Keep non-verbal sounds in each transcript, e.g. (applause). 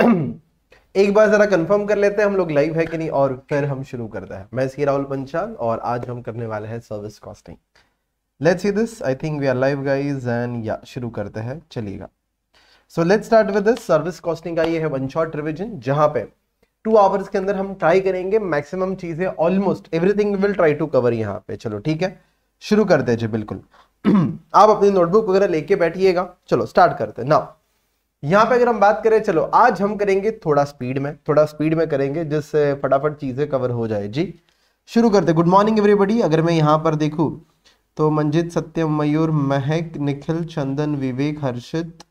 एक बार जरा कंफर्म कर लेते हैं हम लोग लाइव है कि नहीं और फिर हम शुरू करते हैं मैं सी राहुल पंचाल और आज हम करने वाले हैं service costing let's see this I think we are live guys and या शुरू करते हैं चलिएगा so let's start with this service costing का ये है वन शॉट रिविजन जहां पे टू आवर्स के अंदर हम ट्राई करेंगे मैक्सिमम चीजें almost everything will try to cover यहाँ पे चलो ठीक है शुरू करते हैं जी बिल्कुल (clears throat) आप अपनी नोटबुक वगैरह लेके बैठिएगा चलो स्टार्ट करते हैं नाउ यहाँ पे अगर हम बात करें चलो आज हम करेंगे थोड़ा स्पीड में थोड़ा स्पीड में करेंगे जिससे फटाफट चीज़ें कवर हो जाए जी शुरू करते गुड मॉर्निंग एवरीबडी अगर मैं यहाँ पर देखू तो मंजित सत्यम मयूर महक निखिल चंदन विवेक हर्षित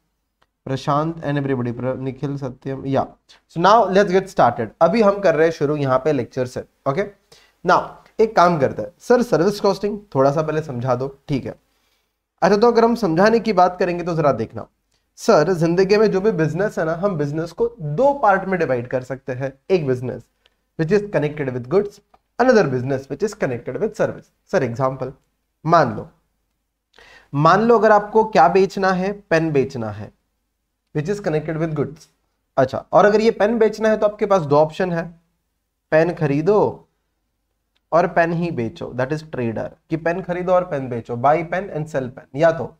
प्रशांत एंड एवरीबडी निखिल सत्यम या so now let's get started अभी हम कर रहे हैं शुरू यहाँ पे लेक्चर से ओके नाउ एक काम करते हैं सर सर्विस कॉस्टिंग थोड़ा सा पहले समझा दो ठीक है अच्छा तो अगर हम समझाने की बात करेंगे तो जरा देखना सर जिंदगी में जो भी बिजनेस है ना हम बिजनेस को दो पार्ट में डिवाइड कर सकते हैं एक business which is connected with goods another business which is connected with service sir example मान लो मान लो अगर आपको क्या बेचना है पेन बेचना है which is connected with goods अच्छा और अगर ये पेन बेचना है तो आपके पास दो ऑप्शन है पेन खरीदो और पेन ही बेचो दैट इज ट्रेडर कि पेन खरीदो और पेन बेचो by pen and sell pen या तो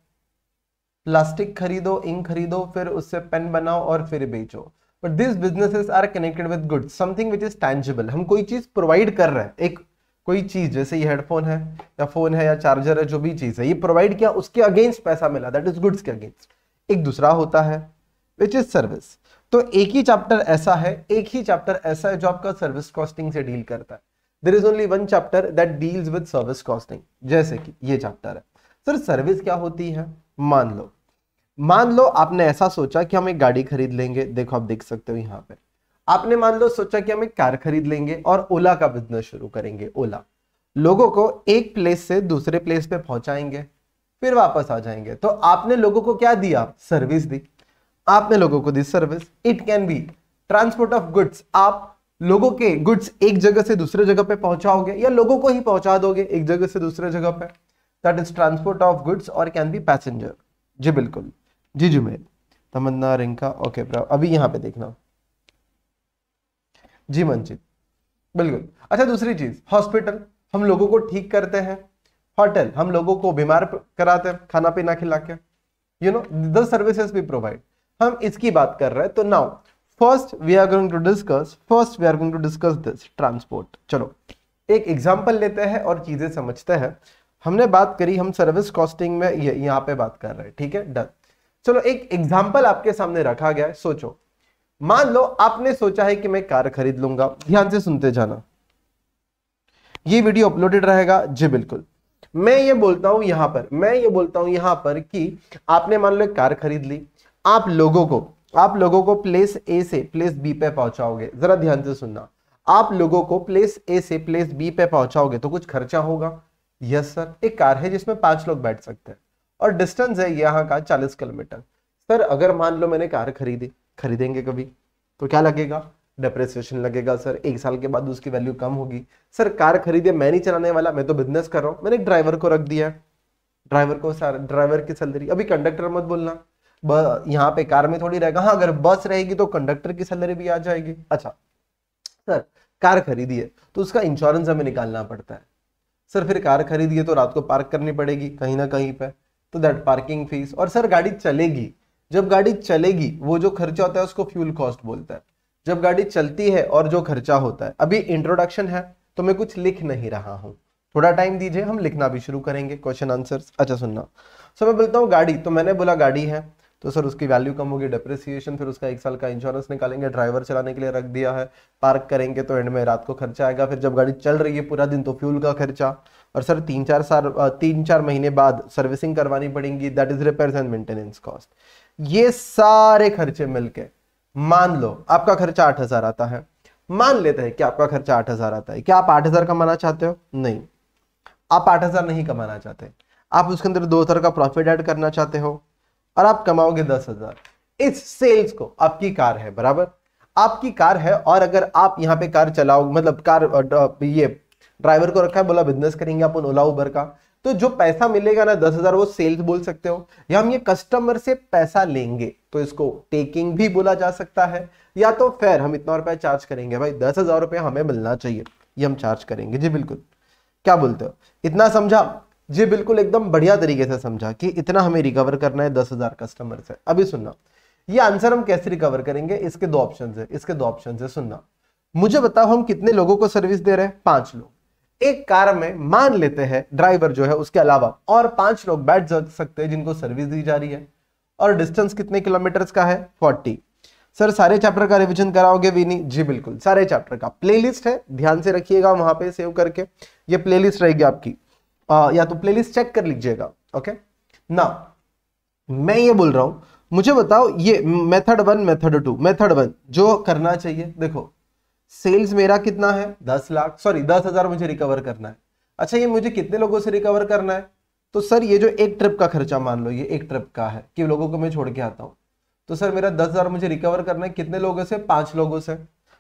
प्लास्टिक खरीदो इंक खरीदो फिर उससे पेन बनाओ और फिर बेचो but this businesses are connected with goods something which is tangible हम कोई चीज़ प्रोवाइड कर रहे हैं एक कोई चीज़ जैसे ये हेडफोन है या फोन है या चार्जर है जो भी चीज़ है ये प्रोवाइड किया उसके अगेंस्ट पैसा मिला दैट इज गुड्स के अगेंस्ट एक दूसरा होता है विच इज सर्विस तो एक ही चैप्टर ऐसा है एक ही चैप्टर ऐसा है जो आपका सर्विस कॉस्टिंग से डील करता है there is only one chapter that deals with service costing जैसे कि ये चैप्टर है सर सर्विस क्या होती है मान लो मान लो आपने ऐसा सोचा कि हम एक गाड़ी खरीद लेंगे देखो आप देख सकते हो यहाँ पे आपने मान लो सोचा कि हम एक कार खरीद लेंगे और ओला का बिजनेस शुरू करेंगे ओला लोगों को एक प्लेस से दूसरे प्लेस पे पहुंचाएंगे फिर वापस आ जाएंगे तो आपने लोगों को क्या दिया सर्विस दी आपने लोगों को दी service it can be transport of goods आप लोगों के गुड्स एक जगह से दूसरे जगह पे पहुंचाओगे या लोगों को ही पहुंचा दोगे एक जगह से दूसरे जगह पे that is transport of goods और कैन बी पैसेंजर जी बिल्कुल जी जुमेर तमन्ना रिंका ओके ब्राव अभी यहाँ पे देखना जी मंजित बिल्कुल अच्छा दूसरी चीज हॉस्पिटल हम लोगों को ठीक करते हैं होटल हम लोगों को बीमार कराते हैं खाना पीना खिला के यू नो द सर्विसेज भी प्रोवाइड हम इसकी बात कर रहे हैं तो now first we are going to discuss first we are going to discuss this transport चलो एक एग्जाम्पल लेते हैं और चीजें समझते हैं हमने बात करी हम सर्विस कॉस्टिंग में ये यहाँ पे बात कर रहे हैं ठीक है डन चलो एक एग्जाम्पल आपके सामने रखा गया है सोचो मान लो आपने सोचा है कि मैं कार खरीद लूंगा ध्यान से सुनते जाना ये वीडियो अपलोडेड रहेगा जी बिल्कुल मैं ये बोलता हूं यहां पर मैं ये बोलता हूं यहां पर कि आपने मान लो एक कार खरीद ली आप लोगों को आप लोगों को प्लेस ए से प्लेस बी पे पहुंचाओगे जरा ध्यान से सुनना आप लोगों को प्लेस ए से प्लेस बी पे पहुंचाओगे तो कुछ खर्चा होगा यस सर एक कार है जिसमें पांच लोग बैठ सकते हैं और डिस्टेंस है यहाँ का चालीस किलोमीटर सर अगर मान लो मैंने कार खरीदी खरीदेंगे कभी तो क्या लगेगा डिप्रेसिएशन लगेगा सर एक साल के बाद उसकी वैल्यू कम होगी सर कार खरीदे मैं नहीं चलाने वाला मैं तो बिजनेस कर रहा हूँ मैंने एक ड्राइवर को रख दिया ड्राइवर को सर ड्राइवर की सैलरी अभी कंडक्टर मत बोलना यहाँ पे कार में थोड़ी रहेगा हाँ अगर बस रहेगी तो कंडक्टर की सैलरी भी आ जाएगी अच्छा सर कार खरीदी है तो उसका इंश्योरेंस हमें निकालना पड़ता है सर फिर कार खरीदी है तो रात को पार्क करनी पड़ेगी कहीं ना कहीं पर तो दैट पार्किंग फीस और सर गाड़ी चलेगी जब गाड़ी चलेगी वो जो खर्चा होता है उसको फ्यूल कॉस्ट बोलता है जब गाड़ी चलती है और जो खर्चा होता है अभी इंट्रोडक्शन है तो मैं कुछ लिख नहीं रहा हूँ थोड़ा टाइम दीजिए हम लिखना भी शुरू करेंगे क्वेश्चन आंसर अच्छा सुनना सो मैं बोलता हूँ गाड़ी तो मैंने बोला गाड़ी है तो सर उसकी वैल्यू कम होगी डिप्रिसिएशन फिर उसका एक साल का इंश्योरेंस निकालेंगे ड्राइवर चलाने के लिए रख दिया है पार्क करेंगे तो एंड में रात को खर्चा आएगा फिर जब गाड़ी चल रही है पूरा दिन तो फ्यूल का खर्चा और सर तीन चार साल तीन चार महीने बाद सर्विसिंग करवानी पड़ेगी that is repair and maintenance cost ये सारे खर्चे मिलके मान लो आपका खर्चा आठ हजार आता है मान लेते हैं कि आपका खर्चा आठ हजार आता है क्या आप आठ हजार कमाना चाहते हो नहीं आप आठ हजार नहीं कमाना चाहते आप उसके अंदर दो हजार का प्रॉफिट ऐड करना चाहते हो और आप कमाओगे दस हजार इस सेल्स को आपकी कार है बराबर आपकी कार है और अगर आप यहाँ पे कार चलाओ मतलब कार ये ड्राइवर को रखा है बोला बिजनेस करेंगे अपन ओला उबर का तो जो पैसा मिलेगा ना दस हजार वो सेल्स बोल सकते हो या हम ये कस्टमर से पैसा लेंगे तो इसको टेकिंग भी बोला जा सकता है या तो फिर हम इतना रुपया चार्ज करेंगे भाई दस हजार रुपया हमें मिलना चाहिए ये हम चार्ज करेंगे जी बिल्कुल क्या बोलते हो इतना समझा जी बिल्कुल एकदम बढ़िया तरीके से समझा कि इतना हमें रिकवर करना है दस हजार कस्टमर से अभी सुनना ये आंसर हम कैसे रिकवर करेंगे इसके दो ऑप्शन है इसके दो ऑप्शन है सुनना मुझे बताओ हम कितने लोगों को सर्विस दे रहे हैं पांच लोग एक कार में मान लेते हैं ड्राइवर जो है उसके अलावा और पांच लोग बैठ सकते हैं जिनको सर्विस दी जा रही है और डिस्टेंस कितने किलोमीटर का है फोर्टी सर सारे चैप्टर का रिवीजन कराओगे विनी जी बिल्कुल सारे चैप्टर का प्लेलिस्ट है ध्यान से रखिएगा वहां पे सेव करके ये प्लेलिस्ट रहेगी आपकी आ, या तो प्लेलिस्ट चेक कर लीजिएगा ओके ना मैं ये बोल रहा हूं मुझे बताओ ये method one method two method one जो करना चाहिए देखो सेल्स मेरा कितना है दस लाख सॉरी दस हजार मुझे रिकवर करना है अच्छा ये मुझे कितने लोगों से रिकवर करना है तो सर ये जो एक ट्रिप का खर्चा मान लो ये एक ट्रिप का है कि लोगों को मैं छोड़ के आता हूँ तो सर मेरा दस हजार मुझे रिकवर करना है कितने लोगों से पांच लोगों से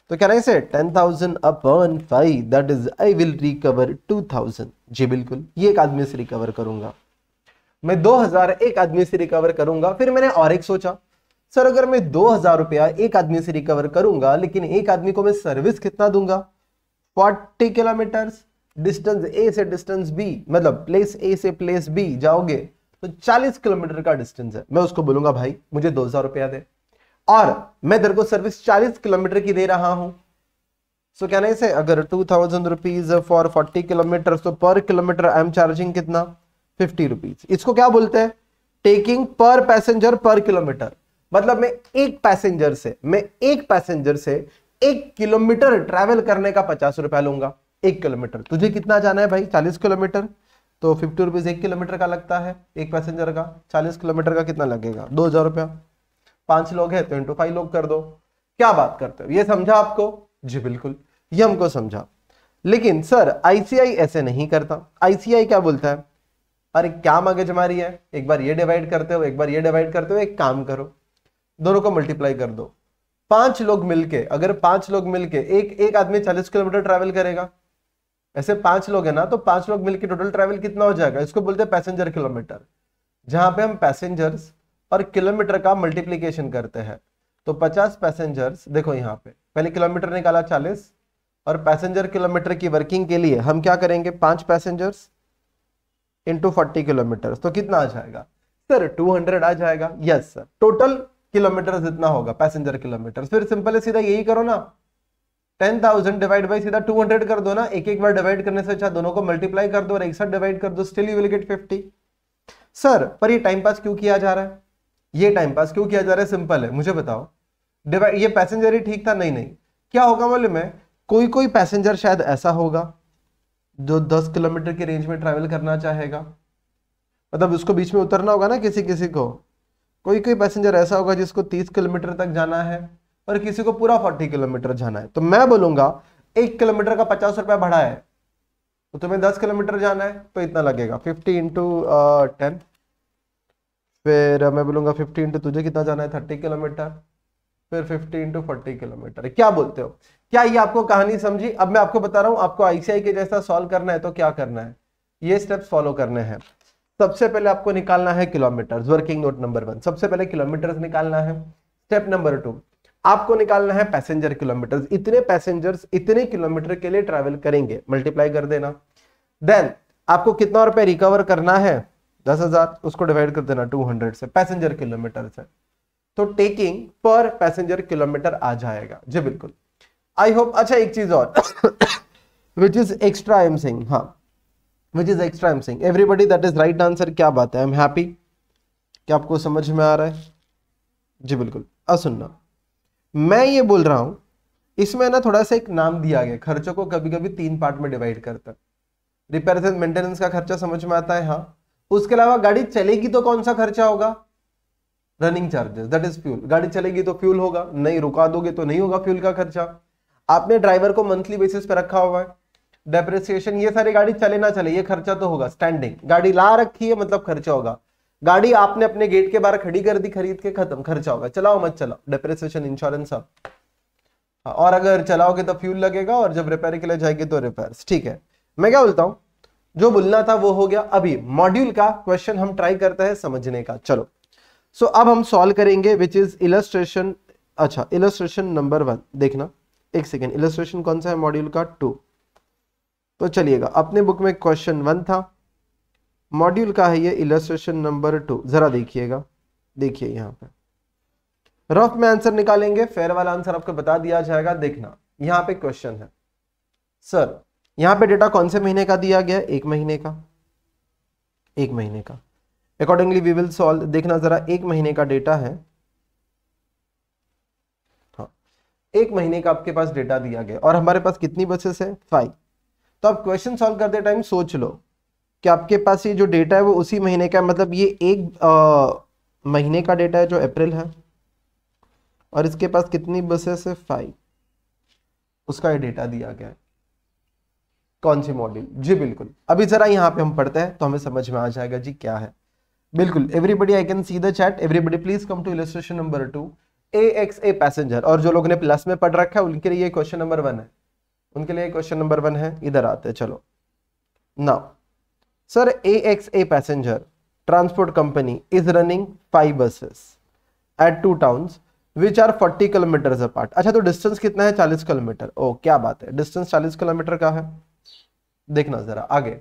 तो क्या से ten thousand five that is I will recover two thousand जी बिल्कुल ये एक आदमी से रिकवर करूंगा मैं दो हजार एक आदमी से रिकवर करूंगा फिर मैंने और एक सोचा सर अगर मैं दो हजार रुपया एक आदमी से रिकवर करूंगा लेकिन एक आदमी को मैं सर्विस कितना दूंगा फोर्टी किलोमीटर डिस्टेंस ए से डिस्टेंस बी मतलब प्लेस ए से प्लेस बी जाओगे तो 40 किलोमीटर का डिस्टेंस है मैं उसको बोलूंगा भाई मुझे दो हजार रुपया दे और मैं तेरे को सर्विस 40 किलोमीटर की दे रहा हूं सो so, क्या नहीं से अगर two thousand rupees for forty kilometre तो per kilometre I am charging कितना फिफ्टी रुपीज इसको क्या बोलते हैं टेकिंग पर पैसेंजर पर किलोमीटर मतलब मैं एक पैसेंजर से मैं एक पैसेंजर से एक किलोमीटर ट्रैवल करने का पचास रुपया लूंगा एक किलोमीटर तुझे कितना जाना है भाई चालीस किलोमीटर तो फिफ्टी रुपीज एक किलोमीटर का लगता है एक पैसेंजर का चालीस किलोमीटर का कितना लगेगा दो हजार रुपया पांच लोग हैं तो इंटू फाइव लोग कर दो क्या बात करते हो ये समझा आपको जी बिल्कुल ये हमको समझा लेकिन सर आईसीआई ऐसे नहीं करता आईसीआई क्या बोलता है अरे क्या मगजमारी है एक बार ये डिवाइड करते हो एक बार ये डिवाइड करते हो एक काम करो दोनों को मल्टीप्लाई कर दो पांच लोग मिलके अगर पांच लोग मिलके एक एक आदमी चालीस किलोमीटर ट्रैवल करेगा ऐसे पांच लोग है ना तो पांच लोग मिलके टोटल ट्रैवल कितना हो जाएगा इसको बोलते हैं पैसेंजर किलोमीटर जहां पे हम पैसेंजर्स और किलोमीटर का मल्टीप्लीकेशन करते हैं तो पचास पैसेंजर्स देखो यहाँ पे पहले किलोमीटर निकाला चालीस और पैसेंजर किलोमीटर की वर्किंग के लिए हम क्या करेंगे पांच पैसेंजर्स इंटू फोर्टी किलोमीटर तो कितना आ जाएगा सर टू हंड्रेड आ जाएगा यस सर टोटल किलोमीटर जितना होगा पैसेंजर किलोमीटर फिर सिंपल है सीधा यही करो ना टेन थाउजेंड डिवाइड बाई सीधा टू हंड्रेड कर दो ना एक एक बार डिवाइड करने से अच्छा दोनों को मल्टीप्लाई कर दो और एक साथ डिवाइड कर दो still you will get fifty sir पर ये टाइम पास क्यों किया जा रहा है ये टाइम पास क्यों किया जा रहा है सिंपल है मुझे बताओ डिवाइड ये पैसेंजर ही ठीक था नहीं नहीं क्या होगा बोले मैं कोई कोई पैसेंजर शायद ऐसा होगा जो दस किलोमीटर की रेंज में ट्रेवल करना चाहेगा मतलब उसको बीच में उतरना होगा ना किसी किसी को कोई कोई पैसेंजर ऐसा होगा जिसको तीस किलोमीटर तक जाना है और किसी को पूरा फोर्टी किलोमीटर जाना है तो मैं बोलूंगा एक किलोमीटर का पचास रुपया भाड़ा है तो तुम्हें दस किलोमीटर जाना है तो इतना लगेगा फिफ्टी इंटू टेन uh, फिर मैं बोलूंगा फिफ्टी इंटू तुझे कितना जाना है थर्टी किलोमीटर फिर फिफ्टी इंटू फोर्टी किलोमीटर क्या बोलते हो क्या ये आपको कहानी समझी अब मैं आपको बता रहा हूँ आपको आईसीआई के जैसा सॉल्व करना है तो क्या करना है ये स्टेप्स फॉलो करने हैं सबसे पहले आपको निकालना है kilometres working note number one सबसे पहले किलोमीटर्स निकालना है स्टेप नंबर टू आपको निकालना है पैसेंजर किलोमीटर्स इतने पैसेंजर्स इतने किलोमीटर के लिए ट्रेवल करेंगे मल्टीप्लाई कर देना देन आपको कितना रुपए रिकवर करना है दस हजार उसको डिवाइड कर देना टू हंड्रेड से पैसेंजर किलोमीटर से तो टेकिंग पर पैसेंजर किलोमीटर आ जाएगा जी बिल्कुल आई होप अच्छा एक चीज और which is extra I missing हाँ which is extra missing everybody that is right answer क्या बात है आई एम हैप्पी क्या आपको समझ में आ रहा है जी बिल्कुल अब सुनना मैं ये बोल रहा हूं इसमें ना थोड़ा सा एक नाम दिया गया खर्चों को कभी कभी तीन पार्ट में डिवाइड करता है रिपेयर एंड मेंटेनेंस का खर्चा समझ में आता है हाँ उसके अलावा गाड़ी चलेगी तो कौन सा खर्चा होगा running charges that is fuel गाड़ी चलेगी तो फ्यूल होगा नहीं रुका दोगे तो नहीं होगा फ्यूल का खर्चा आपने ड्राइवर को मंथली बेसिस पे रखा हुआ है डेप्रिसिएशन ये सारी गाड़ी चले ना चले ये खर्चा तो होगा स्टैंडिंग गाड़ी ला रखी है मतलब खर्चा होगा गाड़ी आपने अपने गेट के बाहर खड़ी कर दी खरीद के खत्म खर्चा होगा चलाओ मत चलाओ डेप्रिसिएशन इंश्योरेंस सब हाँ, और अगर चलाओगे तो फ्यूल लगेगा और जब रिपेयर के लिए जाएगी तो रिपेयर ठीक है मैं क्या बोलता हूँ जो बोलना था वो हो गया अभी मॉड्यूल का क्वेश्चन हम ट्राई करते हैं समझने का चलो सो so, अब हम सॉल्व करेंगे विच इज इलस्ट्रेशन अच्छा इलस्ट्रेशन नंबर वन देखना एक सेकेंड इलस्ट्रेशन कौन सा है मॉड्यूल का टू तो चलिएगा अपने बुक में क्वेश्चन वन था मॉड्यूल का है ये इलेस्ट्रेशन नंबर टू जरा देखिएगा देखिए यहाँ पे रफ में आंसर निकालेंगे फेयर वाला आंसर आपको बता दिया जाएगा देखना यहाँ पे क्वेश्चन है सर यहाँ पे डेटा कौन से महीने का दिया गया एक महीने का एक महीने का अकॉर्डिंगली वी विल सॉल्व देखना जरा एक महीने का डेटा है हाँ एक महीने का आपके पास डेटा दिया गया और हमारे पास कितनी बसेस है फाइव तो आप क्वेश्चन सॉल्व करते टाइम सोच लो कि आपके पास ये जो डेटा है वो उसी महीने का है मतलब ये एक आ, महीने का डेटा है जो अप्रैल है और इसके पास कितनी बसेस है फाइव उसका ये डेटा दिया गया है कौन सी मॉड्यूल जी बिल्कुल अभी जरा यहाँ पे हम पढ़ते हैं तो हमें समझ में आ जाएगा जी क्या है बिल्कुल everybody I can see the chat everybody please come to illustration number two A X A passenger और जो लोगों ने प्लस में पढ़ रखा है उनके लिए क्वेश्चन नंबर वन है उनके लिए क्वेश्चन नंबर वन है इधर आते हैं चलो now sir A X A passenger transport company is running five buses at two towns which are 40 kilometre apart अच्छा तो डिस्टेंस कितना है 40 किलोमीटर ओ क्या बात है डिस्टेंस 40 किलोमीटर का है देखना जरा आगे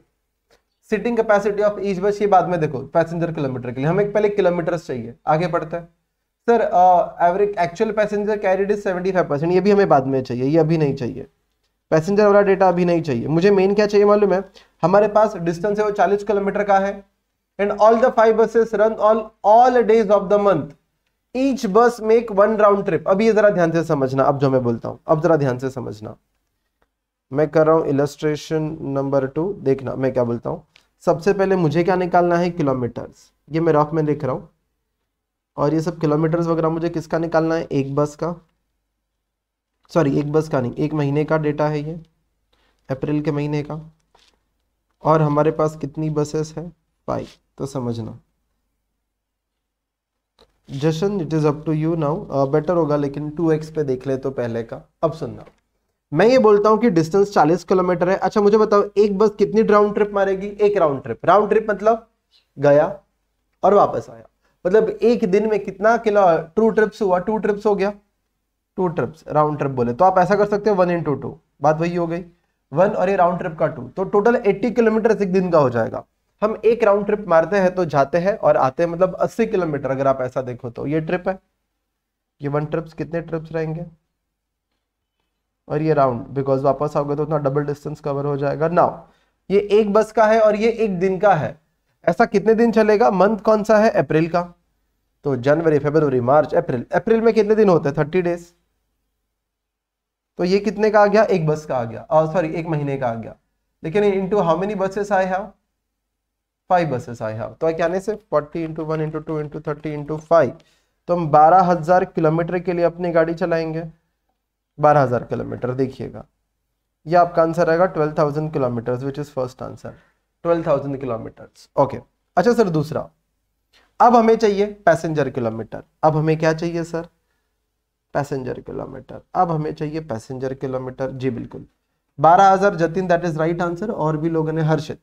सिटिंग कैपेसिटी ऑफ ईच बस ये बाद में देखो पैसेंजर किलोमीटर के लिए हमें पहले किलोमीटर चाहिए आगे बढ़ता है sir average actual passenger carried is five percent ये भी हमें बाद में चाहिए ये अभी नहीं चाहिए पैसेंजर वाला डेटा अभी नहीं चाहिए मुझे मेन क्या चाहिए मालूम है हमारे पास डिस्टेंस है वो चालीस किलोमीटर का है and all the five buses run all all days of the month each bus make one round trip अभी ये जरा ध्यान से समझना अब जो मैं बोलता हूँ अब जरा ध्यान से समझना मैं कर रहा हूँ इलस्ट्रेशन नंबर टू देखना मैं क्या बोलता हूँ सबसे पहले मुझे क्या निकालना है किलोमीटर्स ये मैं रफ में लिख रहा हूँ और ये सब किलोमीटर्स वगैरह मुझे किसका निकालना है एक बस का सॉरी एक बस का नहीं एक महीने का डेटा है ये अप्रैल के महीने का और हमारे पास कितनी बसेस है फाइव तो समझना Jashan it is up to you now better होगा लेकिन टू एक्स पे देख ले तो पहले का अब सुनना मैं ये बोलता हूँ कि डिस्टेंस चालीस किलोमीटर है अच्छा मुझे बताओ एक बस कितनी राउंड ट्रिप मारेगी एक राउंड ट्रिप राउंड ट्रिप मतलब गया और वापस आया मतलब एक दिन में कितना किलो टू ट्रिप्स हुआ टू ट्रिप्स हो गया टू ट्रिप्स राउंड ट्रिप बोले तो आप ऐसा कर सकते हो वन इंटू टू बात वही हो गई वन और ये राउंड ट्रिप का टू तो टोटल एट्टी किलोमीटर एक दिन का हो जाएगा हम एक राउंड ट्रिप मारते हैं तो जाते हैं और आते हैं मतलब अस्सी किलोमीटर अगर आप ऐसा देखो तो ये ट्रिप है ये वन ट्रिप्स कितने ट्रिप्स रहेंगे और ये राउंड बिकॉज वापस आओगे तो उतना डबल डिस्टेंस कवर हो जाएगा नाउ ये एक बस का है और ये एक दिन का है ऐसा कितने दिन चलेगा मंथ कौन सा है अप्रैल का तो जनवरी फेबर मार्च अप्रैल अप्रैल में कितने दिन होते हैं थर्टी डेज तो ये कितने का आ गया एक बस का आ गया सॉरी एक महीने का आ गया लेकिन into how many buses I have five buses I have तो क्या से forty into one into two into thirty into five तो हम बारह हजार किलोमीटर के लिए अपनी गाड़ी चलाएंगे बारह हजार किलोमीटर देखिएगा यह आपका आंसर आएगा twelve thousand kilometre which is first answer twelve thousand kilometre okay अच्छा सर दूसरा अब हमें चाहिए पैसेंजर किलोमीटर अब हमें क्या चाहिए सर पैसेंजर किलोमीटर अब हमें चाहिए पैसेंजर किलोमीटर जी बिल्कुल बारह हजार Jatin that is right answer और भी लोगों ने Harshit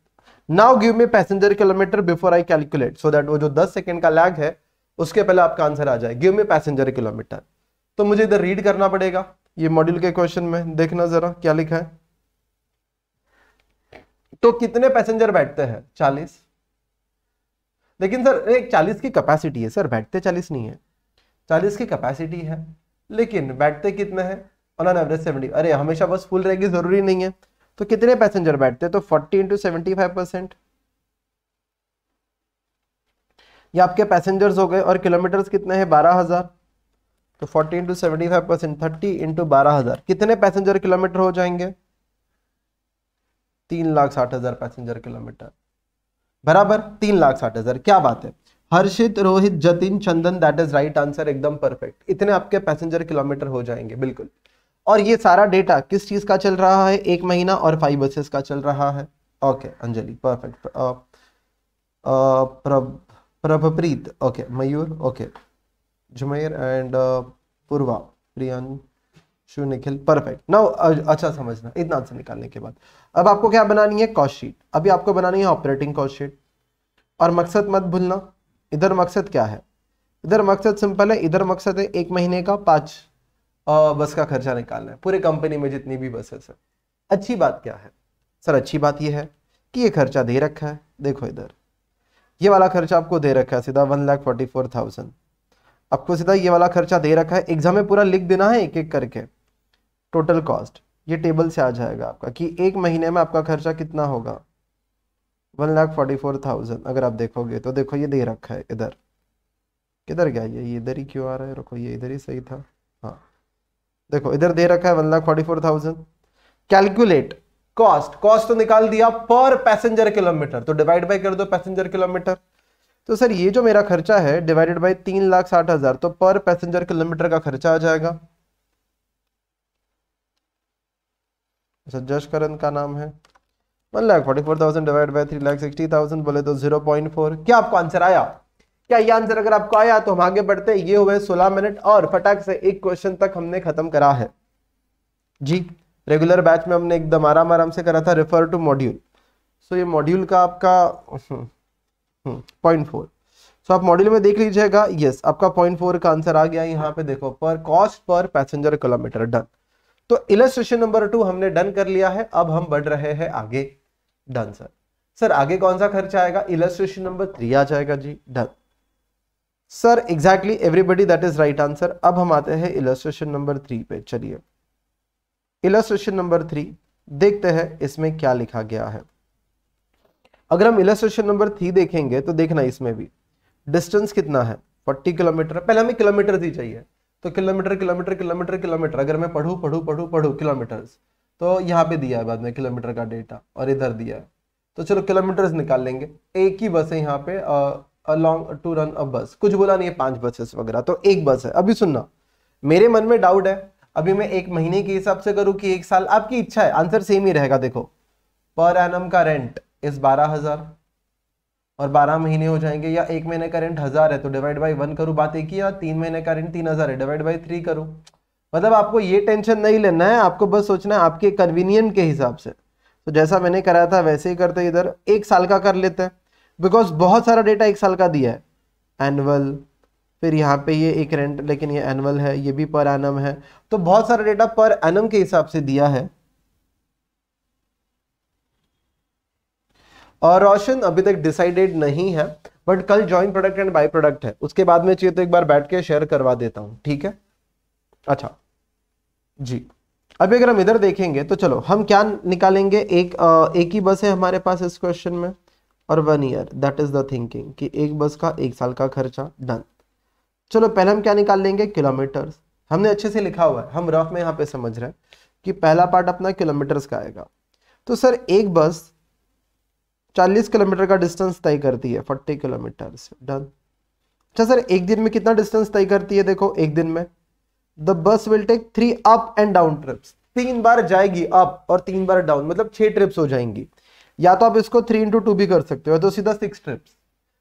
now give me passenger kilometre before I calculate so that वो जो दस सेकेंड का लैग है उसके पहले आपका आंसर आ जाए गिव मी पैसेंजर किलोमीटर तो मुझे इधर रीड करना पड़ेगा ये मॉड्यूल के क्वेश्चन में देखना जरा क्या लिखा है तो कितने पैसेंजर बैठते हैं चालीस लेकिन सर एक चालीस की कैपेसिटी है सर बैठते चालीस नहीं है चालीस की कैपेसिटी है लेकिन बैठते कितने हैं ऑन एन एवरेज सेवेंटी अरे हमेशा बस फुल रहेगी जरूरी नहीं है तो कितने पैसेंजर बैठते हैं तो forty into seventy five percent ये आपके पैसेंजर्स हो गए और किलोमीटर्स कितने हैं बारह हज़ार तो forty into seventy five percent thirty into बारह हज़ार कितने पैसेंजर किलोमीटर हो जाएंगे तीन लाख साठ हज़ार पैसेंजर किलोमीटर बराबर तीन लाख साठ हज़ार क्या बात है Harshit Rohit Jatin Chandan that is right answer एकदम परफेक्ट इतने आपके पैसेंजर किलोमीटर हो जाएंगे बिल्कुल और ये सारा डेटा किस चीज का चल रहा है एक महीना और फाइव बसेस का चल रहा है okay Anjali uh, uh, perfect Prabhpreet okay Mayur okay Jumer and uh, Purva शु निखिल परफेक्ट नाउ अच्छा समझना इतना आंसर निकालने के बाद अब आपको क्या बनानी है कॉस्ट शीट अभी आपको बनानी है ऑपरेटिंग कॉस्ट शीट और मकसद मत भूलना इधर मकसद क्या है इधर मकसद सिंपल है इधर मकसद है एक महीने का पाँच बस का खर्चा निकालना है पूरे कंपनी में जितनी भी बसेस है अच्छी बात क्या है सर अच्छी बात यह है कि ये खर्चा दे रखा है देखो इधर ये वाला खर्चा आपको दे रखा है सीधा one lakh forty four thousand आपको सीधा ये वाला खर्चा दे रखा है एग्जाम में पूरा लिख देना है एक एक करके टोटल कॉस्ट ये टेबल से आ जाएगा आपका कि एक महीने में आपका खर्चा कितना होगा one lakh forty four thousand अगर आप देखोगे तो देखो ये दे रखा है इधर किधर गया ये इधर ही क्यों आ रहा है रखो ये इधर ही सही था हाँ देखो इधर दे रखा है one lakh forty four thousand calculate cost cost तो निकाल दिया पर पैसेंजर किलोमीटर तो डिवाइड बाई कर दो पैसेंजर किलोमीटर तो सर ये जो मेरा खर्चा है डिवाइडेड बाई तीन लाख साठ हजार तो पर पैसेंजर किलोमीटर का खर्चा आ जाएगा सर का नाम है one lakh forty four thousand divide by three lakh sixty thousand बोले तो जीरो पॉइंट फोर क्या आपको आंसर आया क्या ये आंसर अगर आपको आया तो हम आगे बढ़ते हैं ये हुए सोलह मिनट और फटाक से एक क्वेश्चन तक हमने खत्म करा है जी रेगुलर बैच में हमने एकदम आराम आराम से करा था रेफर टू मॉड्यूल सो ये मॉड्यूल का आपका पॉइंट फोर सो आप मॉड्यूल में देख लीजिएगा यस आपका पॉइंट फोर का आंसर आ गया यहाँ पे देखो पर cost per passenger kilometre done तो इलस्ट्रेशन नंबर टू हमने डन कर लिया है अब हम बढ़ रहे हैं आगे डन सर सर आगे कौन सा खर्चा आएगा इलस्ट्रेशन नंबर थ्री आ जाएगा जी done sir exactly everybody that is right answer अब हम आते हैं इलस्ट्रेशन नंबर थ्री पे चलिए इलस्ट्रेशन नंबर थ्री देखते हैं इसमें क्या लिखा गया है अगर हम इलस्ट्रेशन नंबर थ्री देखेंगे तो देखना इसमें भी डिस्टेंस कितना है फोर्टी किलोमीटर पहले हमें किलोमीटर दी चाहिए तो किलोमीटर किलोमीटर किलोमीटर किलोमीटर अगर मैं पढ़ू पढ़ू पढ़ू पढ़ू किलोमीटर्स तो यहाँ पे दिया है बाद में किलोमीटर का डेटा और इधर दिया है तो चलो किलोमीटर्स निकाल लेंगे एक ही बस है यहाँ पे अलॉन्ग टू रन अ बस कुछ बोला नहीं है पांच बसेस वगैरह तो एक बस है अभी सुनना मेरे मन में डाउट है अभी मैं एक महीने के हिसाब से करूँ कि एक साल आपकी इच्छा है आंसर सेम ही रहेगा देखो पर एनम का रेंट इस बारह हजार और बारह महीने हो जाएंगे या एक महीने का रेंट हजार है तो डिवाइड बाई वन करूँ बात एक ही या तीन महीने का रेंट तीन हजार है डिवाइड बाई थ्री करूँ मतलब आपको ये टेंशन नहीं लेना है आपको बस सोचना है आपके कन्वीनियंट के हिसाब से तो जैसा मैंने कराया था वैसे ही करते इधर एक साल का कर लेते हैं बिकॉज बहुत सारा डेटा एक साल का दिया है एनुअल फिर यहाँ पे ये एक रेंट लेकिन ये एनुअल है ये भी पर एनम है तो बहुत सारा डेटा पर एनम के हिसाब से दिया है और रोशन अभी तक डिसाइडेड नहीं है बट कल joint product and by product है उसके बाद में चाहिए तो एक बार बैठ के शेयर करवा देता हूँ ठीक है अच्छा जी अभी अगर हम इधर देखेंगे तो चलो हम क्या निकालेंगे एक आ, एक ही बस है हमारे पास इस क्वेश्चन में और one year that is the thinking कि एक बस का एक साल का खर्चा डन चलो पहले हम क्या निकाल लेंगे किलोमीटर्स हमने अच्छे से लिखा हुआ है हम रफ में यहाँ पे समझ रहे हैं कि पहला पार्ट अपना किलोमीटर्स का आएगा तो सर एक बस 40 किलोमीटर का डिस्टेंस तय करती है 40 किलोमीटर डन अच्छा सर एक दिन में कितना डिस्टेंस तय करती है देखो एक दिन में the bus will take three up and down trips तीन बार जाएगी अप और तीन बार डाउन मतलब छह ट्रिप्स हो जाएंगी या तो आप इसको थ्री इंटू टू भी कर सकते हो तो सीधा सिक्स ट्रिप्स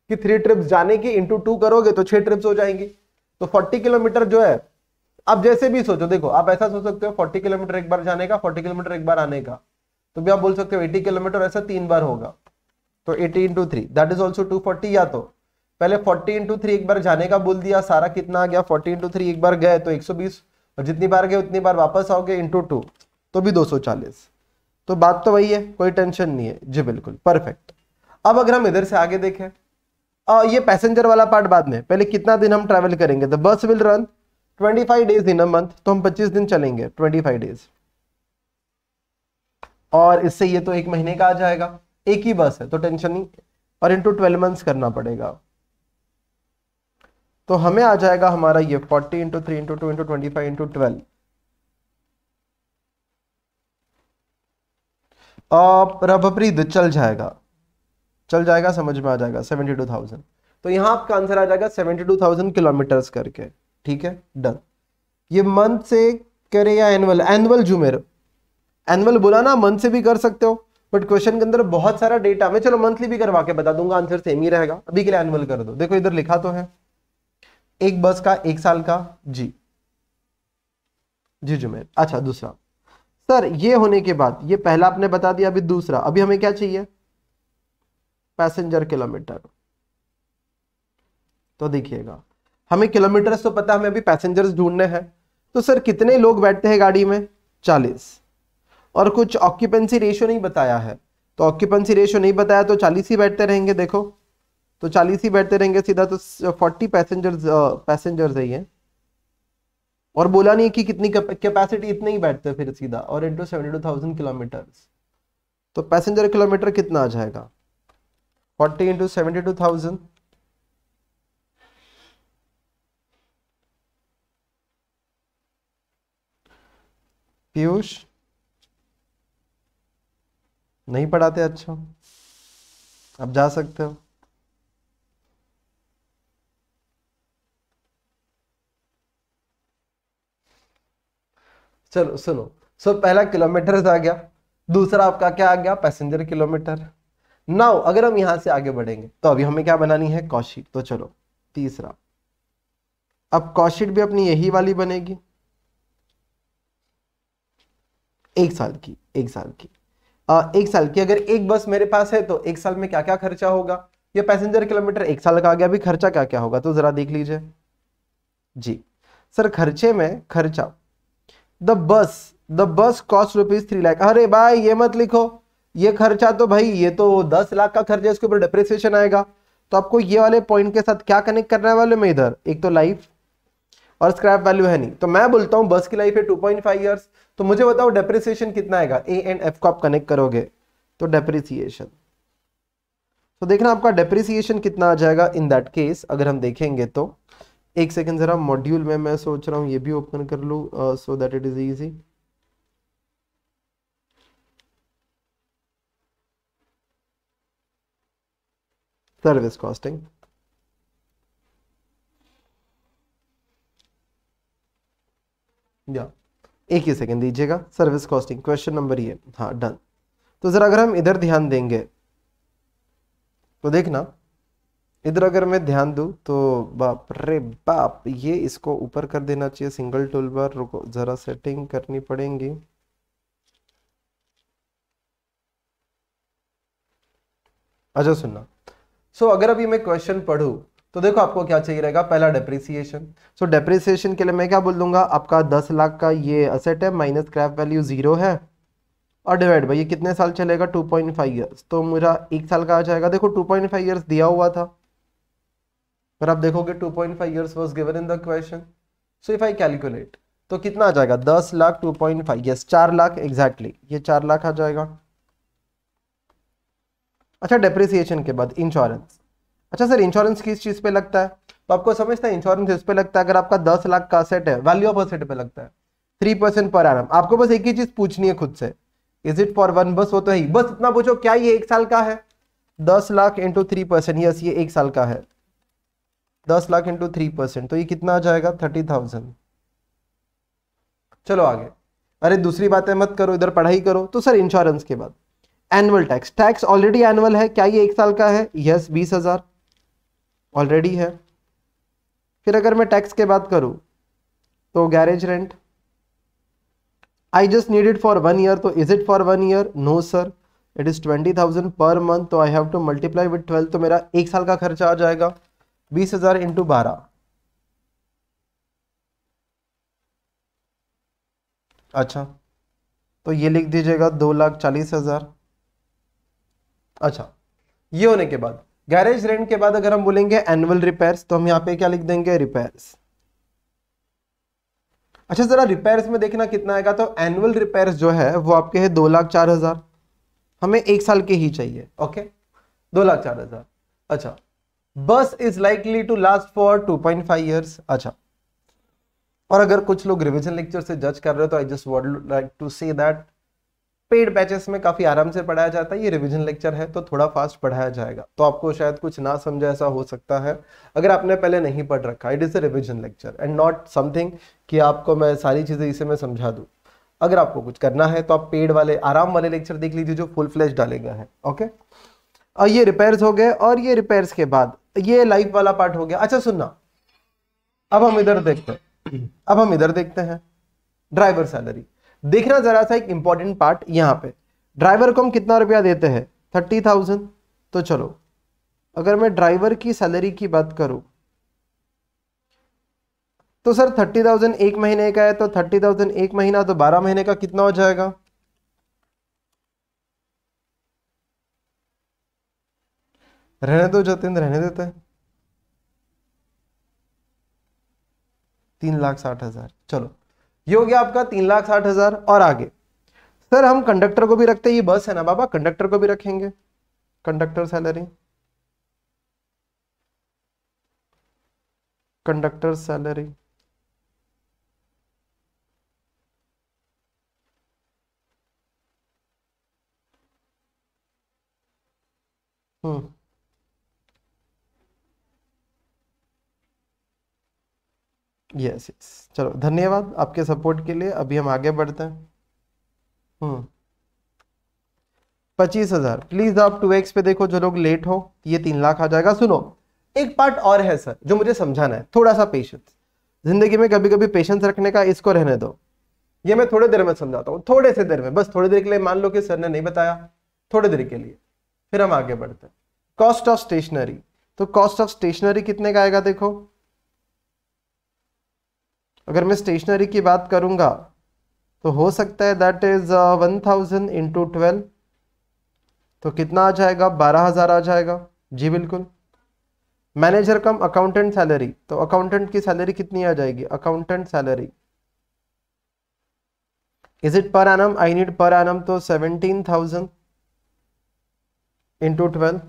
कि थ्री ट्रिप्स जाने की इंटू टू करोगे तो छह ट्रिप्स हो जाएंगी तो फोर्टी किलोमीटर जो है आप जैसे भी सोचो देखो आप ऐसा सोच सकते हो फोर्टी किलोमीटर एक बार जाने का फोर्टी किलोमीटर एक बार आने का तो भी आप बोल सकते हो एटी किलोमीटर ऐसा तीन बार होगा तो eighty into three that is also two forty या तो पहले 40 इंटू थ्री एक बार जाने का बोल दिया सारा कितना आ गया 40 इंटू थ्री एक बार गए तो 120 और जितनी बार गए उतनी बार वापस आओगे इंटू टू तो भी 240 तो बात तो वही है कोई टेंशन नहीं है जी बिल्कुल परफेक्ट अब अगर हम इधर से आगे देखें आ, ये पैसेंजर वाला पार्ट बाद में पहले कितना दिन हम ट्रैवल करेंगे the bus will run five days in a month तो हम पच्चीस दिन चलेंगे फाइव डेज और इससे ये तो एक महीने का आ जाएगा एक ही बस है तो टेंशन नहीं और इनटू ट्वेल्व मंथ्स करना पड़ेगा तो हमें आ जाएगा हमारा ये forty into three into two into twenty five into twelve Rabhpreet चल जाएगा चल जाएगा समझ में आ जाएगा सेवेंटी टू थाउजेंड तो यहां आपका आंसर आ जाएगा सेवेंटी टू थाउजेंड करके ठीक है डन ये मंथ से करे या एनुअल एनुअल मेरे एनुअल बोला ना मंथ से भी कर सकते हो बट क्वेश्चन के अंदर बहुत सारा डेटा मैं चलो मंथली भी करवा के बता दूंगा आंसर सेम ही रहेगा अभी के लिए एनुअल कर दो देखो इधर लिखा तो है एक बस का एक साल का जी जी जुमेर अच्छा दूसरा सर ये होने के बाद ये पहला आपने बता दिया अभी दूसरा अभी हमें क्या चाहिए पैसेंजर किलोमीटर तो देखिएगा हमें किलोमीटर तो पता हमें अभी पैसेंजर्स ढूंढने हैं तो सर कितने लोग बैठते हैं गाड़ी में चालीस और कुछ ऑक्यूपेंसी रेशियो नहीं बताया है तो ऑक्यूपेंसी रेशियो नहीं बताया तो चालीस ही बैठते रहेंगे देखो तो चालीस ही बैठते रहेंगे सीधा तो फोर्टी पैसेंजर्स पैसेंजर्स है ये और बोला नहीं कि कितनी कैपेसिटी इतने ही बैठते फिर सीधा और into seventy two thousand kilometre तो पैसेंजर किलोमीटर कितना आ जाएगा forty into seventy two thousand Piyush नहीं पढ़ाते अच्छा आप जा सकते हो चलो सुनो सो पहला किलोमीटर आ गया दूसरा आपका क्या आ गया पैसेंजर किलोमीटर नाउ अगर हम यहां से आगे बढ़ेंगे तो अभी हमें क्या बनानी है कॉशीट तो चलो तीसरा अब कॉशीट भी अपनी यही वाली बनेगी एक साल की एक साल की आ, एक साल की अगर एक बस मेरे पास है तो एक साल में क्या क्या खर्चा होगा ये पैसेंजर किलोमीटर एक साल का आ गया अभी खर्चा क्या क्या होगा तो जरा देख लीजिए जी सर खर्चे में खर्चा the bus the bus cost rupees three lakh अरे भाई ये मत लिखो ये खर्चा तो भाई ये तो दस लाख का खर्चा इसके ऊपर डिप्रिसिएशन आएगा तो आपको ये वाले पॉइंट के साथ क्या कनेक्ट करना है वाले में इधर एक तो लाइफ और स्क्रैप वैल्यू है नहीं तो मैं बोलता हूं बस की लाइफ है टू पॉइंट फाइव ईयर्स तो मुझे बताओ डेप्रिसिएशन कितना आएगा ए एंड एफ को आप कनेक्ट करोगे तो डेप्रिसिएशन तो देखना आपका डेप्रिसिएशन कितना आ जाएगा इन दैट केस अगर हम देखेंगे तो एक सेकेंड ज़रा मॉड्यूल में मैं सोच रहा हूँ ये भी ओपन कर लूँ so that it is easy service costing या एक ही सेकेंड दीजिएगा सर्विस कॉस्टिंग क्वेश्चन नंबर ये हाँ डन तो ज़रा अगर हम इधर ध्यान देंगे तो देखना इधर अगर मैं ध्यान दूँ तो बाप रे बाप ये इसको ऊपर कर देना चाहिए सिंगल टूल बार रुको ज़रा सेटिंग करनी पड़ेगी अच्छा सुनना सो so, अगर अभी मैं क्वेश्चन पढ़ू तो देखो आपको क्या चाहिए रहेगा पहला डेप्रिसिएशन सो डेप्रिसिएशन के लिए मैं क्या बोल दूंगा आपका दस लाख का ये असेट है माइनस क्रैप वैल्यू जीरो है और डिवाइड भाई ये कितने साल चलेगा टू पॉइंट फाइव ईयर्स तो मेरा एक साल का आ जाएगा देखो टू पॉइंट फाइव ईयर्स दिया हुआ था पर आप देखोगे 2.5 point five years was given in the question so if I calculate तो कितना आ जाएगा दस lakh two point five yes चार लाख एग्जैक्टली ये चार लाख आ जाएगा अच्छा डेप्रिसिएशन के बाद इंश्योरेंस अच्छा सर इंश्योरेंस किस चीज पे लगता है तो आपको समझता है इंश्योरेंस इस पे लगता है अगर आपका दस लाख का असेट है वैल्यू ऑफ असेट पे लगता है थ्री परसेंट पर आराम आपको बस एक ही चीज पूछनी है खुद से इज इट फॉर वन बस वो तो है बस इतना पूछो क्या ये एक साल का है दस lakh into three percent yes ये एक साल का है दस लाख इंटू थ्री परसेंट तो ये कितना आ जाएगा थर्टी थाउजेंड चलो आगे अरे दूसरी बातें मत करो इधर पढ़ाई करो तो सर इंश्योरेंस के बाद annual tax tax already annual है क्या ये एक साल का है यस बीस हजार ऑलरेडी है फिर अगर मैं टैक्स के बात करूं तो garage rent I just need it for one year तो is it for one year no sir it is twenty thousand per month तो I have to multiply with twelve तो मेरा एक साल का खर्चा आ जाएगा बीस हजार इंटू बारह अच्छा तो ये लिख दीजिएगा दो लाख चालीस हजार अच्छा ये होने के बाद गैरेज रेंट के बाद अगर हम बोलेंगे एनुअल रिपेयर्स तो हम यहाँ पे क्या लिख देंगे रिपेयर्स अच्छा जरा रिपेयर्स में देखना कितना आएगा तो एनुअल रिपेयर्स जो है वो आपके है दो लाख चार हजार हमें एक साल के ही चाहिए ओके दो लाख चार हजार अच्छा bus is likely to last for 2.5 years अच्छा और अगर कुछ लोग रिविजन लेक्चर से जज कर रहे हो तो I just would like to say that paid batches में काफ़ी आराम से पढ़ाया जाता है ये रिवीजन लेक्चर है तो थोड़ा फास्ट पढ़ाया जाएगा तो आपको शायद कुछ ना समझा ऐसा हो सकता है अगर आपने पहले नहीं पढ़ रखा it is a revision lecture and not something कि आपको मैं सारी चीज़ें इसे मैं समझा दू अगर आपको कुछ करना है तो आप पेड वाले आराम वाले लेक्चर देख लीजिए जो फुल फ्लैश डाले गए हैं ओके और ये रिपेयर्स हो गए और ये रिपेयर्स के बाद ये लाइफ वाला पार्ट हो गया अच्छा सुनना अब हम इधर देखते हैं अब हम इधर देखते हैं ड्राइवर सैलरी देखना जरा सा एक इंपॉर्टेंट पार्ट यहां पे ड्राइवर को हम कितना रुपया देते हैं थर्टी थाउजेंड तो चलो अगर मैं ड्राइवर की सैलरी की बात करूं तो सर थर्टी थाउजेंड एक महीने का है तो थर्टी थाउजेंड एक महीना तो बारह महीने का कितना हो जाएगा रहने दो जतिन रहने देते हैं तीन लाख साठ हजार चलो ये हो गया आपका तीन लाख साठ हजार और आगे सर हम कंडक्टर को भी रखते हैं ये बस है ना बाबा कंडक्टर को भी रखेंगे conductor salary conductor salary hmm yes yes चलो धन्यवाद आपके सपोर्ट के लिए अभी हम आगे बढ़ते हैं हम्म। पच्चीस हजार प्लीज आप टू एक्स पे देखो जो लोग लेट हो ये तीन लाख आ जाएगा सुनो एक पार्ट और है सर जो मुझे समझाना है थोड़ा सा पेशेंस जिंदगी में कभी कभी पेशेंस रखने का इसको रहने दो ये मैं थोड़ी देर में समझाता हूँ थोड़े से देर में बस थोड़ी देर के लिए मान लो कि सर ने नहीं बताया थोड़ी देर के लिए फिर हम आगे बढ़ते हैं कॉस्ट ऑफ स्टेशनरी तो कॉस्ट ऑफ स्टेशनरी कितने का आएगा देखो अगर मैं स्टेशनरी की बात करूंगा तो हो सकता है that is one thousand into twelve तो कितना आ जाएगा बारह हज़ार आ जाएगा जी बिल्कुल मैनेजर कम अकाउंटेंट सैलरी तो अकाउंटेंट की सैलरी कितनी आ जाएगी accountant salary is it per annum I need per annum तो सेवनटीन थाउजेंड इंटू ट्वेल्व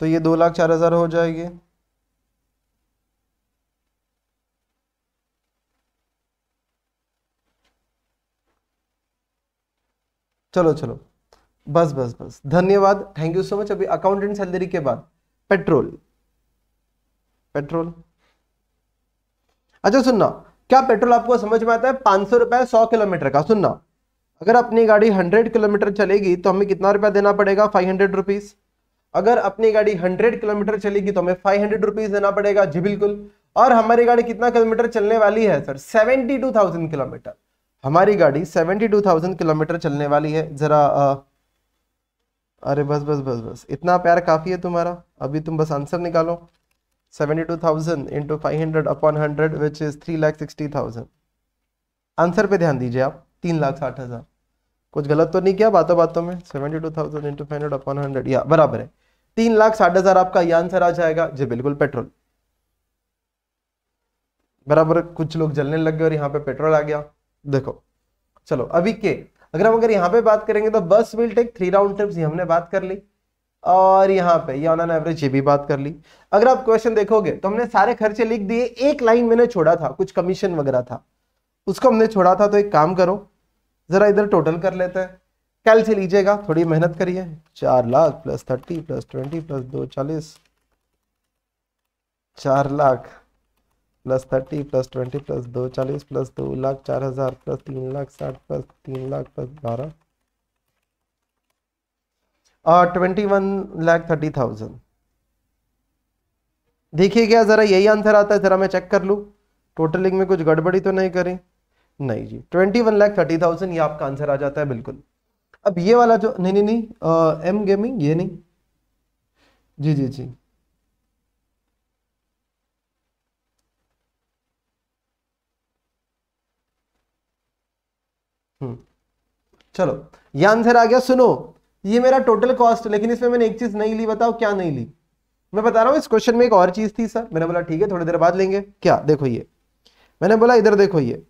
तो ये दो लाख चार हज़ार हो जाएगी चलो चलो बस बस बस धन्यवाद थैंक यू सो मच अभी अकाउंटेंट सैलरी के बाद पेट्रोल पेट्रोल अच्छा सुनना क्या पेट्रोल आपको समझ में आता है पांच सौ रुपए सौ किलोमीटर का सुनना अगर अपनी गाड़ी हंड्रेड किलोमीटर चलेगी तो हमें कितना रुपया देना पड़ेगा फाइव हंड्रेड रुपीज अगर अपनी गाड़ी हंड्रेड किलोमीटर चलेगी तो हमें फाइव हंड्रेड रुपीज देना पड़ेगा जी बिल्कुल और हमारी गाड़ी कितना किलोमीटर चलने वाली है sir seventy two thousand kilometre हमारी गाड़ी सेवेंटी टू थाउजेंड किलोमीटर चलने वाली है ज़रा अरे बस बस बस बस इतना प्यार काफ़ी है तुम्हारा अभी तुम बस आंसर निकालो seventy two thousand into five hundred upon hundred which is three lakh sixty thousand answer पे ध्यान दीजिए आप तीन लाख साठ हज़ार कुछ गलत तो नहीं किया बातों बातों में seventy two thousand into five hundred upon hundred या बराबर है तीन लाख साठ हज़ार आपका यह आंसर आ जाएगा जी बिल्कुल पेट्रोल बराबर कुछ लोग जलने लग गए और यहाँ पे पेट्रोल आ गया देखो चलो अभी के अगर हम अगर यहाँ पे बात करेंगे तो bus will take three round trips हमने बात कर ली और यहाँ पे ये ऑन एन एवरेज ये भी बात कर ली अगर आप क्वेश्चन देखोगे तो हमने सारे खर्चे लिख दिए एक लाइन मैंने छोड़ा था कुछ कमीशन वगैरह था उसको हमने छोड़ा था तो एक काम करो जरा इधर टोटल कर लेते हैं कल से लीजिएगा थोड़ी मेहनत करिए चार lakh plus thirty plus twenty plus दो चालीस चार lakh plus thirty plus twenty plus दो चालीस प्लस दो लाख चार हज़ार प्लस तीन लाख साठ प्लस तीन लाख प्लस बारह twenty one lakh thirty thousand देखिए क्या ज़रा यही आंसर आता है ज़रा मैं चेक कर लूँ टोटलिंग में कुछ गड़बड़ी तो नहीं करें नहीं जी twenty one lakh thirty thousand ये आपका आंसर आ जाता है बिल्कुल अब ये वाला जो नहीं नहीं नहीं एम गेमिंग ये नहीं जी जी जी हम्म। चलो ये आंसर आ गया सुनो ये मेरा टोटल कॉस्ट लेकिन इसमें मैंने एक चीज नहीं ली बताओ क्या नहीं ली मैं बता रहा हूं इस क्वेश्चन में एक और चीज थी सर मैंने बोला ठीक है थोड़ी देर बाद लेंगे क्या देखो ये मैंने बोला इधर देखो ये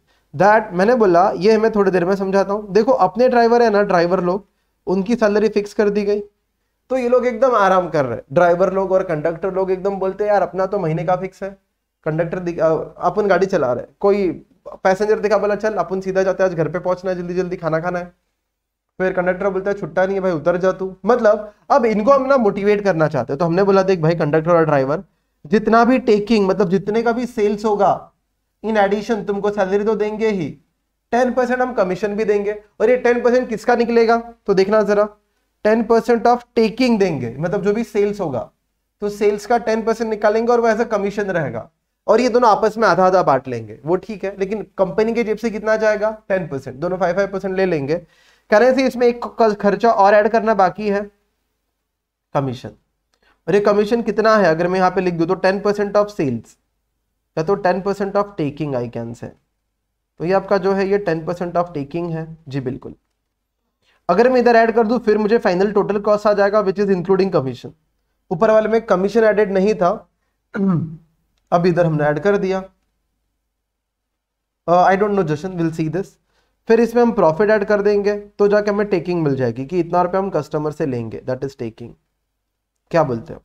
दैट मैंने बोला ये मैं थोड़ी देर में समझाता हूँ देखो अपने ड्राइवर है ना ड्राइवर लोग उनकी सैलरी फिक्स कर दी गई तो ये लोग एकदम आराम कर रहे ड्राइवर लोग और कंडक्टर लोग एकदम बोलते हैं यार अपना तो महीने का फिक्स है कंडक्टर अपन गाड़ी चला रहे कोई पैसेंजर देखा बोला चल अपन सीधा जाते हैं आज घर पे पहुंचना है जल्दी जल्दी खाना खाना है फिर कंडक्टर बोलता है छुट्टा नहीं है भाई उतर जा तू मतलब अब इनको हम ना मोटिवेट करना चाहते हैं तो हमने बोला देख भाई कंडक्टर और ड्राइवर जितना भी टेकिंग मतलब जितने का भी सेल्स होगा इन एडिशन तुमको सैलरी तो देंगे ही टेन परसेंट हम कमीशन भी देंगे और ये टेन परसेंट किसका निकलेगा तो देखना जरा टेन परसेंट ऑफ टेकिंग देंगे मतलब जो भी सेल्स होगा तो सेल्स का टेन परसेंट निकालेंगे और वो एज अ कमीशन रहेगा और ये दोनों आपस में आधा आधा बांट लेंगे वो ठीक है लेकिन कंपनी के जेब से कितना जाएगा टेन परसेंट दोनों फाइव फाइव परसेंट ले लेंगे करेंसी इसमें एक खर्चा और ऐड करना बाकी है कमीशन और ये कमीशन कितना है अगर मैं यहाँ पे लिख दू तो टेन परसेंट ऑफ सेल्स या तो ten percent of taking I can say तो ये आपका जो है ये टेन परसेंट ऑफ टेकिंग है जी बिल्कुल अगर मैं इधर ऐड कर दू फिर मुझे फाइनल टोटल कॉस्ट आ जाएगा विच इज इंक्लूडिंग कमीशन ऊपर वाले में कमीशन एडेड नहीं था (clears throat) अब इधर हमने ऐड कर दिया I don't know Jashan will see this फिर इसमें हम प्रॉफिट ऐड कर देंगे तो जाके हमें टेकिंग मिल जाएगी कि इतना रुपये हम कस्टमर से लेंगे दैट इज टेकिंग क्या बोलते हो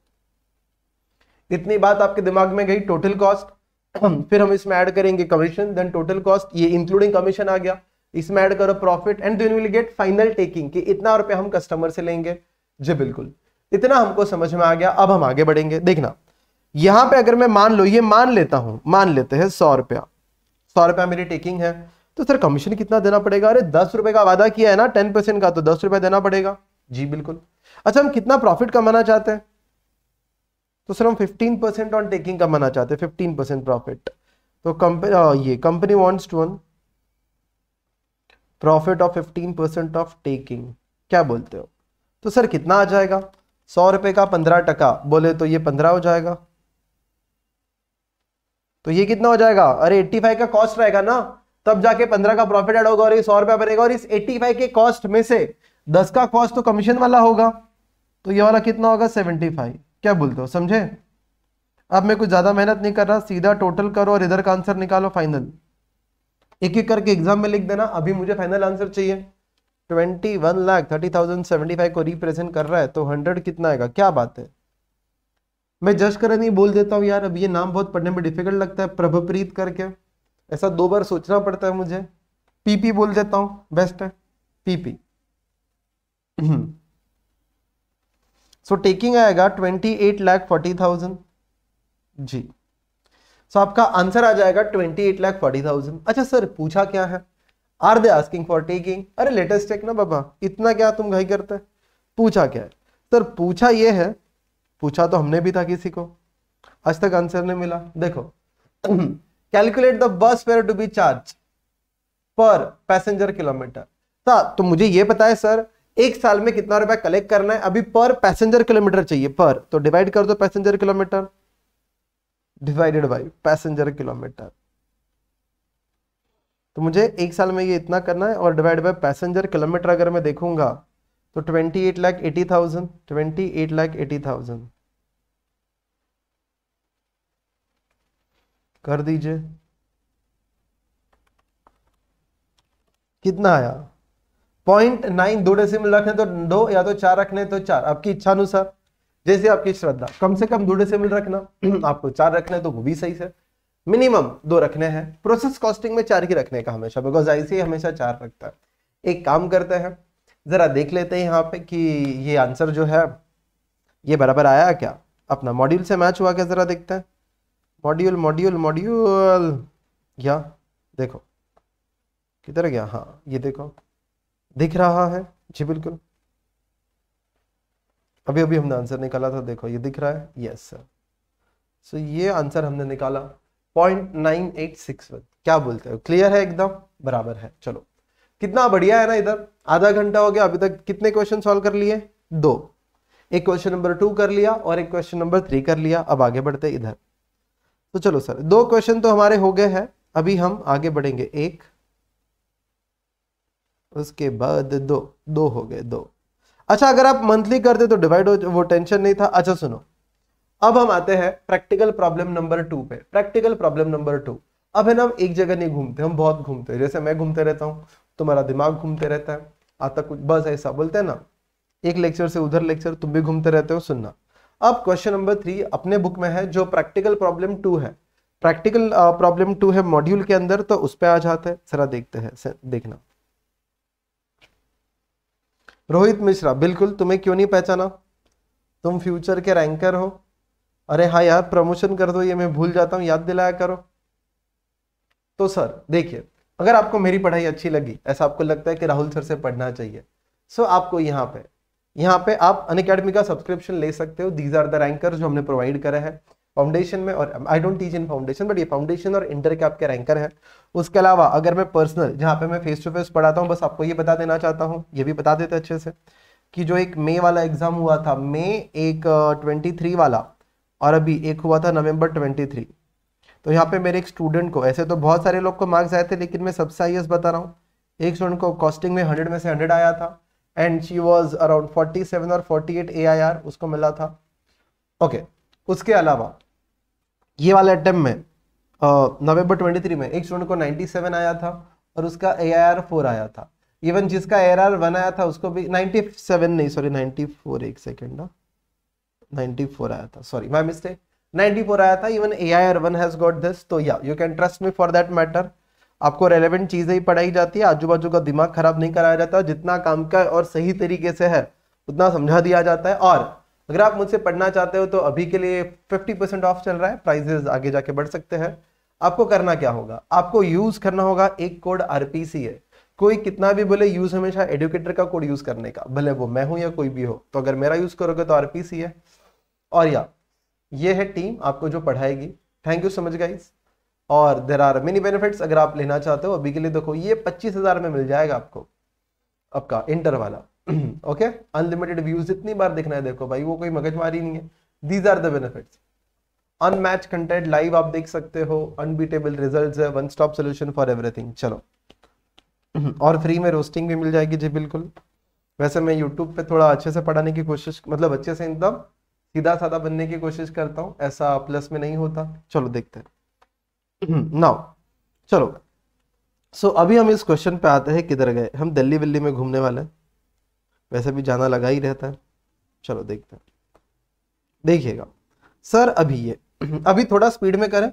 इतनी बात आपके दिमाग में गई टोटल कॉस्ट (clears throat) फिर हम इसमें ऐड करेंगे कमीशन देन टोटल कॉस्ट ये इंक्लूडिंग कमीशन आ गया इसमें ऐड करो profit and then will get final taking कि इतना रुपये हम कस्टमर से लेंगे जी बिल्कुल इतना हमको समझ में आ गया अब हम आगे बढ़ेंगे देखना यहां पे अगर मैं मान लो ये मान लेता हूं मान लेते हैं सौ रुपया सौ रुपया मेरी टेकिंग है तो सर कमीशन कितना देना पड़ेगा अरे दस रुपए का वादा किया है ना टेन परसेंट का तो दस रुपया देना पड़ेगा जी बिल्कुल अच्छा हम कितना प्रॉफिट कमाना चाहते हैं तो सर हम फिफ्टीन परसेंट ऑन टेकिंग कमाना चाहते हैं फिफ्टीन परसेंट प्रॉफिट तो कंपनी ये company wants to earn profit of fifteen percent of taking क्या बोलते हो तो सर कितना आ जाएगा सौ रुपए का पंद्रह टका बोले तो ये पंद्रह हो जाएगा तो ये कितना हो जाएगा अरे एट्टी फाइव का कॉस्ट रहेगा ना तब जाके पंद्रह का प्रॉफिट एड होगा और सौ रुपया बनेगा और इस एट्टी फाइव के कॉस्ट में से दस का कॉस्ट तो कमीशन वाला होगा तो ये वाला कितना होगा सेवेंटी फाइव क्या बोलते हो समझे अब मैं कुछ ज्यादा मेहनत नहीं कर रहा सीधा टोटल करो और इधर का आंसर निकालो फाइनल एक एक करके एग्जाम में लिख देना अभी मुझे फाइनल आंसर चाहिए twenty one lakh thirty thousand seventy five को रिप्रेजेंट कर रहा है तो हंड्रेड कितना आएगा क्या बात है मैं जज करन ही बोल देता हूँ यार अब ये नाम बहुत पढ़ने में डिफिकल्ट लगता है प्रभप्रीत करके ऐसा दो बार सोचना पड़ता है मुझे पीपी बोल देता हूँ बेस्ट है पीपी सो (clears throat) टेकिंग आएगा twenty eight lakh forty thousand जी सो so, आपका आंसर आ जाएगा twenty eight lakh forty thousand अच्छा सर पूछा क्या है are they asking for taking अरे लेटेस्ट चेक ना बाबा इतना क्या तुम घाई करते पूछा क्या है सर पूछा ये है पूछा तो हमने भी था किसी को आज तक आंसर नहीं मिला देखो calculate the bus fare to be charge per passenger kilometre था तो मुझे ये पता है सर एक साल में कितना रुपया कलेक्ट करना है अभी पर पैसेंजर किलोमीटर चाहिए पर तो डिवाइड कर दो passenger kilometre divided by passenger kilometre तो मुझे एक साल में ये इतना करना है और डिवाइड बाय पैसेंजर किलोमीटर अगर मैं देखूंगा तो twenty eight lakh eighty thousand twenty eight lakh eighty thousand कर दीजिए कितना आया पॉइंट नाइन दो डेसिमल रखने तो दो या तो चार रखने तो चार आपकी इच्छा अनुसार जैसे आपकी श्रद्धा कम से कम दो डेसिमल रखना (clears throat) आपको चार रखने तो वो भी सही है मिनिमम दो रखने हैं प्रोसेस कॉस्टिंग में चार ही रखने का हमेशा बिकॉज आईसी हमेशा चार रखता है एक काम करते हैं ज़रा देख लेते हैं यहाँ पे कि ये आंसर जो है ये बराबर आया क्या अपना मॉड्यूल से मैच हुआ क्या ज़रा देखते हैं मॉड्यूल मॉड्यूल मॉड्यूल या देखो किधर गया हाँ ये देखो दिख रहा है जी बिल्कुल अभी अभी हमने आंसर निकाला था देखो ये दिख रहा है यस सर सो ये आंसर हमने निकाला पॉइंट नाइन एट सिक्स क्या बोलते हो क्लियर है एकदम बराबर है चलो कितना बढ़िया है ना इधर आधा घंटा हो गया अभी तक कितने क्वेश्चन सॉल्व कर लिए दो एक क्वेश्चन नंबर टू कर लिया और एक क्वेश्चन नंबर थ्री कर लिया अब आगे बढ़ते इधर तो चलो सर दो क्वेश्चन तो हमारे हो गए हैं अभी हम आगे बढ़ेंगे एक उसके बाद दो दो हो गए दो अच्छा अगर आप मंथली करते तो डिवाइड हो वो टेंशन नहीं था अच्छा सुनो अब हम आते हैं प्रैक्टिकल प्रॉब्लम नंबर टू पे प्रैक्टिकल प्रॉब्लम नंबर टू अब है ना हम एक जगह नहीं घूमते हम बहुत घूमते जैसे मैं घूमते रहता हूँ तुम्हारा दिमाग घूमते रहता है आता कुछ बस ऐसा बोलते हैं ना एक लेक्चर से उधर लेक्चर तुम भी घूमते रहते हो सुनना अब क्वेश्चन नंबर थ्री अपने बुक में है जो प्रैक्टिकल प्रॉब्लम टू है प्रैक्टिकल प्रॉब्लम टू है मॉड्यूल के अंदर तो उस पर आ जाते हैं जरा देखते हैं देखना रोहित मिश्रा बिल्कुल तुम्हें क्यों नहीं पहचाना तुम फ्यूचर के रैंकर हो अरे हाँ यार प्रमोशन कर दो ये मैं भूल जाता हूँ याद दिलाया करो तो सर देखिए अगर आपको मेरी पढ़ाई अच्छी लगी ऐसा आपको लगता है कि राहुल सर से पढ़ना चाहिए सो आपको यहाँ पे यहाँ पे आप अन का सब्सक्रिप्शन ले सकते हो दीज आर द रैंकर जो हमने प्रोवाइड करे हैं फाउंडेशन में और I don't teach in foundation but ये फाउंडेशन और इंटर के आपके रैंकर है उसके अलावा अगर मैं पर्सनल जहाँ पे मैं फेस टू फेस पढ़ाता हूँ बस आपको ये बता देना चाहता हूँ ये भी बता देते अच्छे से कि जो एक मई वाला एग्जाम हुआ था मई एक ट्वेंटी uh, थ्री वाला और अभी एक हुआ था नवम्बर ट्वेंटी थ्री तो यहाँ पे मेरे एक स्टूडेंट को ऐसे तो बहुत सारे लोग को मार्क्स आए थे लेकिन मैं सबसे हाइएस्ट बता रहा हूँ एक स्टूडेंट को कॉस्टिंग में हंड्रेड में से हंड्रेड आया था and she was around forty और forty eight A I R उसको मिला था ओके okay. उसके अलावा ये वाले अटैम्प में नवंबर ट्वेंटी थ्री में एक स्टूडेंट को नाइन्टी सेवन आया था और उसका ए आई आर फोर आया था इवन जिसका ए आर वन आया था उसको भी नाइन्टी सेवन नहीं सॉरी नाइन्टी फोर एक सेकेंड नाइन्टी फोर आया था सॉरी माई मिस्टेक 94 आया था even A I one has got this तो या you can trust me for that matter आपको रेलिवेंट चीज़ें ही पढ़ाई जाती है आजू बाजू का दिमाग खराब नहीं कराया जाता जितना काम का और सही तरीके से है उतना समझा दिया जाता है और अगर आप मुझसे पढ़ना चाहते हो तो अभी के लिए 50 परसेंट ऑफ चल रहा है प्राइजेज आगे जाके बढ़ सकते हैं आपको करना क्या होगा आपको यूज़ करना होगा एक कोड आर है कोई कितना भी बोले यूज़ हमेशा एडुकेटर का कोड यूज़ करने का भले वो मैं हूँ या कोई भी हो तो अगर मेरा यूज़ करोगे तो आर है और या ये है टीम आपको जो पढ़ाएगी thank you so much guys और देर आर मेनी बेनिफिट्स अगर आप लेना चाहते हो अभी के लिए देखो ये पच्चीस हजार में मिल जाएगा आपको आपका इंटर वाला ओके अनलिमिटेड व्यूज जितनी बार देखना है देखो भाई वो कोई मगजमारी नहीं है these are the benefits unmatched content live आप देख सकते हो अनबीटेबल रिजल्ट है one stop solution for everything चलो (clears throat) और फ्री में रोस्टिंग भी मिल जाएगी जी बिल्कुल वैसे मैं यूट्यूब पे थोड़ा अच्छे से पढ़ाने की कोशिश मतलब अच्छे से एकदम सीधा साधा बनने की कोशिश करता हूँ ऐसा प्लस में नहीं होता चलो देखते हैं नाउ हम्म, चलो सो so, अभी हम इस क्वेश्चन पे आते हैं किधर गए हम दिल्ली विल्ली में घूमने वाले हैं वैसे भी जाना लगा ही रहता है चलो देखते हैं देखिएगा सर अभी ये अभी थोड़ा स्पीड में करें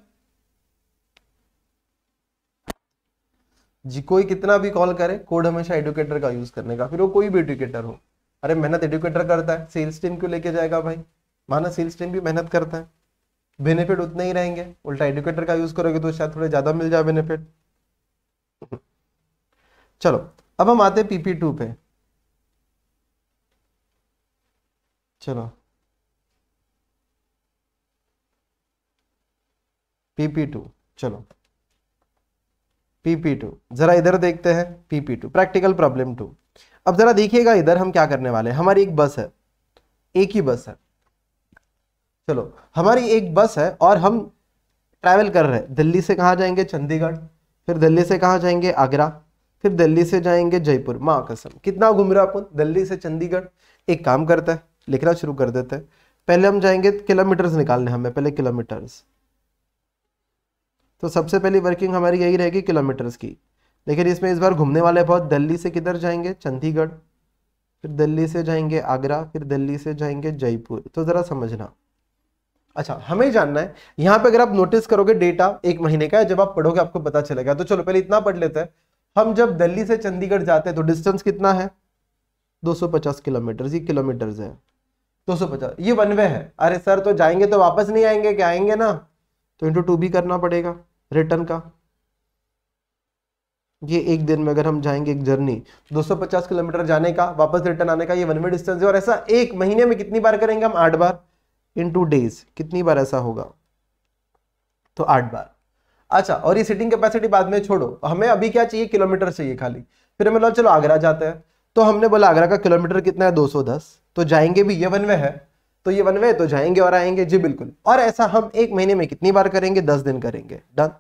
जी कोई कितना भी कॉल करे कोड हमेशा एडुकेटर का यूज करने का फिर वो कोई भी एडुकेटर हो अरे मेहनत एडुकेटर करता है सेल्स टीम क्यों लेके जाएगा भाई माना सेल्स टीम भी मेहनत करता है बेनिफिट उतने ही रहेंगे उल्टा एडुकेटर का यूज करोगे तो शायद थोड़े ज्यादा मिल जाए बेनिफिट चलो अब हम आते हैं पीपी टू पे चलो पीपी टू चलो पीपी टू जरा इधर देखते हैं PP two practical problem two अब जरा देखिएगा इधर हम क्या करने वाले हैं हमारी एक बस है एक ही बस है चलो हमारी एक बस है और हम ट्रैवल कर रहे हैं दिल्ली से कहाँ जाएंगे चंडीगढ़ फिर दिल्ली से कहाँ जाएंगे आगरा फिर दिल्ली से जाएंगे जयपुर माँ कसम कितना घूम हो अपन दिल्ली से चंडीगढ़ एक काम करता है लिखना शुरू कर देते हैं पहले हम जाएंगे किलोमीटर्स निकालने हमें पहले किलोमीटर्स तो सबसे पहली वर्किंग हमारी यही रहेगी किलोमीटर्स की लेकिन इसमें इस बार घूमने वाले बहुत दिल्ली से किधर जाएंगे चंडीगढ़ फिर दिल्ली से जाएंगे आगरा फिर दिल्ली से जाएंगे जयपुर तो ज़रा समझना अच्छा हमें जानना है यहाँ पे अगर आप नोटिस करोगे डेटा एक महीने का है जब आप पढ़ोगे आपको पता चलेगा तो चलो पहले इतना पढ़ लेते हैं हम जब दिल्ली से चंडीगढ़ जाते हैं तो डिस्टेंस कितना है 250 किलोमीटर ये किलोमीटर है 250 ये वन वे है अरे सर तो जाएंगे तो वापस नहीं आएंगे क्या आएंगे ना तो इंटू टू भी करना पड़ेगा रिटर्न का ये एक दिन में अगर हम जाएंगे एक जर्नी 250 किलोमीटर जाने का वापस रिटर्न आने का ये वन वे डिस्टेंस है और ऐसा एक महीने में कितनी बार करेंगे हम आठ बार इंटू डेज कितनी बार ऐसा होगा तो आठ बार अच्छा और ये सिटिंग कैपेसिटी बाद में छोड़ो तो हमें अभी क्या चाहिए किलोमीटर चाहिए खाली फिर हमें लो चलो आगरा जाते हैं तो हमने बोला आगरा का किलोमीटर कितना है 210 तो जाएंगे भी ये वन वे है तो ये वन वे तो जाएंगे और आएंगे जी बिल्कुल और ऐसा हम एक महीने में कितनी बार करेंगे दस दिन करेंगे डन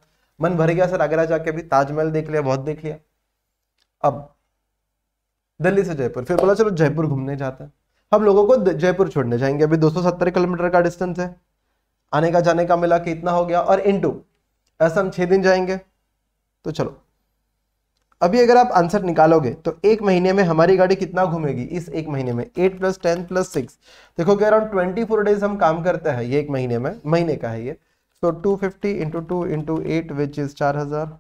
मन भर गया सर आगरा जाके अभी ताजमहल देख लिया बहुत देख लिया अब दिल्ली से जयपुर फिर बोला चलो जयपुर घूमने जाते हैं हम लोगों को जयपुर छोड़ने जाएंगे अभी 270 किलोमीटर का डिस्टेंस है आने का जाने का मिला के इतना हो गया और इनटू ऐसा हम छह दिन जाएंगे तो चलो अभी अगर आप आंसर निकालोगे तो एक महीने में हमारी गाड़ी कितना घूमेगी इस एक महीने में eight plus ten plus six देखो कि अराउंड ट्वेंटी फोर डेज हम काम करते हैं ये एक महीने में महीने का है ये so two fifty into two into eight which is चार हज़ार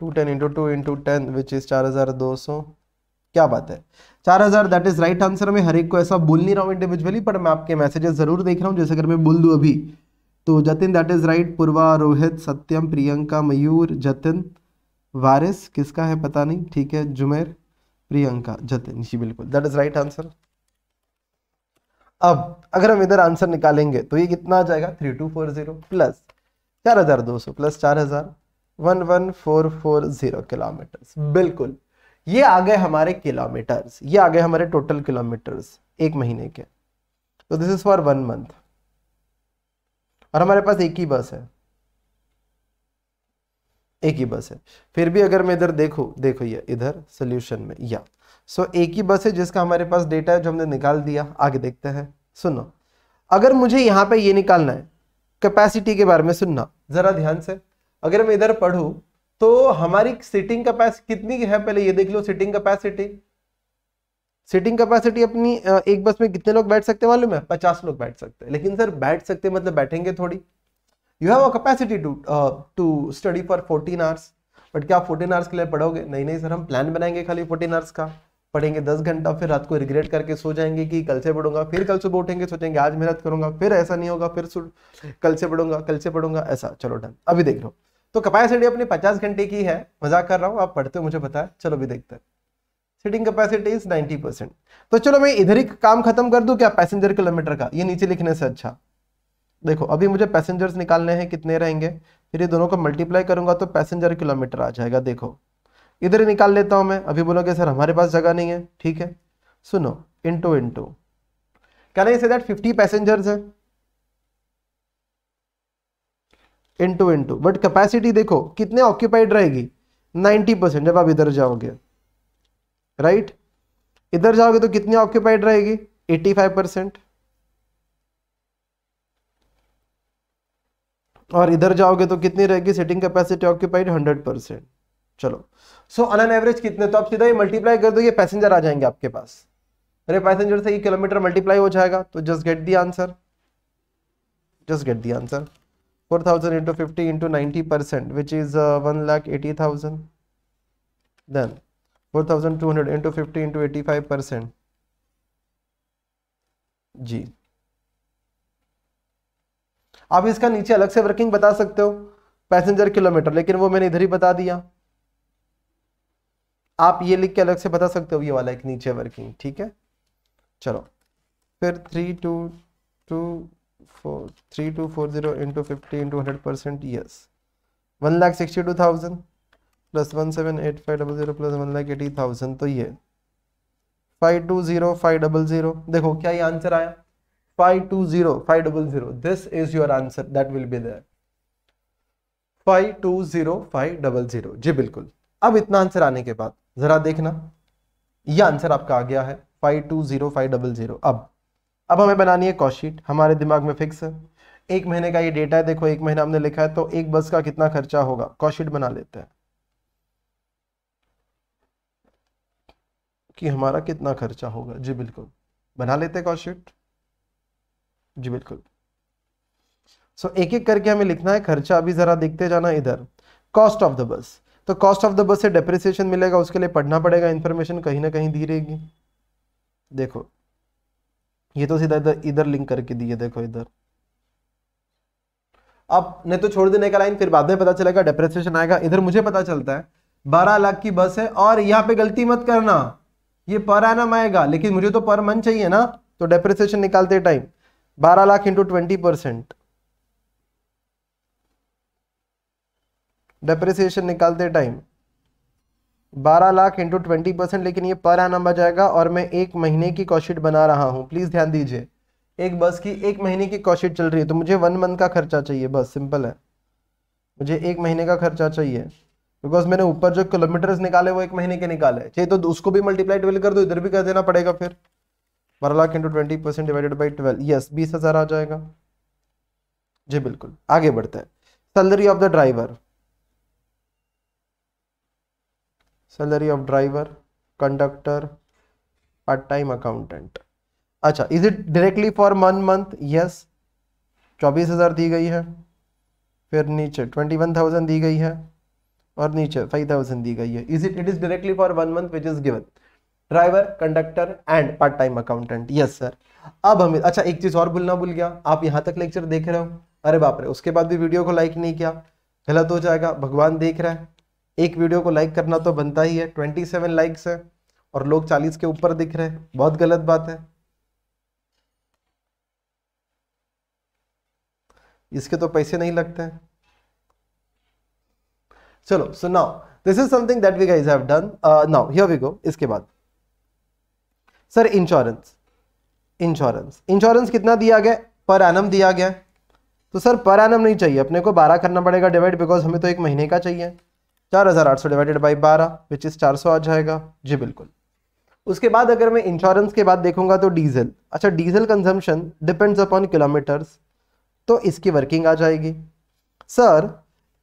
two ten into two into ten which is चार हज़ार दो सौ क्या बात है चार हज़ार दैट इज़ राइट आंसर मैं हर एक को ऐसा बोल नहीं रहा हूँ इंडिविजुअली पर मैं आपके मैसेजेस ज़रूर देख रहा हूँ जैसे अगर मैं बोल दूँ अभी तो Jatin that is right Purva Rohit Satyam Priyanka Mayur Jatin Waris किसका है पता नहीं ठीक है जुमेर प्रियंका जतिन जी बिल्कुल दैट इज़ राइट आंसर अब अगर हम इधर आंसर निकालेंगे तो ये कितना आ जाएगा three two four zero plus चार हज़ार दो सौ प्लस चार हज़ार one one four four zero kilometre बिल्कुल ये आ गए हमारे किलोमीटर्स ये आ गए हमारे टोटल किलोमीटर्स एक महीने के तो this is for one month और हमारे पास एक ही बस है एक ही बस है फिर भी अगर मैं इधर देखू देखो ये इधर सोल्यूशन में या सो so, एक ही बस है जिसका हमारे पास डेटा है जो हमने निकाल दिया आगे देखते हैं सुनो अगर मुझे यहां पे ये निकालना है कैपेसिटी के बारे में सुनना ज़रा ध्यान से अगर मैं इधर पढ़ू तो हमारी सिटिंग कैपेसिटी कितनी है पहले ये देख लो सिटिंग कैपेसिटी सिटिंग कैपेसिटी अपनी एक बस में कितने लोग बैठ सकते हैं मालूम है पचास लोग बैठ सकते हैं लेकिन सर बैठ सकते हैं मतलब बैठेंगे थोड़ी you have a capacity to to study for fourteen hours but क्या आप फोर्टीन आवर्स के लिए पढ़ोगे नहीं नहीं सर हम प्लान बनाएंगे खाली फोर्टीन आवर्स का पढ़ेंगे दस घंटा फिर रात को रिग्रेट करके सो जाएंगे कि कल से पढ़ूंगा फिर कल सुबह उठेंगे सोचेंगे आज मेहनत करूंगा फिर ऐसा नहीं होगा फिर कल से पढ़ूंगा कल से पढ़ूंगा ऐसा चलो डन अभी देख लो तो कैपेसिटी अपनी 50 घंटे की है मजाक कर रहा हूँ आप पढ़ते हो मुझे पता है चलो भी देखते हैं सीटिंग कैपेसिटी इज 90 परसेंट तो चलो मैं इधर ही काम खत्म कर दूं क्या पैसेंजर किलोमीटर का ये नीचे लिखने से अच्छा देखो अभी मुझे पैसेंजर्स निकालने हैं कितने रहेंगे फिर ये दोनों को मल्टीप्लाई करूंगा तो पैसेंजर किलोमीटर आ जाएगा देखो इधर ही निकाल लेता हूँ मैं अभी बोलोगे सर हमारे पास जगह नहीं है ठीक है सुनो इंटू इंटू क्या नहीं से दैट फिफ्टी पैसेंजर्स है इंटू इंटू बट कैपेसिटी देखो कितने ऑक्यूपाइड रहेगी 90 परसेंट जब आप इधर जाओगे राइट right? इधर जाओगे तो कितनी ऑक्यूपाइड रहेगी 85 परसेंट और इधर जाओगे तो कितनी रहेगी सिटिंग कैपेसिटी ऑक्यूपाइड 100 परसेंट चलो सो ऑन एन एवरेज कितने तो आप सीधा ही मल्टीप्लाई कर दो ये पैसेंजर आ जाएंगे आपके पास अरे पैसेंजर से ये किलोमीटर मल्टीप्लाई हो जाएगा तो just get the answer just get the answer four thousand into fifty into ninety percent which is one lakh eighty thousand then four thousand two hundred into fifty into eighty five percent जी आप इसका नीचे अलग से working बता सकते हो passenger kilometre लेकिन वो मैंने इधर ही बता दिया आप ये लिख के अलग से बता सकते हो ये वाला एक नीचे वर्किंग ठीक है चलो फिर three two two three two four zero into fifty into hundred percent. Yes, one lakh sixty two thousand plus one seven eight five double zero plus one lakh eighty thousand तो ये five two zero five double zero देखो क्या ये answer आया five two zero five double zero this is your answer that will be there five two zero five double zero जी बिल्कुल अब इतना आंसर आने के बाद जरा देखना ये आंसर आपका आ गया है five two zero five double zero अब अब हमें बनानी है कॉस्ट शीट हमारे दिमाग में फिक्स है एक महीने का ये डेटा है देखो एक महीना हमने लिखा है तो एक बस का कितना खर्चा होगा कॉशीट बना लेते हैं कि हमारा कितना खर्चा होगा जी बिल्कुल बना लेते हैं कॉस्ट जी बिल्कुल सो एक एक करके हमें लिखना है खर्चा अभी जरा देखते जाना इधर कॉस्ट ऑफ द बस तो कॉस्ट ऑफ द बस से डेप्रिसिएशन मिलेगा उसके लिए पढ़ना पड़ेगा इंफॉर्मेशन कहीं ना कहीं दी रहेगी देखो ये तो सीधा इधर इधर लिंक करके दिए देखो इधर अब नहीं तो छोड़ देने का लाइन फिर बाद में पता चलेगा डिप्रेसिएशन आएगा इधर मुझे पता चलता है बारह लाख की बस है और यहाँ पे गलती मत करना ये पर आना आएगा लेकिन मुझे तो पर मन चाहिए ना तो डेप्रिसिएशन निकालते टाइम बारह lakh into twenty percent depreciation निकालते टाइम बारह लाख इंटू ट्वेंटी परसेंट लेकिन ये पर आना बन जाएगा और मैं एक महीने की कॉशीट बना रहा हूँ प्लीज़ ध्यान दीजिए एक बस की एक महीने की कॉशीट चल रही है तो मुझे वन मंथ का खर्चा चाहिए बस सिंपल है मुझे एक महीने का खर्चा चाहिए बिकॉज मैंने ऊपर जो किलोमीटर्स निकाले वो एक महीने के निकाले चाहिए तो उसको भी मल्टीप्लाई ट्वेल्व कर दो इधर भी कर देना पड़ेगा फिर बारह lakh into twenty percent divided by twelve yes बीस हज़ार आ जाएगा जी बिल्कुल आगे बढ़ते हैं salary of the driver salary of driver conductor part time accountant अच्छा is it directly for one month yes चौबीस हज़ार दी गई है फिर नीचे ट्वेंटी वन थाउजेंड दी गई है और नीचे फाइव थाउजेंड दी गई है is it it is directly for one month which is given driver conductor and part time accountant yes sir अब हमें अच्छा एक चीज़ और भूलना भूल गया आप यहाँ तक लेक्चर देख रहे हो अरे बाप रे उसके बाद भी वीडियो को लाइक नहीं किया गलत हो जाएगा भगवान देख रहा है एक वीडियो को लाइक करना तो बनता ही है ट्वेंटी सेवन लाइक्स है और लोग चालीस के ऊपर दिख रहे हैं बहुत गलत बात है इसके तो पैसे नहीं लगते हैं चलो so now this is something that we guys have done now here we go इसके बाद सर इंश्योरेंस इंश्योरेंस इंश्योरेंस कितना दिया गया पर एनम दिया गया तो सर पर एनम नहीं चाहिए अपने को बारह करना पड़ेगा डिवाइड बिकॉज हमें तो एक महीने का चाहिए चार हज़ार आठ सौ डिवाइडेड बाई बारह विच इज़ चार सौ आ जाएगा जी बिल्कुल उसके बाद अगर मैं इंश्योरेंस के बाद देखूंगा तो डीजल अच्छा diesel consumption depends upon kilometres तो इसकी वर्किंग आ जाएगी सर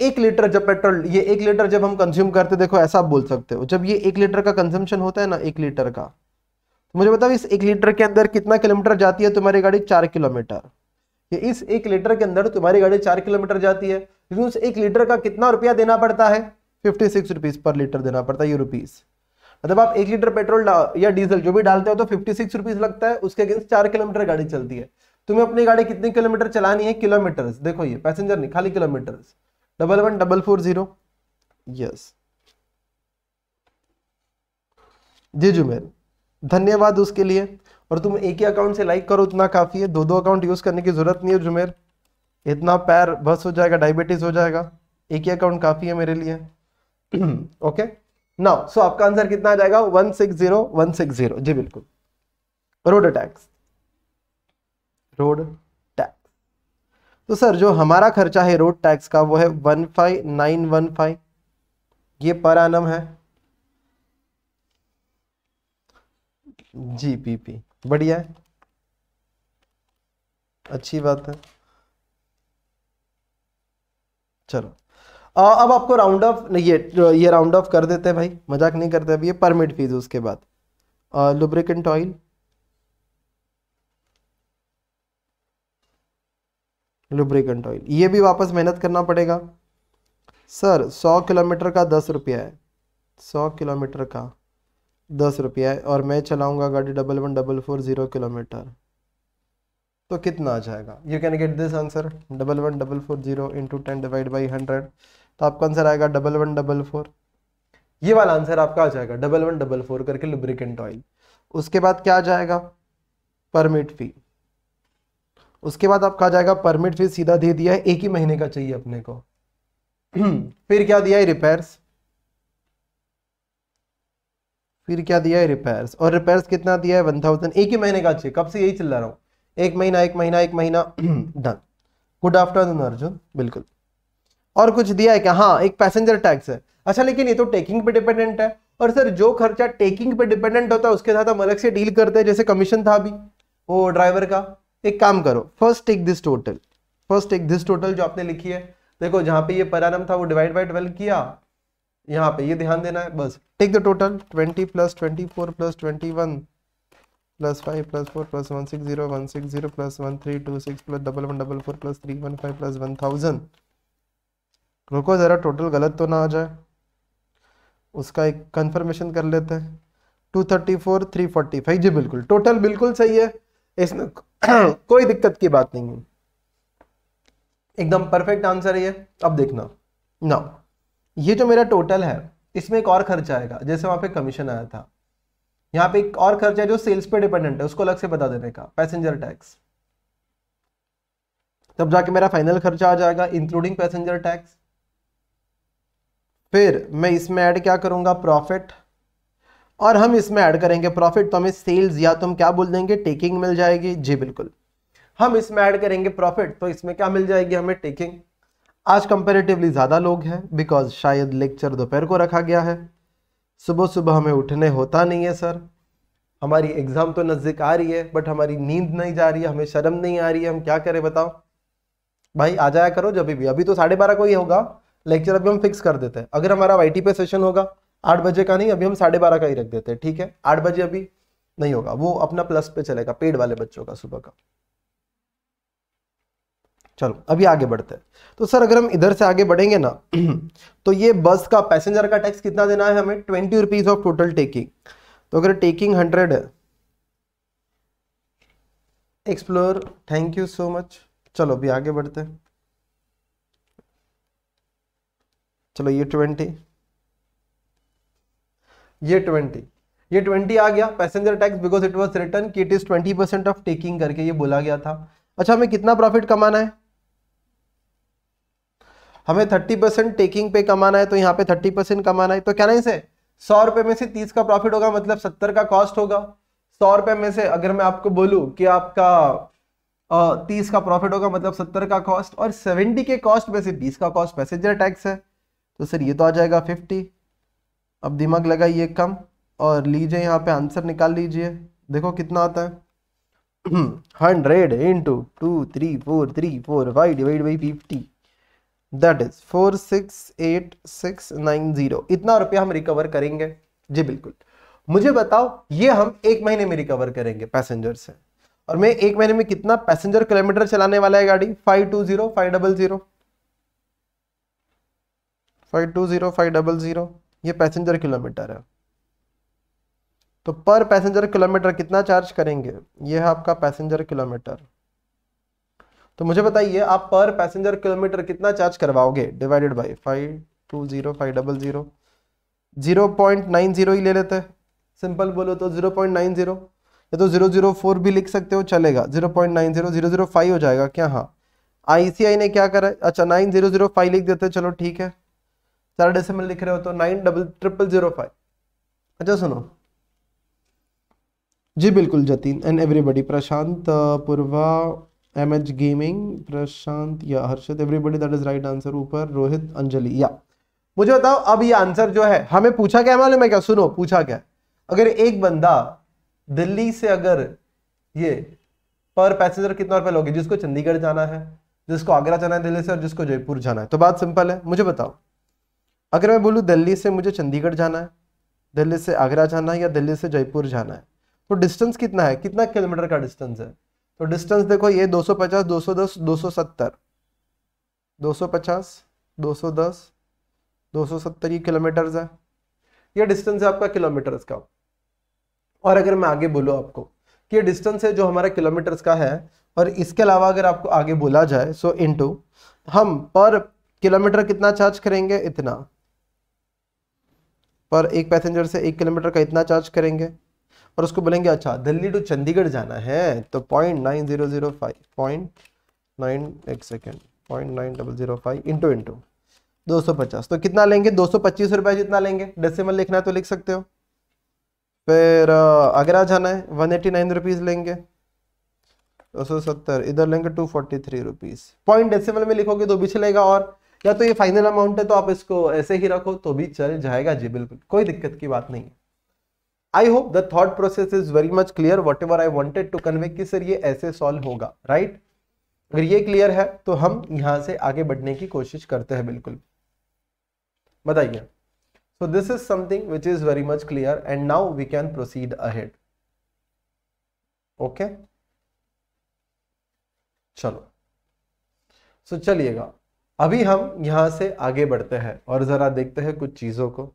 एक लीटर जब पेट्रोल ये एक लीटर जब हम कंज्यूम करते देखो ऐसा आप बोल सकते हो जब ये एक लीटर का कंजम्पशन होता है ना एक लीटर का तो मुझे बताओ इस एक लीटर के अंदर कितना किलोमीटर जाती है तुम्हारी गाड़ी चार किलोमीटर ये इस एक लीटर के अंदर तुम्हारी गाड़ी चार किलोमीटर जाती है लेकिन उस एक लीटर का कितना रुपया देना पड़ता है fifty six rupees per litre देना पड़ता है ये रुपीज़ मतलब आप एक लीटर पेट्रोल या डीजल जो भी डालते हो तो फिफ्टी सिक्स रुपीज़ लगता है उसके अगेंस्ट चार किलोमीटर गाड़ी चलती है तुम्हें अपनी गाड़ी कितने किलोमीटर चलानी है किलोमीटर देखो ये पैसेंजर नहीं खाली kilometre double one double four zero yes जी जुमेर धन्यवाद उसके लिए और तुम एक ही अकाउंट से लाइक करो उतना काफ़ी है दो दो अकाउंट यूज़ करने की ज़रूरत नहीं है जुमेर इतना पैर बस हो जाएगा डायबिटीज़ हो जाएगा एक ही अकाउंट काफ़ी है मेरे लिए ओके नाउ सो आपका आंसर कितना आ जाएगा one six zero one six zero जी बिल्कुल रोड टैक्स रोड टैक्स तो सर जो हमारा खर्चा है रोड टैक्स का वो है one five nine one five ये पर आनम है जी पी पी बढ़िया है अच्छी बात है चलो आ, अब आपको राउंड ऑफ ये ये राउंड ऑफ कर देते हैं भाई मजाक नहीं करते अभी ये परमिट फीस उसके बाद लुब्रिकेंट ऑयल लुब्रिकेंट ऑयल ये भी वापस मेहनत करना पड़ेगा सर सौ किलोमीटर का दस रुपया है सौ किलोमीटर का दस रुपया है और मैं चलाऊंगा गाड़ी double one double four zero kilometre तो कितना आ जाएगा you can get this answer double one double four zero into ten divide by hundred तो आपका आंसर आएगा डबल वन डबल फोर ये वाला आंसर आपका आ जाएगा डबल वन डबल फोर करके लुब्रिकेंट ऑयल उसके बाद क्या आ जाएगा परमिट फी उसके बाद आपका आ जाएगा परमिट फी सीधा दे दिया है एक ही महीने का चाहिए अपने को (clears throat) फिर क्या दिया है रिपेयर्स फिर क्या दिया है रिपेयर्स और रिपेयर्स कितना दिया है वन थाउजेंड एक ही महीने का चाहिए कब से यही चिल्ला रहा हूं एक महीना एक महीना एक महीना डन गुड आफ्टरनून अर्जुन बिल्कुल और कुछ दिया है क्या हाँ एक पैसेंजर टैक्स है अच्छा लेकिन ये तो टेकिंग पे डिपेंडेंट है और सर जो खर्चा टेकिंग पे डिपेंडेंट होता है उसके साथ हम अलग से डील करते हैं जैसे कमीशन था अभी वो ड्राइवर का एक काम करो first take this total first take this total जो आपने लिखी है देखो जहां पे ये परानम था वो डिवाइड बाई ट्वेल्व किया यहाँ पे ये ध्यान देना है बस take the total twenty plus twenty four plus twenty one plus five plus four plus one six zero one six zero plus one three two six plus double one double four plus three one five plus one thousand रुको ज़रा total गलत तो ना आ जाए उसका एक confirmation कर लेते हैं two thirty four three forty five जी बिल्कुल टोटल बिल्कुल सही है इसमें (clears throat) कोई दिक्कत की बात नहीं है एकदम परफेक्ट आंसर ये अब देखना ना ये जो मेरा टोटल है इसमें एक और खर्चा आएगा जैसे वहां पे कमीशन आया था यहाँ पे एक और खर्चा है जो सेल्स पे डिपेंडेंट है उसको अलग से बता देने का पैसेंजर टैक्स तब जाके मेरा फाइनल खर्चा आ जाएगा इंक्लूडिंग पैसेंजर टैक्स फिर मैं इसमें ऐड क्या करूंगा प्रॉफिट और हम इसमें ऐड करेंगे प्रॉफिट तो हमें सेल्स या तो हम क्या बोल देंगे टेकिंग मिल जाएगी जी बिल्कुल हम इसमें ऐड करेंगे प्रॉफिट तो इसमें क्या मिल जाएगी हमें टेकिंग आज कंपेरेटिवली ज़्यादा लोग हैं बिकॉज शायद लेक्चर दोपहर को रखा गया है सुबह सुबह हमें उठने होता नहीं है सर हमारी एग्ज़ाम तो नज़दीक आ रही है बट हमारी नींद नहीं जा रही है हमें शर्म नहीं आ रही है हम क्या करें बताओ भाई आ जाया करो जब भी अभी तो साढ़े बारह को ही होगा लेक्चर अभी हम फिक्स कर देते हैं अगर हमारा वाई पे सेशन होगा आठ बजे का नहीं अभी हम साढ़े बारह का ही रख देते हैं ठीक है आठ बजे अभी नहीं होगा वो अपना प्लस पे चलेगा पेड वाले बच्चों का सुबह का चलो अभी आगे बढ़ते हैं तो सर अगर हम इधर से आगे बढ़ेंगे ना (clears throat) तो ये बस का पैसेंजर का टैक्स कितना देना है हमें twenty rupees of total taking तो अगर टेकिंग हंड्रेड है explore thank you so much चलो अभी आगे बढ़ते हैं चलो ये ट्वेंटी ये ट्वेंटी ये ट्वेंटी आ गया passenger tax because it was return कि it is twenty percent of taking करके ये बोला गया था अच्छा हमें कितना प्रॉफिट कमाना है हमें थर्टी परसेंट टेकिंग पे कमाना है तो यहाँ पे थर्टी परसेंट कमाना है तो क्या नहीं से सौ रुपए में से तीस का प्रॉफिट होगा मतलब सत्तर का कॉस्ट होगा सौ रुपए में से अगर मैं आपको बोलूँ कि आपका तीस का प्रॉफिट होगा मतलब सत्तर का कॉस्ट और सेवेंटी के कॉस्ट में से बीस का कॉस्ट पैसेंजर टैक्स है तो सर ये तो आ जाएगा फिफ्टी अब दिमाग लगाइए कम और लीजिए यहाँ पे आंसर निकाल लीजिए देखो कितना आता है hundred into two three four three four five divide by fifty that is four six eight six nine zero इतना रुपया हम रिकवर करेंगे जी बिल्कुल मुझे बताओ ये हम एक महीने में रिकवर करेंगे पैसेंजर से और मैं एक महीने में कितना पैसेंजर किलोमीटर चलाने वाला है गाड़ी five two zero five double zero five two zero five double zero ये पैसेंजर किलोमीटर है तो पर पैसेंजर किलोमीटर कितना चार्ज करेंगे ये है आपका पैसेंजर किलोमीटर तो मुझे बताइए आप पर पैसेंजर किलोमीटर कितना चार्ज करवाओगे divided by five two zero five double zero zero point nine zero ही ले लेते हैं सिंपल बोलो तो ज़ीरो पॉइंट नाइन ज़ीरो या तो ज़ीरो ज़ीरो फोर भी लिख सकते हो चलेगा zero point nine zero zero zero five हो जाएगा क्या हाँ आईसीआई ने क्या करा अच्छा नाइन ज़ीरो ज़ीरो फाइव लिख देते चलो ठीक है चार डेसिमल लिख रहे हो तो nine double triple zero five अच्छा सुनो जी बिल्कुल Jatin and everybody Prashant Purva M H gaming Prashant या Harshad everybody that is right answer ऊपर रोहित अंजलि या मुझे बताओ अब ये आंसर जो है हमें पूछा क्या मालूम है क्या सुनो पूछा क्या अगर एक बंदा दिल्ली से अगर ये पर पैसेंजर कितना रुपए लोगे जिसको चंडीगढ़ जाना है जिसको आगरा जाना है दिल्ली से और जिसको जयपुर जाना है तो बात सिंपल है मुझे बताओ अगर मैं बोलूँ दिल्ली से मुझे चंडीगढ़ जाना है दिल्ली से आगरा जाना है या दिल्ली से जयपुर जाना है तो डिस्टेंस कितना है कितना किलोमीटर का डिस्टेंस है तो डिस्टेंस देखो ये 250 210 270 250 210 270 ये किलोमीटर्स है ये डिस्टेंस है आपका किलोमीटर्स का और अगर मैं आगे बोलूँ आपको कि ये डिस्टेंस है जो हमारा किलोमीटर्स का है और इसके अलावा अगर आपको आगे बोला जाए सो इन हम पर किलोमीटर कितना चार्ज करेंगे इतना पर एक पैसेंजर से एक किलोमीटर का इतना चार्ज करेंगे और उसको बोलेंगे अच्छा दिल्ली टू चंडीगढ़ जाना है तो point nine zero zero five point nine एक second point nine double zero five into into दो सौ पचास तो कितना लेंगे दो सौ पच्चीस रुपये जितना लेंगे डेसिमल लिखना है तो लिख सकते हो फिर आगरा जाना है वन एटी नाइन रुपीज़ लेंगे दो सौ सत्तर इधर लेंगे two forty three rupees point decimal में लिखोगे तो बिछलेगा और या तो ये फाइनल अमाउंट है तो आप इसको ऐसे ही रखो तो भी चल जाएगा जी बिल्कुल कोई दिक्कत की बात नहीं I hope the thought process is very much clear what ever I wanted to convey कि सर ये ऐसे सॉल्व होगा राइट अगर ये क्लियर है तो हम यहां से आगे बढ़ने की कोशिश करते हैं बिल्कुल बताइए so this is something which is very much clear and now we can proceed ahead okay चलो सो so, चलिएगा अभी हम यहां से आगे बढ़ते हैं और ज़रा देखते हैं कुछ चीज़ों को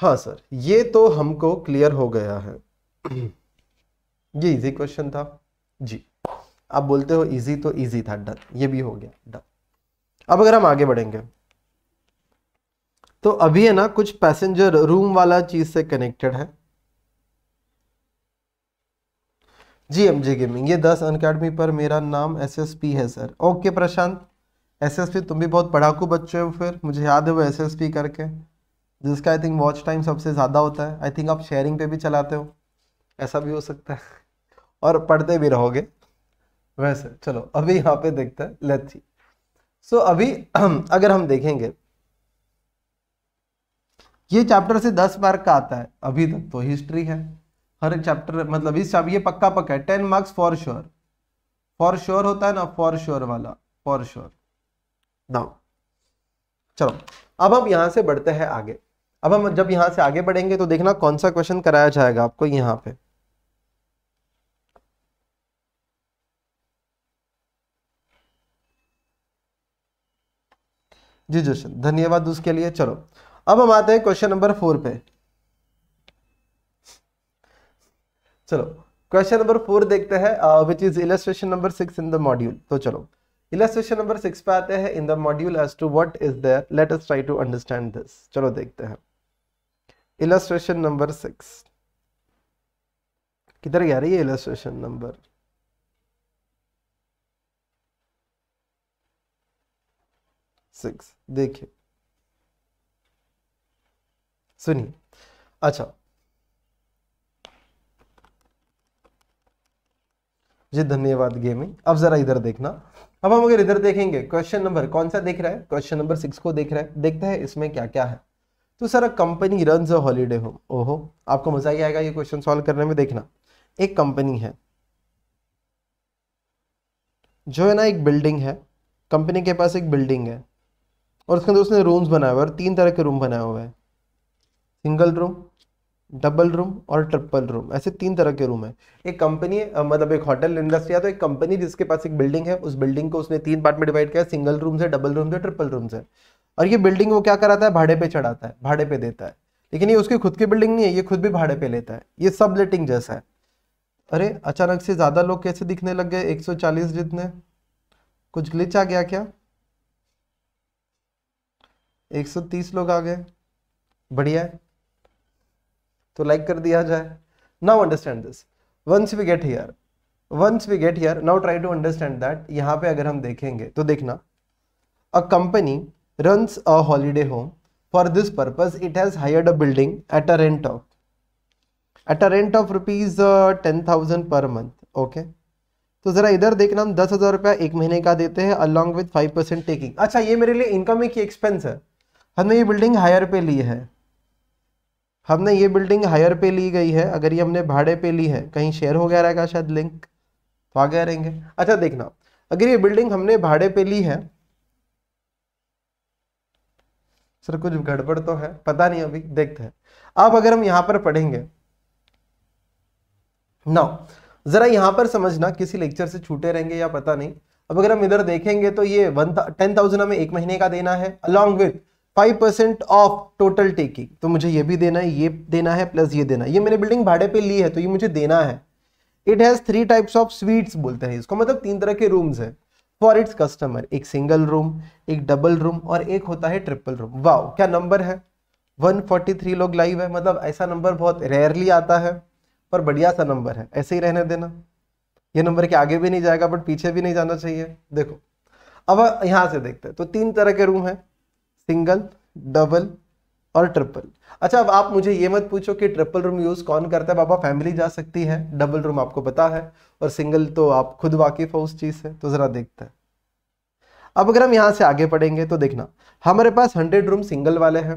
हाँ सर ये तो हमको क्लियर हो गया है ये इजी क्वेश्चन था जी आप बोलते हो इजी तो इजी था डन ये भी हो गया डन अब अगर हम आगे बढ़ेंगे तो अभी है ना कुछ पैसेंजर रूम वाला चीज से कनेक्टेड है जी एमजे गेमिंग ये दस अनकेडमी पर मेरा नाम एसएसपी है सर ओके प्रशांत एसएसपी तुम भी बहुत पढ़ाकू बच्चे हो फिर मुझे याद है वो एसएसपी करके जिसका आई थिंक वॉच टाइम सबसे ज़्यादा होता है आई थिंक आप शेयरिंग पे भी चलाते हो ऐसा भी हो सकता है और पढ़ते भी रहोगे वैसे चलो अभी यहाँ पे देखते हैं लेट्स सी सो अभी (clears throat) अगर हम देखेंगे ये चैप्टर से दस मार्क का आता है अभी तक तो हिस्ट्री है हर एक चैप्टर मतलब इस ये पक्का पक्का है ten marks for sure for sure होता है ना फॉर श्योर वाला फॉर श्योर नाउ चलो अब हम यहां से बढ़ते हैं आगे अब हम जब यहां से आगे बढ़ेंगे तो देखना कौन सा क्वेश्चन कराया जाएगा आपको यहां पे जी जोशन धन्यवाद उसके लिए चलो अब हम आते हैं क्वेश्चन नंबर फोर पे चलो क्वेश्चन नंबर फोर देखते हैं विच इज इलेन number six in the module तो चलो इलास्ट्रेशन नंबर सिक्स पे आते हैं in the module as to what is there let's try to understand this चलो देखते हैं इलास्ट्रेशन नंबर सिक्स किधर गया रही है इलास्ट्रेशन नंबर सिक्स देखिए सुनिए अच्छा जी धन्यवाद गेमिंग अब जरा इधर देखना अब हम अगर इधर देखेंगे क्वेश्चन नंबर कौन सा देख रहा है क्वेश्चन नंबर सिक्स को देख रहा है देखते हैं इसमें क्या क्या है तो sir a company run a holiday home ओहो आपको मजा ही आएगा ये क्वेश्चन सॉल्व करने में देखना एक कंपनी है जो है ना एक बिल्डिंग है कंपनी के पास एक बिल्डिंग है और उसके अंदर उसने रूम्स बनाए हुए और तीन तरह के रूम बनाए हुए हैं सिंगल रूम डबल रूम और ट्रिपल रूम ऐसे तीन तरह के रूम है एक कंपनी मतलब एक होटल इंडस्ट्री है तो एक कंपनी जिसके पास एक बिल्डिंग है उस बिल्डिंग को उसने तीन पार्ट में डिवाइड किया सिंगल रूम से डबल रूम से ट्रिपल रूम से और ये बिल्डिंग वो क्या कराता है भाड़े पे चढ़ाता है भाड़े पे देता है लेकिन ये उसकी खुद की बिल्डिंग नहीं है ये खुद भी भाड़े पे लेता है ये सब लेटिंग जैसा है अरे अचानक से ज़्यादा लोग कैसे दिखने लग गए 140 जितने कुछ ग्लिच आ गया क्या 130 लोग आ गए बढ़िया है तो लाइक कर दिया जाए now understand this once we get here once we get here now try to understand that यहाँ पे अगर हम देखेंगे तो देखना a company runs a holiday home for this purpose it has hired a building at a rent of at a rent of rupees ten thousand per month okay तो जरा इधर देखना हम दस हजार रुपया एक महीने का देते हैं along with five percent taking अच्छा ये मेरे लिए इनकम एक एक्सपेंस है हमने ये बिल्डिंग हायर पे ली है हमने ये बिल्डिंग हायर पे ली गई है अगर ये हमने भाड़े पे ली है कहीं शेयर हो गया रहेगा शायद लिंक तो आ गया रहेंगे अच्छा देखना अगर ये बिल्डिंग हमने भाड़े पे ली है सर कुछ गड़बड़ तो है पता नहीं अभी देखते हैं अब अगर हम यहां पर पढ़ेंगे ना ज़रा यहां पर समझना किसी लेक्चर से छूटे रहेंगे या पता नहीं अब अगर हम इधर देखेंगे तो ये वन टेन थाउजेंड हमें एक महीने का देना है along with five percent of total taking तो मुझे ये भी देना है ये देना है प्लस ये देना है ये मैंने बिल्डिंग भाड़े पे ली है तो ये मुझे देना है it has three types of suites बोलते हैं इसको मतलब तीन तरह के रूम्स है फॉर इट्स कस्टमर एक सिंगल रूम एक डबल रूम और एक होता है ट्रिपल रूम वाओ क्या नंबर है 143 लोग लाइव है मतलब ऐसा नंबर बहुत रेयरली आता है पर बढ़िया सा नंबर है ऐसे ही रहने देना ये नंबर के आगे भी नहीं जाएगा बट पीछे भी नहीं जाना चाहिए देखो अब यहाँ से देखते हैं तो तीन तरह के रूम है सिंगल डबल और ट्रिपल अच्छा अब आप मुझे ये मत पूछो कि ट्रिपल रूम यूज़ कौन करता है बाबा फैमिली जा सकती है डबल रूम आपको पता है और सिंगल तो आप खुद वाकिफ हो उस चीज़ से तो ज़रा देखते हैं अब अगर हम यहाँ से आगे पढ़ेंगे तो देखना हमारे पास हंड्रेड रूम सिंगल वाले हैं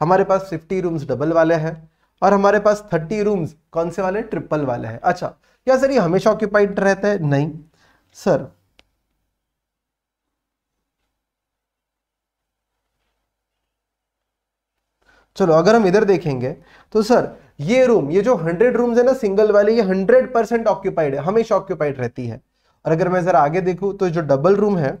हमारे पास फिफ्टी रूम्स डबल वाले हैं और हमारे पास थर्टी रूम्स कौन से वाले ट्रिपल वाले हैं अच्छा क्या सर ये हमेशा ऑक्यूपाइड रहते हैं नहीं सर चलो अगर हम इधर देखेंगे तो सर ये रूम ये जो हंड्रेड रूम्स है ना सिंगल वाले ये हंड्रेड परसेंट ऑक्यूपाइड है हमेशा ऑक्यूपाइड रहती है और अगर मैं जरा आगे देखूं तो जो डबल रूम है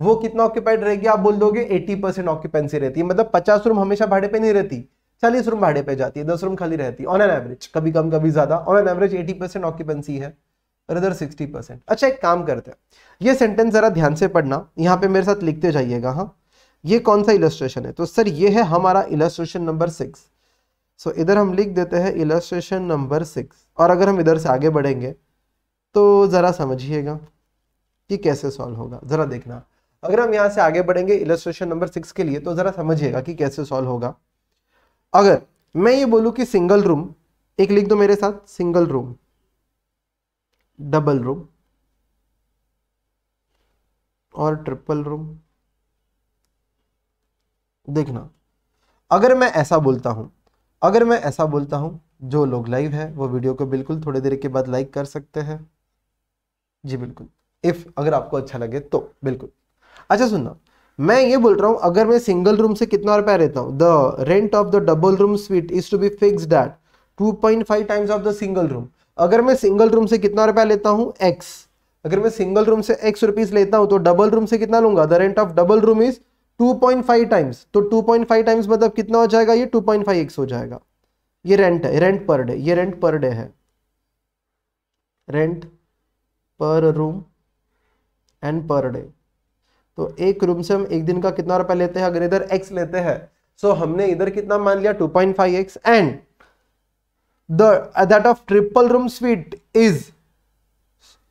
वो कितना ऑक्यूपाइड रहेगी आप बोल दोगे 80 परसेंट ऑक्यूपेंसी रहती है मतलब 50 रूम हमेशा भाड़े पे नहीं रहती चालीस रूम भाड़े पे जाती है दस रूम खाली रहती है ऑन एन एवरेज कभी कम कभी ज्यादा on an average eighty percent occupancy है और इधर सिक्सटी परसेंट अच्छा एक काम करते हैं ये सेंटेंस जरा ध्यान से पढ़ना यहाँ पे मेरे साथ लिखते जाइएगा हाँ ये कौन सा इलस्ट्रेशन है तो सर ये है हमारा illustration number six so so, इधर हम लिख देते हैं इलस्ट्रेशन नंबर सिक्स और अगर हम इधर से आगे बढ़ेंगे तो ज़रा समझिएगा कि कैसे सॉल्व होगा ज़रा देखना अगर हम यहां से आगे बढ़ेंगे इलस्ट्रेशन नंबर सिक्स के लिए तो ज़रा समझिएगा कि कैसे सॉल्व होगा अगर मैं ये बोलूं कि सिंगल रूम एक लिख दो मेरे साथ सिंगल रूम डबल रूम और ट्रिपल रूम देखना अगर मैं ऐसा बोलता हूँ अगर मैं ऐसा बोलता हूँ जो लोग लाइव है वो वीडियो को बिल्कुल थोड़ी देर के बाद लाइक कर सकते हैं जी बिल्कुल इफ़ अगर आपको अच्छा लगे तो बिल्कुल अच्छा सुनना मैं ये बोल रहा हूँ अगर मैं सिंगल रूम से कितना रुपया रहता हूँ the rent of the double room suite is to be fix two point five times of the single room अगर मैं सिंगल रूम से कितना रुपया लेता हूँ एक्स अगर मैं सिंगल रूम से एक्स रुपीज लेता हूँ तो डबल रूम से कितना लूंगा the rent of double room is 2.5 times तो 2.5 टाइम्स मतलब कितना हो जाएगा ये 2.5x हो जाएगा ये रेंट है रेंट पर डे ये रेंट पर डे है रेंट पर रूम एंड पर डे तो एक रूम से हम एक दिन का कितना रुपया लेते हैं अगर इधर x लेते हैं सो so, हमने इधर कितना मान लिया 2.5x and the that of triple room suite is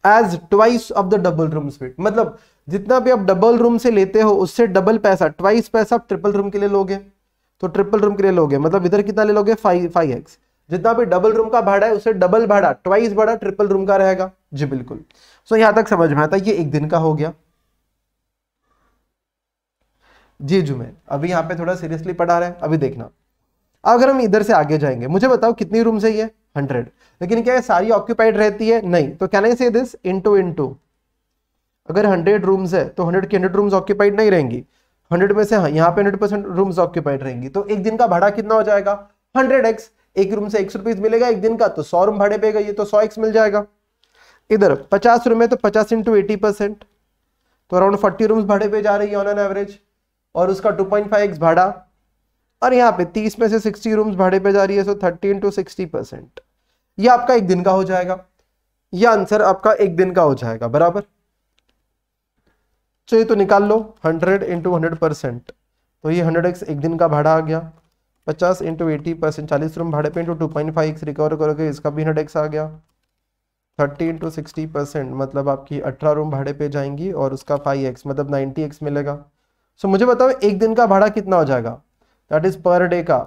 as twice of the double room suite मतलब जितना भी आप डबल रूम से लेते हो उससे डबल पैसा ट्वाइस पैसा आप ट्रिपल रूम के लिए लोगे तो ट्रिपल रूम के लिए लोगे मतलब इधर कितना ले लोगे फाइव फाइव एक्स जितना भी डबल रूम का भाड़ा है उससे डबल भाड़ा ट्वाइस भाड़ा ट्रिपल रूम का रहेगा जी बिल्कुल सो यहां तक समझ में आता ये एक दिन का हो गया जी जुमेर अभी यहाँ पे थोड़ा सीरियसली पढ़ा रहे हैं अभी देखना अगर हम इधर से आगे जाएंगे मुझे बताओ कितनी रूम से ये हंड्रेड लेकिन क्या ये सारी ऑक्यूपाइड रहती है नहीं तो can I say this into into अगर हंड्रेड रूम्स है तो हंड्रेड के हंड्रेड रूम्स ऑक्यूपाइड नहीं रहेंगी हंड्रेड में से हाँ यहाँ पे हंड्रेड परसेंट रूम्स ऑक्यूपाइड रहेंगी तो एक दिन का भाड़ा कितना हो जाएगा हंड्रेड एक्स एक रूम से एक सौ रुपीज मिलेगा एक दिन का तो सौ रूम भाड़े पेगा ये तो सौ एक्स मिल जाएगा इधर पचास रूम है तो पचास इंटू एटी परसेंट तो अराउंड फोर्टी रूम्स भाड़े पे जा रही है ऑन एन एवरेज और उसका टू पॉइंट फाइव एक्स भाड़ा और यहाँ पे तीस में से सिक्सटी रूम्स भाड़े पे जा रही है so thirty into sixty percent ये आपका एक दिन का हो जाएगा यह आंसर आपका एक दिन का हो जाएगा बराबर तो ये तो निकाल लो हंड्रेड इंटू हंड्रेड परसेंट तो ये हंड्रेड एक्स एक दिन का भाड़ा आ गया पचास इंटू एटी परसेंट चालीस रूम भाड़े पे into two point five x recover करोगे इसका भी हंड्रेड एक्स आ गया थर्टी इंटू सिक्सटी परसेंट मतलब आपकी अठारह रूम भाड़े पे जाएंगी और उसका फाइव एक्स मतलब नाइनटी एक्स मिलेगा सो मुझे बताओ एक दिन का भाड़ा कितना हो जाएगा दैट इज पर डे का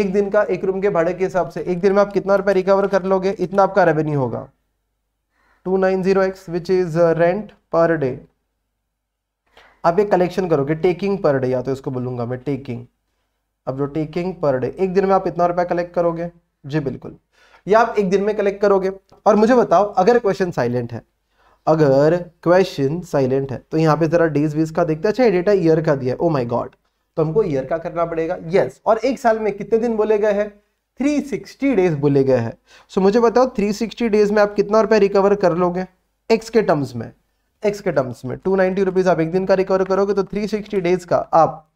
एक दिन का एक रूम के भाड़े के हिसाब से एक दिन में आप कितना रुपया रिकवर कर लोगे इतना आपका रेवेन्यू होगा two nine zero x which is rent per day आप एक कलेक्शन करोगे टेकिंग पर डे या तो इसको बोलूंगा मैं टेकिंग अब जो टेकिंग पर डे एक दिन में आप इतना रुपया कलेक्ट करोगे जी बिल्कुल या आप एक दिन में कलेक्ट करोगे और मुझे बताओ अगर क्वेश्चन साइलेंट है अगर क्वेश्चन साइलेंट है तो यहाँ पे जरा डेज वीज का देखते हैं अच्छा डेटा ईयर का दिया ओ माई गॉड तो हमको ईयर का करना पड़ेगा यस yes. और एक साल में कितने दिन बोले गए हैं 360 डेज बोले गए हैं सो so, मुझे बताओ 360 डेज में आप कितना रुपया रिकवर कर लोगे एक्स के टर्म्स में एक्स के टर्म्स में टू नाइनटी रुपीज़ आप एक दिन का रिकवर करोगे तो थ्री सिक्सटी डेज का आप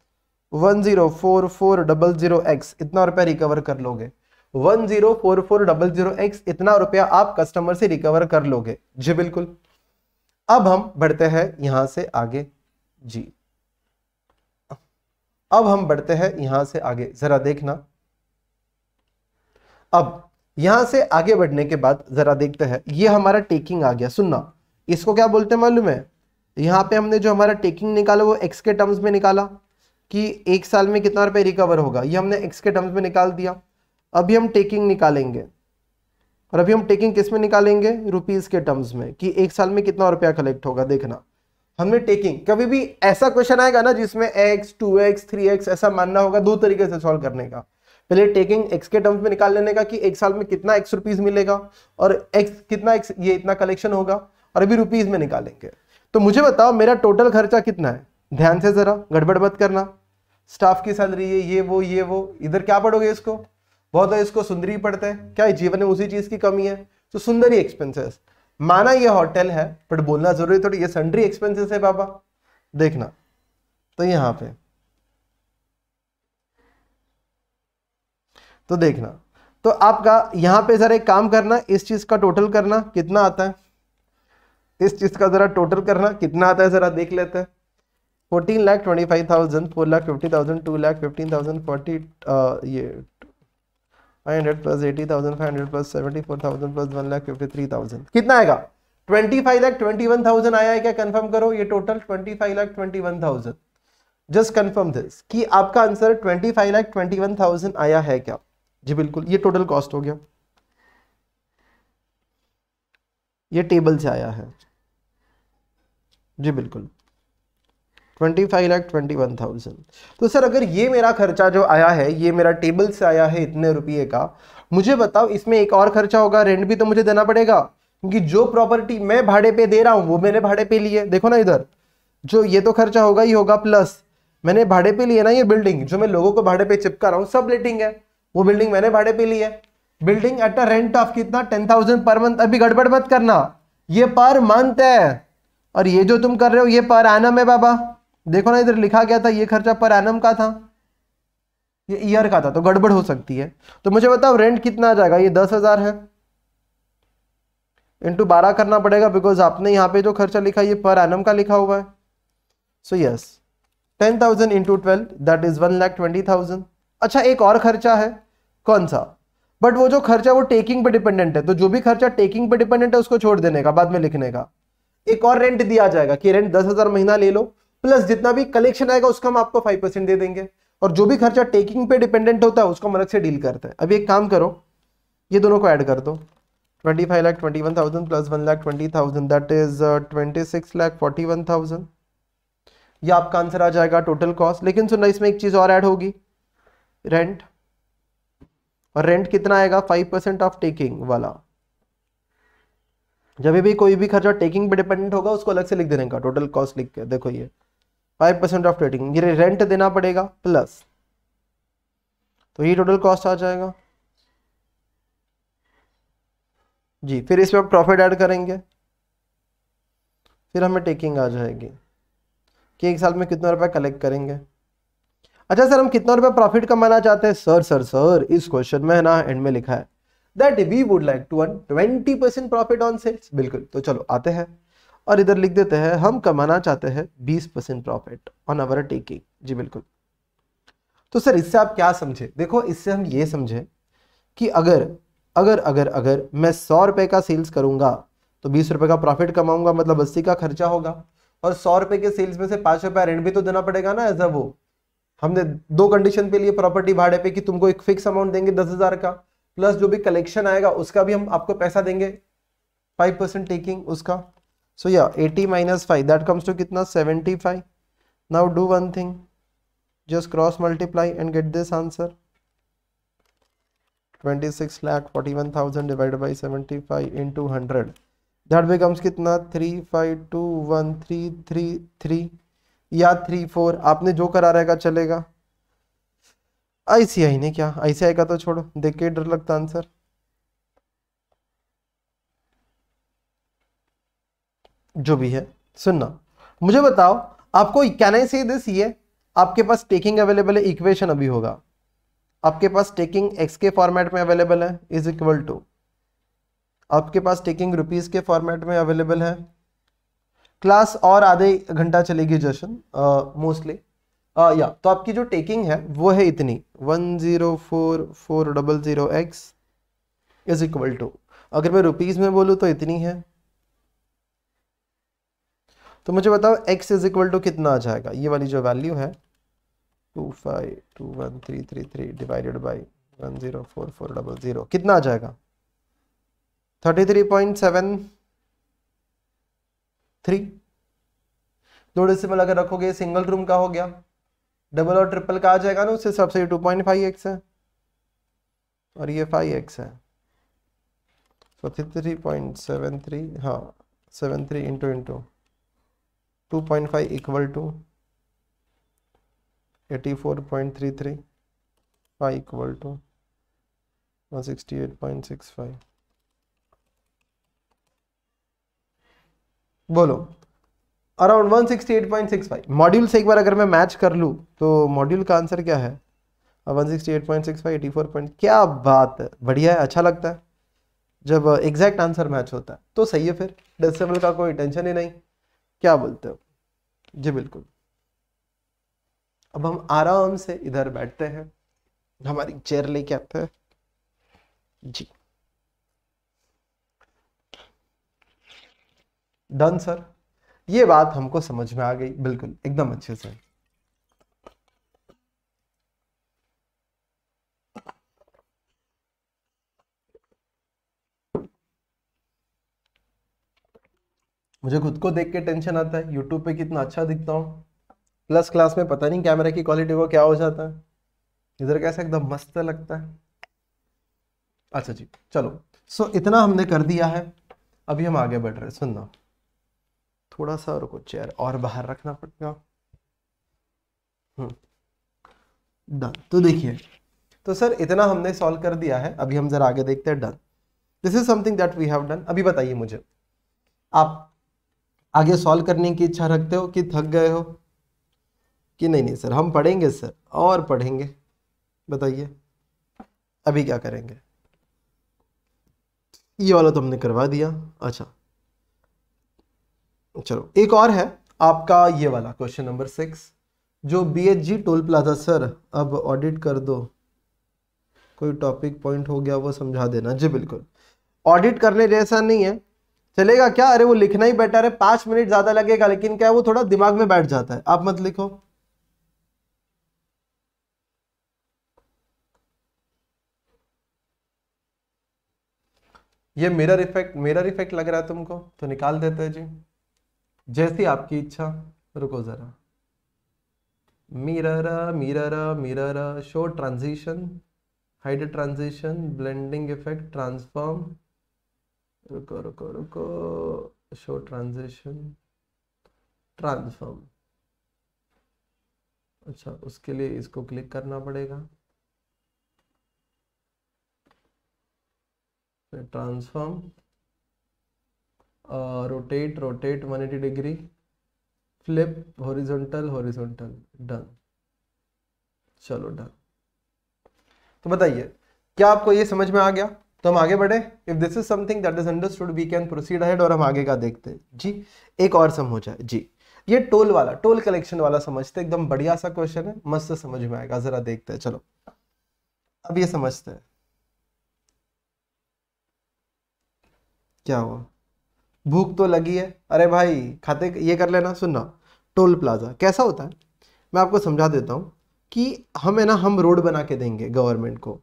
one zero four four double zero x इतना रुपया रिकवर कर लोगे one zero four four double zero x इतना रुपया आप कस्टमर से रिकवर कर लोगे जी बिल्कुल अब हम बढ़ते हैं यहां से आगे जी अब हम बढ़ते हैं यहां से आगे जरा देखना अब यहां से आगे बढ़ने के बाद जरा देखते हैं ये हमारा टेकिंग आ गया सुनना इसको क्या बोलते हैं मालूम है यहाँ पे हमने जो हमारा टेकिंग निकाला वो एक्स के टर्म्स में निकाला कि एक साल में कितना रुपये रिकवर होगा ये हमने एक्स के टर्म्स में निकाल दिया अभी हम टेकिंग निकालेंगे और अभी हम टेकिंग किस में निकालेंगे रुपीज़ के टर्म्स में कि एक साल में कितना रुपया कलेक्ट होगा देखना हमने टेकिंग कभी भी ऐसा क्वेश्चन आएगा ना जिसमें x two x three x ऐसा मानना होगा दो तरीके से सॉल्व करने का पहले टेकिंग एक्स के टर्म्स में निकाल लेने का कि एक साल में कितना एक्स रुपीज मिलेगा और एक्स कितना एक्स ये इतना कलेक्शन होगा अरबी रुपीज़ में निकालेंगे तो मुझे बताओ मेरा टोटल खर्चा कितना है ध्यान से ज़रा गड़बड़ मत करना स्टाफ की सैलरी है ये वो ये वो इधर क्या पढ़ोगे इसको बहुत है इसको सुंदरी पढ़ते हैं क्या है? जीवन में उसी चीज़ की कमी है तो सुंदरी एक्सपेंसेस माना ये होटल है बट बोलना जरूरी थोड़ी ये सन्डरी एक्सपेंसेस है बाबा देखना तो यहां पे तो देखना तो आपका यहां पे सर एक काम करना इस चीज़ का टोटल करना कितना आता है इस चीज़ का ज़रा टोटल करना कितना आता है ज़रा देख लेते हैं fourteen lakh twenty five thousand four lakh fifty thousand two lakh fifteen thousand forty ये five hundred plus eighty thousand five hundred plus seventy four thousand plus one lakh fifty three thousand कितना आएगा twenty five lakh twenty one thousand आया है क्या confirm करो ये total twenty five lakh twenty one thousand just confirm this कि आपका answer twenty five lakh twenty one thousand आया है क्या जी बिल्कुल ये टोटल कॉस्ट हो गया ये टेबल से आया है जी बिल्कुल twenty five lakh twenty one thousand तो सर अगर ये मेरा खर्चा जो आया है ये मेरा टेबल से आया है इतने रुपये का मुझे बताओ इसमें एक और खर्चा होगा रेंट भी तो मुझे देना पड़ेगा क्योंकि जो प्रॉपर्टी मैं भाड़े पे दे रहा हूँ वो मैंने भाड़े पे लिए देखो ना इधर जो ये तो खर्चा होगा ही होगा प्लस मैंने भाड़े पे लिए ना ये बिल्डिंग जो मैं लोगों को भाड़े पे चिपका रहा हूँ सब लेटिंग है वो बिल्डिंग मैंने भाड़े पे ली है building at a rent of कितना टेन थाउजेंड पर मंथ अभी गड़बड़ मत करना ये पर मंथ है और ये जो तुम कर रहे हो ये पर एनम है बाबा देखो ना इधर लिखा गया था ये खर्चा पर एनम का था ये ईयर का था तो गड़बड़ हो सकती है तो मुझे बताओ रेंट कितना आ जाएगा ये दस हज़ार है इंटू बारह करना पड़ेगा बिकॉज आपने यहाँ पे जो खर्चा लिखा ये पर एनम का लिखा हुआ है so yes ten thousand into twelve that is one lakh twenty thousand अच्छा एक और खर्चा है कौन सा बट वो जो खर्चा वो टेकिंग पे डिपेंडेंट है तो जो भी खर्चा टेकिंग पे डिपेंडेंट है उसको छोड़ देने का बाद में लिखने का एक और रेंट दिया जाएगा कि रेंट दस हजार महीना ले लो प्लस जितना भी कलेक्शन आएगा उसका हम आपको फाइव परसेंट दे देंगे और जो भी खर्चा टेकिंग पे डिपेंडेंट होता है उसको हम अलग से डील करते हैं अभी एक काम करो ये दोनों को ऐड कर दो twenty five lakh twenty one thousand plus one lakh twenty thousand that is twenty six lakh forty one thousand यह आपका आंसर आ जाएगा टोटल कॉस्ट लेकिन सुनना इसमें एक चीज़ और ऐड होगी रेंट और रेंट कितना आएगा फाइव परसेंट ऑफ टेकिंग वाला जब भी कोई भी खर्चा टेकिंग पे डिपेंडेंट होगा उसको अलग से लिख देने का टोटल कॉस्ट लिख के देखो ये फाइव परसेंट ऑफ टेकिंग ये रेंट देना पड़ेगा प्लस तो ये टोटल कॉस्ट आ जाएगा जी फिर इस पर प्रॉफिट ऐड करेंगे फिर हमें टेकिंग आ जाएगी कि एक साल में कितना रुपया कलेक्ट करेंगे अच्छा सर हम कितना रुपया प्रॉफिट कमाना चाहते हैं सर सर सर इस क्वेश्चन में है ना एंड में लिखा है that we would like to earn twenty percent profit on sales बिल्कुल तो चलो आते हैं और इधर लिख देते हैं हम कमाना चाहते हैं बीस percent profit on our taking जी बिल्कुल तो सर इससे आप क्या समझे देखो इससे हम ये समझे कि अगर अगर अगर अगर मैं सौ रुपए का सेल्स करूंगा तो बीस रुपए का प्रॉफिट कमाऊंगा मतलब अस्सी का खर्चा होगा और सौ रुपए के सेल्स में से पांच रुपया रेंट भी तो देना पड़ेगा ना एज अ वो हमने दो कंडीशन पे लिए प्रॉपर्टी भाड़े पे कि तुमको एक फिक्स अमाउंट देंगे दस हज़ार का प्लस जो भी कलेक्शन आएगा उसका भी हम आपको पैसा देंगे फाइव परसेंट टेकिंग उसका सो या eighty minus five that comes to कितना seventy five now do one thing just cross multiply and get this answer twenty six lakh forty one thousand divide by seventy five into hundred that becomes कितना three five two one three three three या three four आपने जो करा रहेगा चलेगा ICI ने क्या ICI का तो छोड़ो देख के डर लगता आंसर जो भी है सुनना मुझे बताओ आपको कैन आई से दिस ये आपके पास टेकिंग अवेलेबल है इक्वेशन अभी होगा आपके पास टेकिंग एक्स के फॉर्मेट में अवेलेबल है इज इक्वल टू आपके पास टेकिंग रुपीज के फॉर्मेट में अवेलेबल है क्लास और आधे घंटा चलेगी जशन मोस्टली आ, uh, या तो आपकी जो टेकिंग है वो है इतनी one zero four four double zero x is equal to अगर मैं रुपीज़ में बोलूँ तो इतनी है तो मुझे बताओ x इज इक्वल टू कितना आ जाएगा ये वाली जो वैल्यू है two five two one three three three divided by one zero four four double zero कितना आ जाएगा thirty three point seven three दो डेसिमल अगर रखोगे सिंगल रूम का हो गया डबल और ट्रिपल का आ जाएगा ना उस हिसाब से टू पॉइंट फाइव एक्स है और ये फाइव एक्स है forty three point seven three हाँ seven three into into two point five equal to eighty four point three three five equal to one sixty eight point six five बोलो around 168.65 module से एक बार अगर मैं match कर लूँ तो module का आंसर क्या है 168.65 84. क्या बात है बढ़िया है अच्छा लगता है जब एग्जैक्ट आंसर मैच होता है तो सही है फिर डेसिमल का कोई टेंशन ही नहीं क्या बोलते हो जी बिल्कुल अब हम आराम से इधर बैठते हैं हमारी चेयर लेके आते हैं जी डन सर ये बात हमको समझ में आ गई बिल्कुल एकदम अच्छे से मुझे खुद को देख के टेंशन आता है यूट्यूब पे कितना अच्छा दिखता हूँ प्लस क्लास में पता नहीं कैमरा की क्वालिटी को क्या हो जाता है इधर कैसा एकदम मस्त लगता है अच्छा जी चलो सो so, इतना हमने कर दिया है अभी हम आगे बढ़ रहे हैं सुनना थोड़ा सा रुको चेयर और बाहर रखना पड़ेगा डन हम्म। तो देखिए तो सर इतना हमने सॉल्व कर दिया है अभी हम जरा आगे देखते हैं done this is something that we have done अभी बताइए मुझे आप आगे सॉल्व करने की इच्छा रखते हो कि थक गए हो कि नहीं नहीं सर हम पढ़ेंगे सर और पढ़ेंगे बताइए अभी क्या करेंगे ये वाला तो हमने करवा दिया अच्छा चलो एक और है आपका ये वाला क्वेश्चन नंबर सिक्स जो बीएचजी टोल प्लाजा सर अब ऑडिट कर दो कोई टॉपिक पॉइंट हो गया वो समझा देना जी बिल्कुल ऑडिट करने जैसा नहीं है चलेगा क्या अरे वो लिखना ही बेटर है पांच मिनट ज्यादा लगेगा लेकिन क्या वो थोड़ा दिमाग में बैठ जाता है आप मत लिखो ये मिरर इफेक्ट मिरर इफेक्ट लग रहा है तुमको तो निकाल देते हैं जी जैसी आपकी इच्छा रुको जरा mirror mirror mirror show transition hide transition blending effect transform रुको रुको रुको शो ट्रांजिशन ट्रांसफॉर्म अच्छा उसके लिए इसको क्लिक करना पड़ेगा transform rotate rotate 180 degree flip horizontal horizontal done चलो डन तो बताइए क्या आपको ये समझ में आ गया तो हम आगे बढ़े if this is something that is understood we can proceed ahead और हम आगे का देखते हैं जी एक और सम हो जाए जी ये टोल वाला टोल कलेक्शन वाला समझते एकदम बढ़िया सा क्वेश्चन है मस्त समझ में आएगा जरा देखते हैं चलो अब ये समझते हैं क्या हुआ भूख तो लगी है अरे भाई खाते ये कर लेना सुनना टोल प्लाजा कैसा होता है मैं आपको समझा देता हूँ कि हम है ना हम रोड बना के देंगे गवर्नमेंट को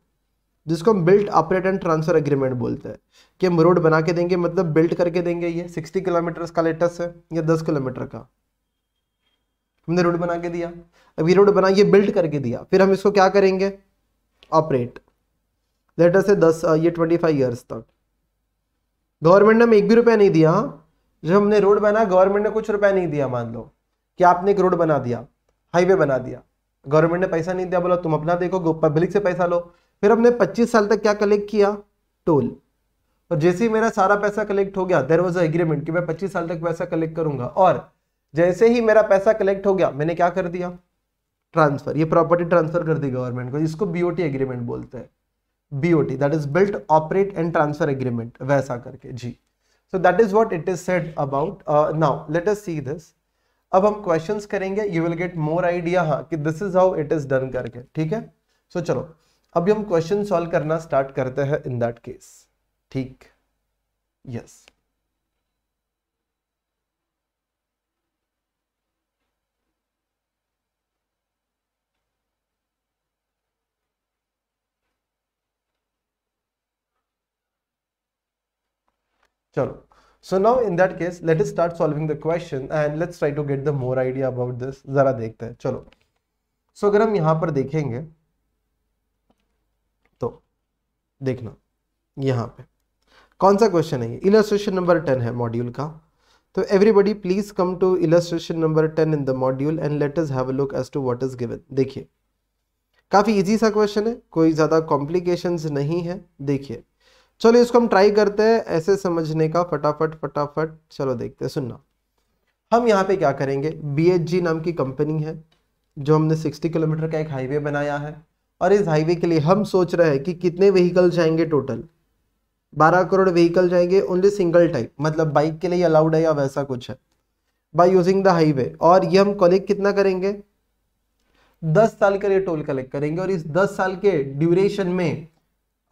जिसको हम built operate and transfer agreement बोलते हैं कि हम रोड बना के देंगे मतलब बिल्ट करके देंगे ये सिक्सटी किलोमीटर का लेटेस्ट है या दस किलोमीटर का हमने रोड बना के दिया अब ये रोड बना ये बिल्ट करके दिया फिर हम इसको क्या करेंगे ऑपरेट लेटेस्ट है दस ये ट्वेंटी फाइव ईयर्स तक गवर्नमेंट ने हमें एक भी रुपया नहीं दिया जब हमने रोड बना गवर्नमेंट ने कुछ रुपया नहीं दिया मान लो कि आपने एक रोड बना दिया हाईवे बना दिया गवर्नमेंट ने पैसा नहीं दिया बोला तुम अपना देखो पब्लिक से पैसा लो फिर हमने 25 साल तक क्या कलेक्ट किया टोल और जैसे ही मेरा सारा पैसा कलेक्ट हो गया देर वॉज एग्रीमेंट कि मैं पच्चीस साल तक पैसा कलेक्ट करूंगा और जैसे ही मेरा पैसा कलेक्ट हो गया मैंने क्या कर दिया ट्रांसफर ये प्रॉपर्टी ट्रांसफर कर दी गवर्नमेंट को जिसको बीओटी एग्रीमेंट बोलते हैं BOT that is built operate and transfer agreement वैसा करके जी so that is what it is said about now let's see this अब हम क्वेश्चन करेंगे you will get more idea हाँ कि this is how it is done करके ठीक है सो so, चलो अभी हम क्वेश्चन सॉल्व करना स्टार्ट करते हैं इन दैट केस ठीक यस yes. चलो so now in that case let's start solving the question and let's try to get the more idea about this जरा देखते हैं चलो सो so, अगर हम यहाँ पर देखेंगे तो देखना यहाँ पे कौन सा क्वेश्चन है ये इलस्ट्रेशन नंबर टेन है मॉड्यूल का तो everybody please come to illustration number ten in the module and let's have a look as to what is given देखिए काफ़ी इजी सा क्वेश्चन है कोई ज़्यादा कॉम्प्लिकेशंस नहीं है देखिए चलो इसको हम ट्राई करते हैं ऐसे समझने का फटाफट फटाफट चलो देखते हैं सुनना हम यहाँ पे क्या करेंगे बी नाम की कंपनी है जो हमने 60 किलोमीटर का एक हाईवे बनाया है और इस हाईवे के लिए हम सोच रहे हैं कि कितने व्हीकल जाएंगे टोटल 12 करोड़ व्हीकल जाएंगे ओनली सिंगल टाइप मतलब बाइक के लिए अलाउड है या वैसा कुछ है बाय यूजिंग द हाईवे और ये हम कलेक्ट कितना करेंगे दस साल के लिए टोल कलेक्ट करेंगे और इस दस साल के ड्यूरेशन में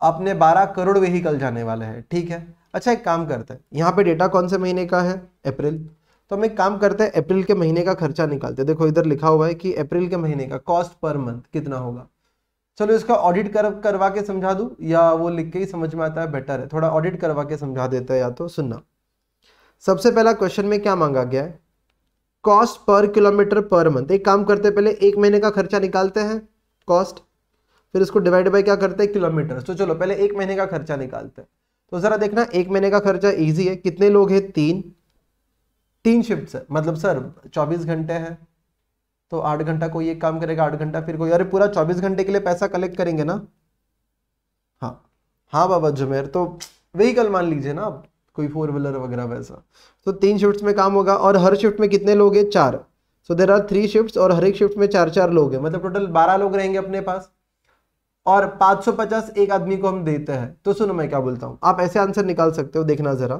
अपने 12 करोड़ व्हीकल जाने वाले हैं ठीक है अच्छा एक काम करते हैं यहाँ पे डेटा कौन से महीने का है अप्रैल तो हम एक काम करते हैं अप्रैल के महीने का खर्चा निकालते हैं देखो इधर लिखा हुआ है कि अप्रैल के महीने का कॉस्ट पर मंथ कितना होगा चलो इसका ऑडिट कर करवा के समझा दूँ या वो लिख के ही समझ में आता है बेटर है थोड़ा ऑडिट करवा के समझा देता है या तो सुनना सबसे पहला क्वेश्चन में क्या मांगा गया है cost per kilometre per month एक काम करते पहले एक महीने का खर्चा निकालते हैं कॉस्ट फिर इसको डिवाइड बाई क्या करते हैं किलोमीटर तो चलो पहले एक महीने का खर्चा निकालते हैं तो ज़रा देखना एक महीने का खर्चा ईजी है कितने लोग हैं तीन तीन शिफ्ट मतलब सर चौबीस घंटे हैं तो आठ घंटा कोई एक काम करेगा आठ घंटा फिर कोई अरे पूरा चौबीस घंटे के लिए पैसा कलेक्ट करेंगे ना हाँ हाँ बाबा जुमेर तो व्हीकल मान लीजिए ना आप कोई फोर व्हीलर वगैरह वैसा तो तीन शिफ्ट्स में काम होगा और हर शिफ्ट में कितने लोग हैं चार so there are three shifts और हर एक शिफ्ट में चार चार लोग हैं मतलब टोटल बारह लोग रहेंगे अपने पास और 550 एक आदमी को हम देते हैं तो सुनो मैं क्या बोलता हूँ आप ऐसे आंसर निकाल सकते हो देखना ज़रा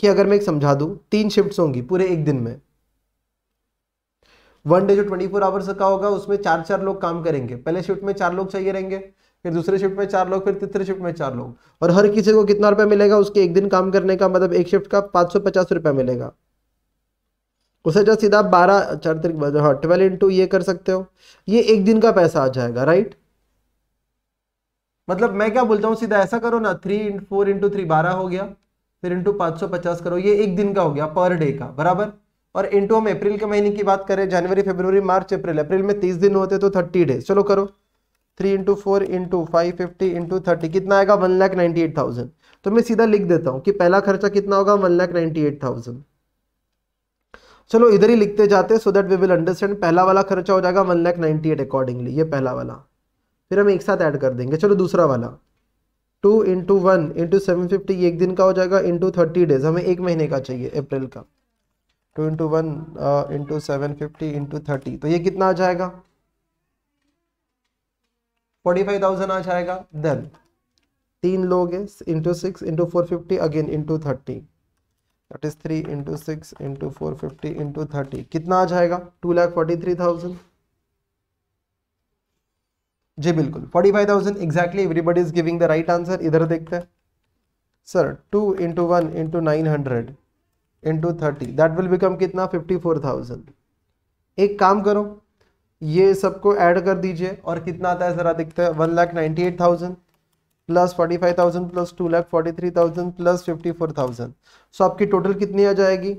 कि अगर मैं एक समझा दू तीन शिफ्ट होंगी पूरे एक दिन में वन डे जो 24 फोर आवर्स का होगा उसमें चार चार लोग काम करेंगे पहले शिफ्ट में चार लोग चाहिए रहेंगे फिर दूसरे शिफ्ट में चार लोग फिर तीसरे शिफ्ट में चार लोग और हर किसी को कितना रुपया मिलेगा उसके एक दिन काम करने का मतलब एक शिफ्ट का पांच सौ पचास रुपया मिलेगा उसे जो सीधा बारह चार तरीक हाँ ट्वेल्व इंटू ये कर सकते हो ये एक दिन का पैसा आ जाएगा राइट मतलब मैं क्या बोलता हूँ सीधा ऐसा करो ना three into four into three बारह हो गया फिर इंटू पाँच सौ पचास करो ये एक दिन का हो गया पर डे का बराबर और इंटू हम अप्रैल के महीने की बात करें जनवरी फेबर मार्च अप्रैल अप्रैल में तीस दिन होते तो थर्टी डे चलो करो three into four into five fifty into thirty कितना आएगा one lakh ninety eight thousand तो मैं सीधा लिख देता हूँ कि पहला खर्चा कितना होगा one lakh ninety eight thousand चलो इधर ही लिखते जाते so that we will understand पहला वाला खर्चा हो जाएगा one lakh ninety eight accordingly ये पहला वाला फिर हम एक साथ ऐड कर देंगे चलो दूसरा वाला two into one into seven fifty एक दिन का हो जाएगा इंटू थर्टी डेज हमें एक महीने का चाहिए अप्रैल का two into one into seven fifty into thirty तो ये कितना आ जाएगा फोर्टी फाइव थाउजेंड आ जाएगा देन तीन लोग हैं into six into four fifty again into thirty is three into six into four fifty into thirty कितना आ जाएगा two lakh forty three thousand जी बिल्कुल forty five thousand exactly everybody is giving the right answer इधर देखते हैं sir two into one into nine hundred into thirty that will become कितना fifty four thousand एक काम करो ये सबको ऐड कर दीजिए और कितना आता है ज़रा दिखता है one lakh ninety eight thousand plus forty five thousand plus two lakh forty three thousand plus fifty four thousand so आपकी टोटल कितनी आ जाएगी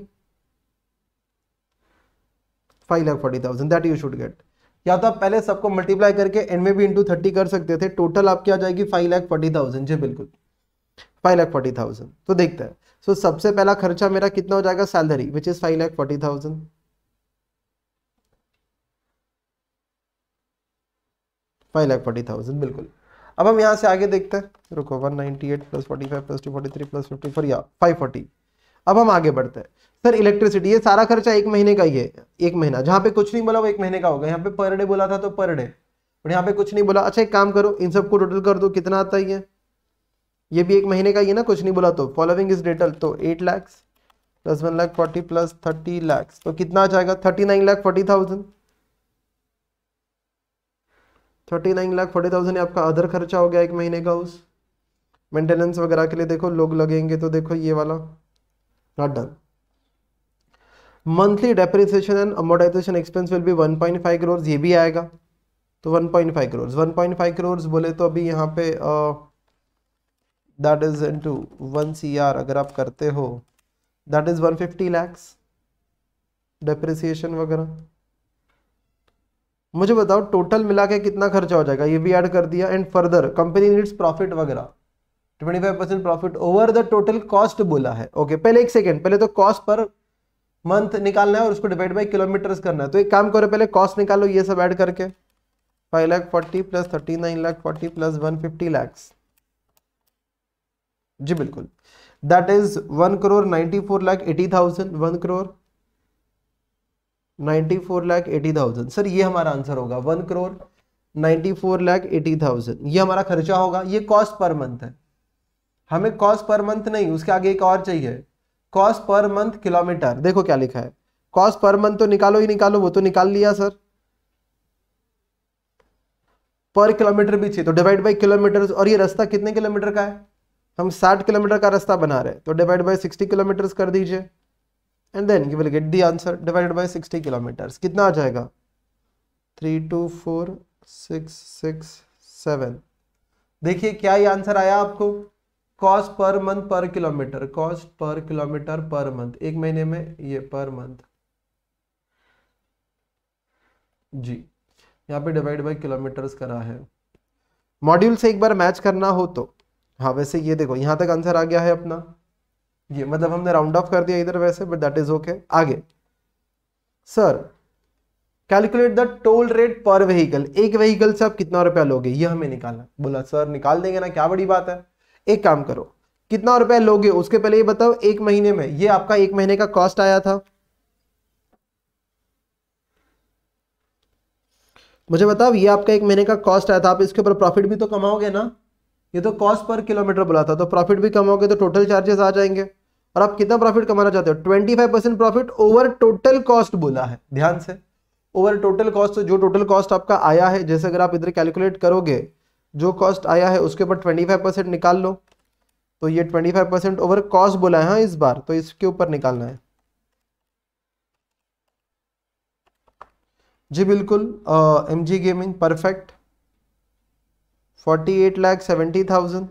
five lakh forty thousand that you should get या तो आप पहले सबको मल्टीप्लाई करके एन में भी इंटू थर्टी कर सकते थे टोटल आपकी आ जाएगी फाइव लाख फोर्टी थाउजेंड जी बिल्कुल फाइव लाख फोर्टी थाउजेंड तो देखते हैं सो so, सबसे पहला खर्चा मेरा कितना हो जाएगा salary which is five lakh forty thousand five lakh forty thousand बिल्कुल अब हम यहाँ से आगे देखते हैं रुको one ninety eight plus forty five plus two forty three plus fifty four या फाइव फोर्टी अब हम आगे बढ़ते हैं सर इलेक्ट्रिसिटी ये सारा खर्चा एक महीने का ही है एक महीना जहाँ पे कुछ नहीं बोला वो एक महीने का होगा यहाँ पे पर डे बोला था तो पर डे और यहाँ पे कुछ नहीं बोला अच्छा एक काम करो इन सबको टोटल कर दो कितना आता ही है ये भी एक महीने का ही है ना कुछ नहीं बोला तो फॉलोविंग इज डेटल तो eight lakhs plus one lakh forty plus thirty lakhs तो कितना आ जाएगा thirty nine lakh forty thousand thirty nine lakh forty thousand आपका अदर खर्चा हो गया एक महीने का उस मेंटेनेंस वगैरह के लिए देखो लोग लगेंगे तो देखो ये वाला not done monthly depreciation and amortization expense will be 1.5 crore ये भी आएगा तो 1.5 करोड़ 1.5 करोड़ बोले तो अभी यहाँ पे दैट इज इनटू 1 सीआर अगर आप करते हो दैट इज 150 लैक्स डेप्रिसिएशन वगैरह मुझे बताओ टोटल मिला के कितना खर्चा हो जाएगा ये भी ऐड कर दिया and further company needs profit वगैरह twenty five percent profit over the total cost बोला है ओके okay, पहले एक सेकेंड पहले तो कॉस्ट पर मंथ निकालना है और उसको डिवाइड बाई किलोमीटर्स करना है तो एक काम करो पहले कॉस्ट निकालो ये सब ऐड करके five lakh forty plus thirty nine lakh forty plus one fifty lakhs जी बिल्कुल that is one crore ninety four lakh eighty thousand one crore ninety four lakh eighty thousand sir ये हमारा आंसर होगा one crore ninety four lakh eighty thousand ये हमारा खर्चा होगा ये कॉस्ट पर मंथ है हमें कॉस्ट पर मंथ नहीं उसके आगे एक और चाहिए कॉस्ट पर मंथ किलोमीटर देखो क्या लिखा है कॉस्ट पर मंथ तो निकालो ही निकालो वो तो निकाल लिया सर पर किलोमीटर भी चाहिए तो डिवाइड बाई किलोमीटर और ये रास्ता कितने किलोमीटर का है हम 60 किलोमीटर का रास्ता बना रहे तो डिवाइड बाई 60 किलोमीटर कर दीजिए and then you will get the answer divided by 60 kilometre कितना आ जाएगा three two four six six seven देखिए क्या ये आंसर आया आपको cost per month per kilometre cost per kilometre per month एक महीने में ये पर मंथ जी यहाँ पे डिवाइड बाय किलोमीटर्स करा है मॉड्यूल से एक बार मैच करना हो तो हाँ वैसे ये देखो यहां तक आंसर आ गया है अपना ये मतलब हमने राउंड ऑफ कर दिया इधर वैसे बट दैट इज ओके आगे sir calculate the toll rate per vehicle एक व्हीकल से आप कितना रुपया लोगे ये हमें निकालना बोला सर निकाल देंगे ना क्या बड़ी बात है एक काम करो कितना रुपए लोगे उसके पहले ये बताओ एक महीने में ये आपका एक महीने का कॉस्ट आया था मुझे बताओ ये आपका एक महीने का कॉस्ट आया था आप इसके ऊपर प्रॉफिट भी तो कमाओगे ना ये तो कॉस्ट पर किलोमीटर बोला था तो प्रॉफिट भी कमाओगे तो टोटल चार्जेस आ जाएंगे और आप कितना प्रॉफिट कमाना चाहते हो twenty five percent profit over total cost बोला है ध्यान से ओवर टोटल कॉस्ट जो टोटल कॉस्ट आपका आया है जैसे अगर आप इधर कैलकुलेट करोगे जो कॉस्ट आया है उसके ऊपर ट्वेंटी फाइव परसेंट निकाल लो तो ये twenty five percent over cost बोला है हाँ इस बार तो इसके ऊपर निकालना है जी बिल्कुल एम जी गेमिंग perfect forty eight lakh seventy thousand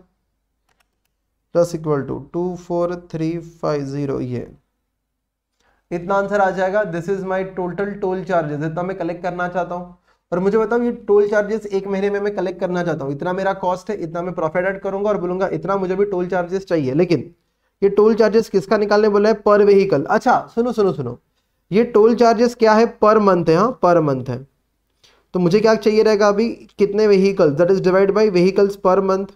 plus equal to two four three five zero ये इतना आंसर आ जाएगा this is my total toll charges इतना मैं कलेक्ट करना चाहता हूँ और मुझे बताओ ये टोल चार्जेस एक महीने में मैं कलेक्ट करना चाहता हूँ इतना मेरा कॉस्ट है इतना मैं प्रॉफिट एड करूंगा और बोलूंगा इतना मुझे भी टोल चार्जेस चाहिए लेकिन ये टोल चार्जेस किसका निकालने बोला है पर व्हीकल अच्छा सुनो सुनो सुनो ये टोल चार्जेस क्या है पर मंथ है पर हाँ, मंथ है तो मुझे क्या चाहिए रहेगा अभी कितने vehicle that is divide by vehicles per month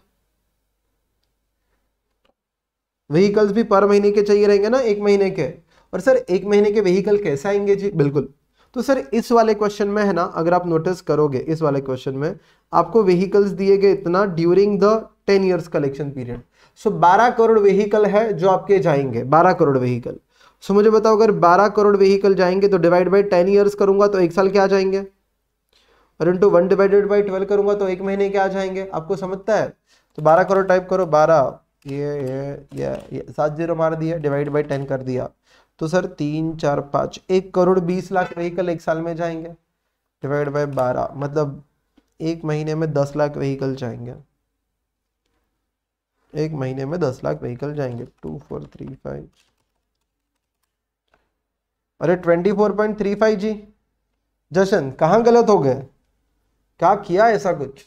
vehicles भी पर महीने के चाहिए रहेंगे ना एक महीने के और सर एक महीने के व्हीकल कैसे आएंगे जी बिल्कुल तो सर इस वाले क्वेश्चन में है ना अगर आप नोटिस करोगे इस वाले क्वेश्चन में आपको व्हीकल्स दिए गए इतना during the ten years collection period so बारह करोड़ व्हीकल है जो आपके जाएंगे बारह करोड़ व्हीकल सो मुझे बताओ अगर बारह करोड़ व्हीकल जाएंगे तो डिवाइड बाई टेन ईयर्स करूंगा तो एक साल क्या आ जाएंगे और into one divided by twelve करूंगा तो एक महीने के आ जाएंगे आपको समझता है तो बारह करोड़ टाइप करो बारह ये ये ये सात जीरो मार दिया डिवाइड बाई टेन कर दिया तो सर तीन चार पाँच एक करोड़ बीस लाख व्हीकल एक साल में जाएंगे डिवाइड बाई बारह मतलब एक महीने में दस लाख व्हीकल जाएंगे एक महीने में दस लाख व्हीकल जाएंगे टू फोर थ्री फाइव अरे twenty four point three five जी जशन कहाँ गलत हो गए क्या किया ऐसा कुछ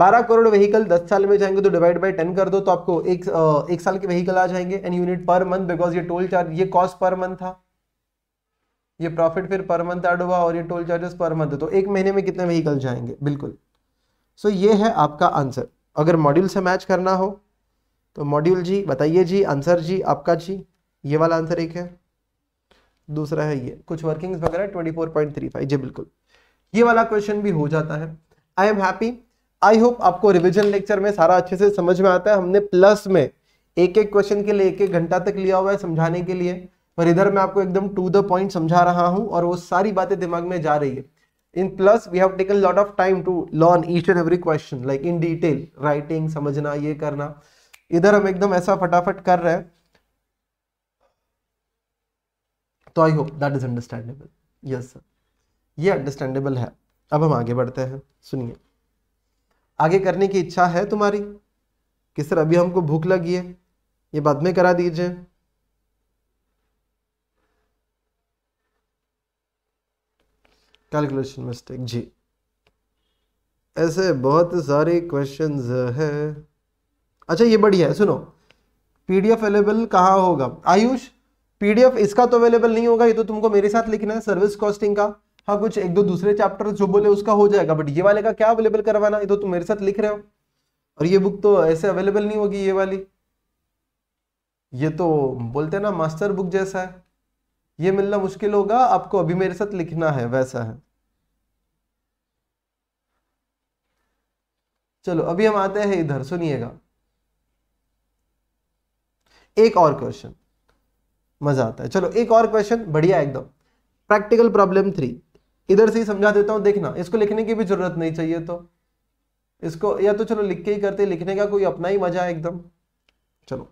बारह करोड़ व्हीकल दस साल में जाएंगे तो डिवाइड बाई टेन कर दो तो आपको एक एक साल के व्हीकल आ जाएंगे an unit per month because ये टोल चार्ज ये कॉस्ट पर मंथ था ये प्रॉफिट फिर पर मंथ एड हुआ और ये टोल चार्जेस पर मंथ तो एक महीने में कितने व्हीकल जाएंगे बिल्कुल सो so, ये है आपका आंसर अगर मॉड्यूल से मैच करना हो तो मॉड्यूल जी बताइए जी आंसर जी आपका जी ये वाला आंसर एक है दूसरा है ये कुछ वर्किंग्स वगैरह 24.35 जी बिल्कुल ये वाला क्वेश्चन भी हो जाता है I am happy I hope आपको रिविजन लेक्चर में सारा अच्छे से समझ में आता है हमने प्लस में एक एक क्वेश्चन के लिए एक एक घंटा तक लिया हुआ है समझाने के लिए पर इधर मैं आपको एकदम टू द पॉइंट समझा रहा हूँ और वो सारी बातें दिमाग में जा रही है in plus we have taken lot of time to learn each and every question like in detail writing समझना ये करना इधर हम एकदम ऐसा फटाफट कर रहे हैं तो I hope that is understandable yes sir ये अंडरस्टैंडेबल है अब हम आगे बढ़ते हैं सुनिए आगे करने की इच्छा है तुम्हारी कि सर अभी हमको भूख लगी है ये बाद में करा दीजिए कैलकुलेशन मिस्टेक जी ऐसे बहुत सारे क्वेश्चन है अच्छा ये बढ़िया है सुनो पीडीएफ अवेलेबल कहाँ होगा आयुष पीडीएफ इसका तो अवेलेबल नहीं होगा ये तो तुमको मेरे साथ लिखना है सर्विस कॉस्टिंग का हाँ कुछ एक दो दूसरे चैप्टर जो बोले उसका हो जाएगा बट ये वाले का क्या अवेलेबल करवाना ये तो तुम मेरे साथ लिख रहे हो और ये बुक तो ऐसे अवेलेबल नहीं होगी ये वाली ये तो बोलते हैं ना मास्टर बुक जैसा है ये मिलना मुश्किल होगा आपको अभी मेरे साथ लिखना है वैसा है चलो अभी हम आते हैं इधर सुनिएगा एक और क्वेश्चन मजा आता है चलो एक और क्वेश्चन बढ़िया एकदम प्रैक्टिकल प्रॉब्लम थ्री इधर से ही समझा देता हूं देखना इसको लिखने की भी जरूरत नहीं चाहिए तो इसको या तो चलो लिख के ही करते लिखने का कोई अपना ही मजा है एकदम चलो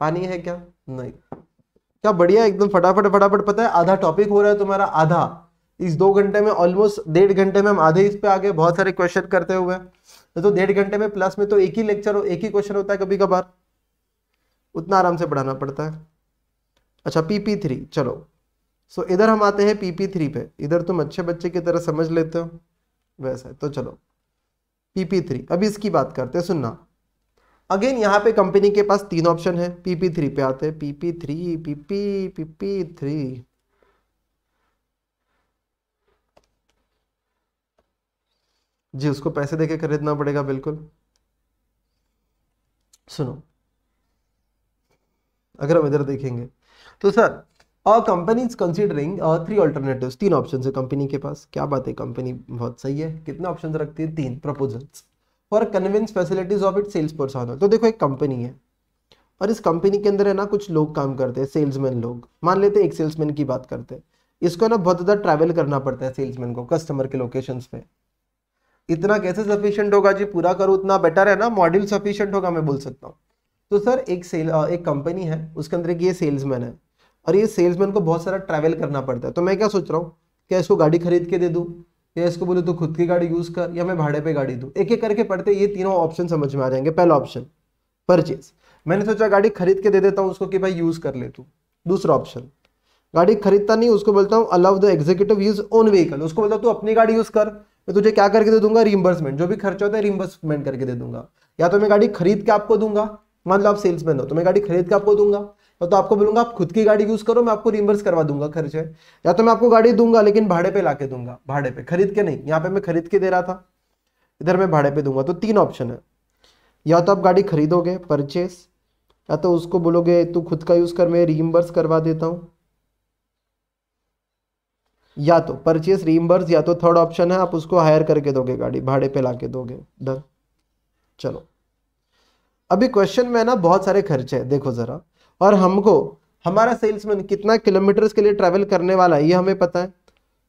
पानी है क्या नहीं क्या बढ़िया एकदम फटाफट फटाफट पता है आधा टॉपिक हो रहा है तुम्हारा आधा इस दो घंटे में ऑलमोस्ट डेढ़ घंटे में हम आधे इस पे आ गए बहुत सारे क्वेश्चन करते हुए तो डेढ़ घंटे में प्लस में तो एक ही लेक्चर हो एक ही क्वेश्चन होता है कभी कभार उतना आराम से पढ़ाना पड़ता है अच्छा पी पी थ्री चलो सो so, इधर हम आते हैं पीपी थ्री पे इधर तुम अच्छे बच्चे की तरह समझ लेते हो वैसा है तो चलो पीपी थ्री अभी इसकी बात करते हैं सुनना अगेन यहाँ पे कंपनी के पास तीन ऑप्शन है पीपी थ्री पे आते हैं PP three PP PP three जी उसको पैसे देके खरीदना पड़ेगा बिल्कुल सुनो अगर हम इधर देखेंगे तो sir company is considering three alternative तीन ऑप्शन है कंपनी के पास क्या बात है कंपनी बहुत सही है कितने ऑप्शन रखती है तीन proposals for convince facilities of it sales person तो देखो एक कंपनी है और इस कंपनी के अंदर है ना कुछ लोग काम करते हैं सेल्समैन लोग मान लेते हैं एक सेल्समैन की बात करते हैं इसको ना बहुत ज़्यादा ट्रैवल करना पड़ता है सेल्समैन को कस्टमर के लोकेशन पे इतना कैसे सफिशियंट होगा जी पूरा करो उतना बेटर है ना मॉड्यूल सफिशियंट होगा मैं बोल सकता हूँ तो सर एक सेल uh, एक कंपनी है उसके अंदर एक ये सेल्समैन है और ये सेल्समैन को बहुत सारा ट्रैवल करना पड़ता है तो मैं क्या सोच रहा हूँ क्या इसको गाड़ी खरीद के दे दूँ या इसको बोले तो खुद की गाड़ी यूज़ कर या मैं भाड़े पे गाड़ी दूँ एक एक करके पढ़ते ये तीनों ऑप्शन समझ में आ जाएंगे पहला ऑप्शन परचेज मैंने सोचा गाड़ी खरीद के दे देता हूँ उसको कि भाई यूज़ कर ले तू दूसरा ऑप्शन गाड़ी खरीदता नहीं उसको बोलता हूँ allow the executive use own vehicle उसको बोलता तू अपनी गाड़ी यूज़ कर मैं तुझे क्या करके दे दूंगा रिम्बर्समेंट जो भी खर्चा होता है रिम्बर्समेंट करके दे दूंगा या तो मैं गाड़ी खरीद के आपको दूंगा मान लो आप सेल्समैन हो तो मैं गाड़ी खरीद के आपको दूंगा मैं तो आपको बोलूंगा आप खुद की गाड़ी यूज करो मैं आपको रिमर्स करवा दूंगा खर्चे या तो मैं आपको गाड़ी दूंगा लेकिन भाड़े पे ला दूंगा भाड़े पे खरीद के नहीं यहाँ पे मैं खरीद के दे रहा था इधर मैं भाड़े पे दूंगा तो तीन ऑप्शन है या तो आप गाड़ी खरीदोगे परचेस या तो उसको बोलोगे तू खुद का यूज कर मैं रिमबर्स करवा देता हूँ या तो परचेस रिमबर्स या तो थर्ड ऑप्शन है आप उसको हायर करके दोगे गाड़ी भाड़े पे ला के दोगे डन चलो अभी क्वेश्चन में ना बहुत सारे खर्चे हैं देखो ज़रा और हमको हमारा सेल्समैन कितना किलोमीटर्स के लिए ट्रैवल करने वाला है ये हमें पता है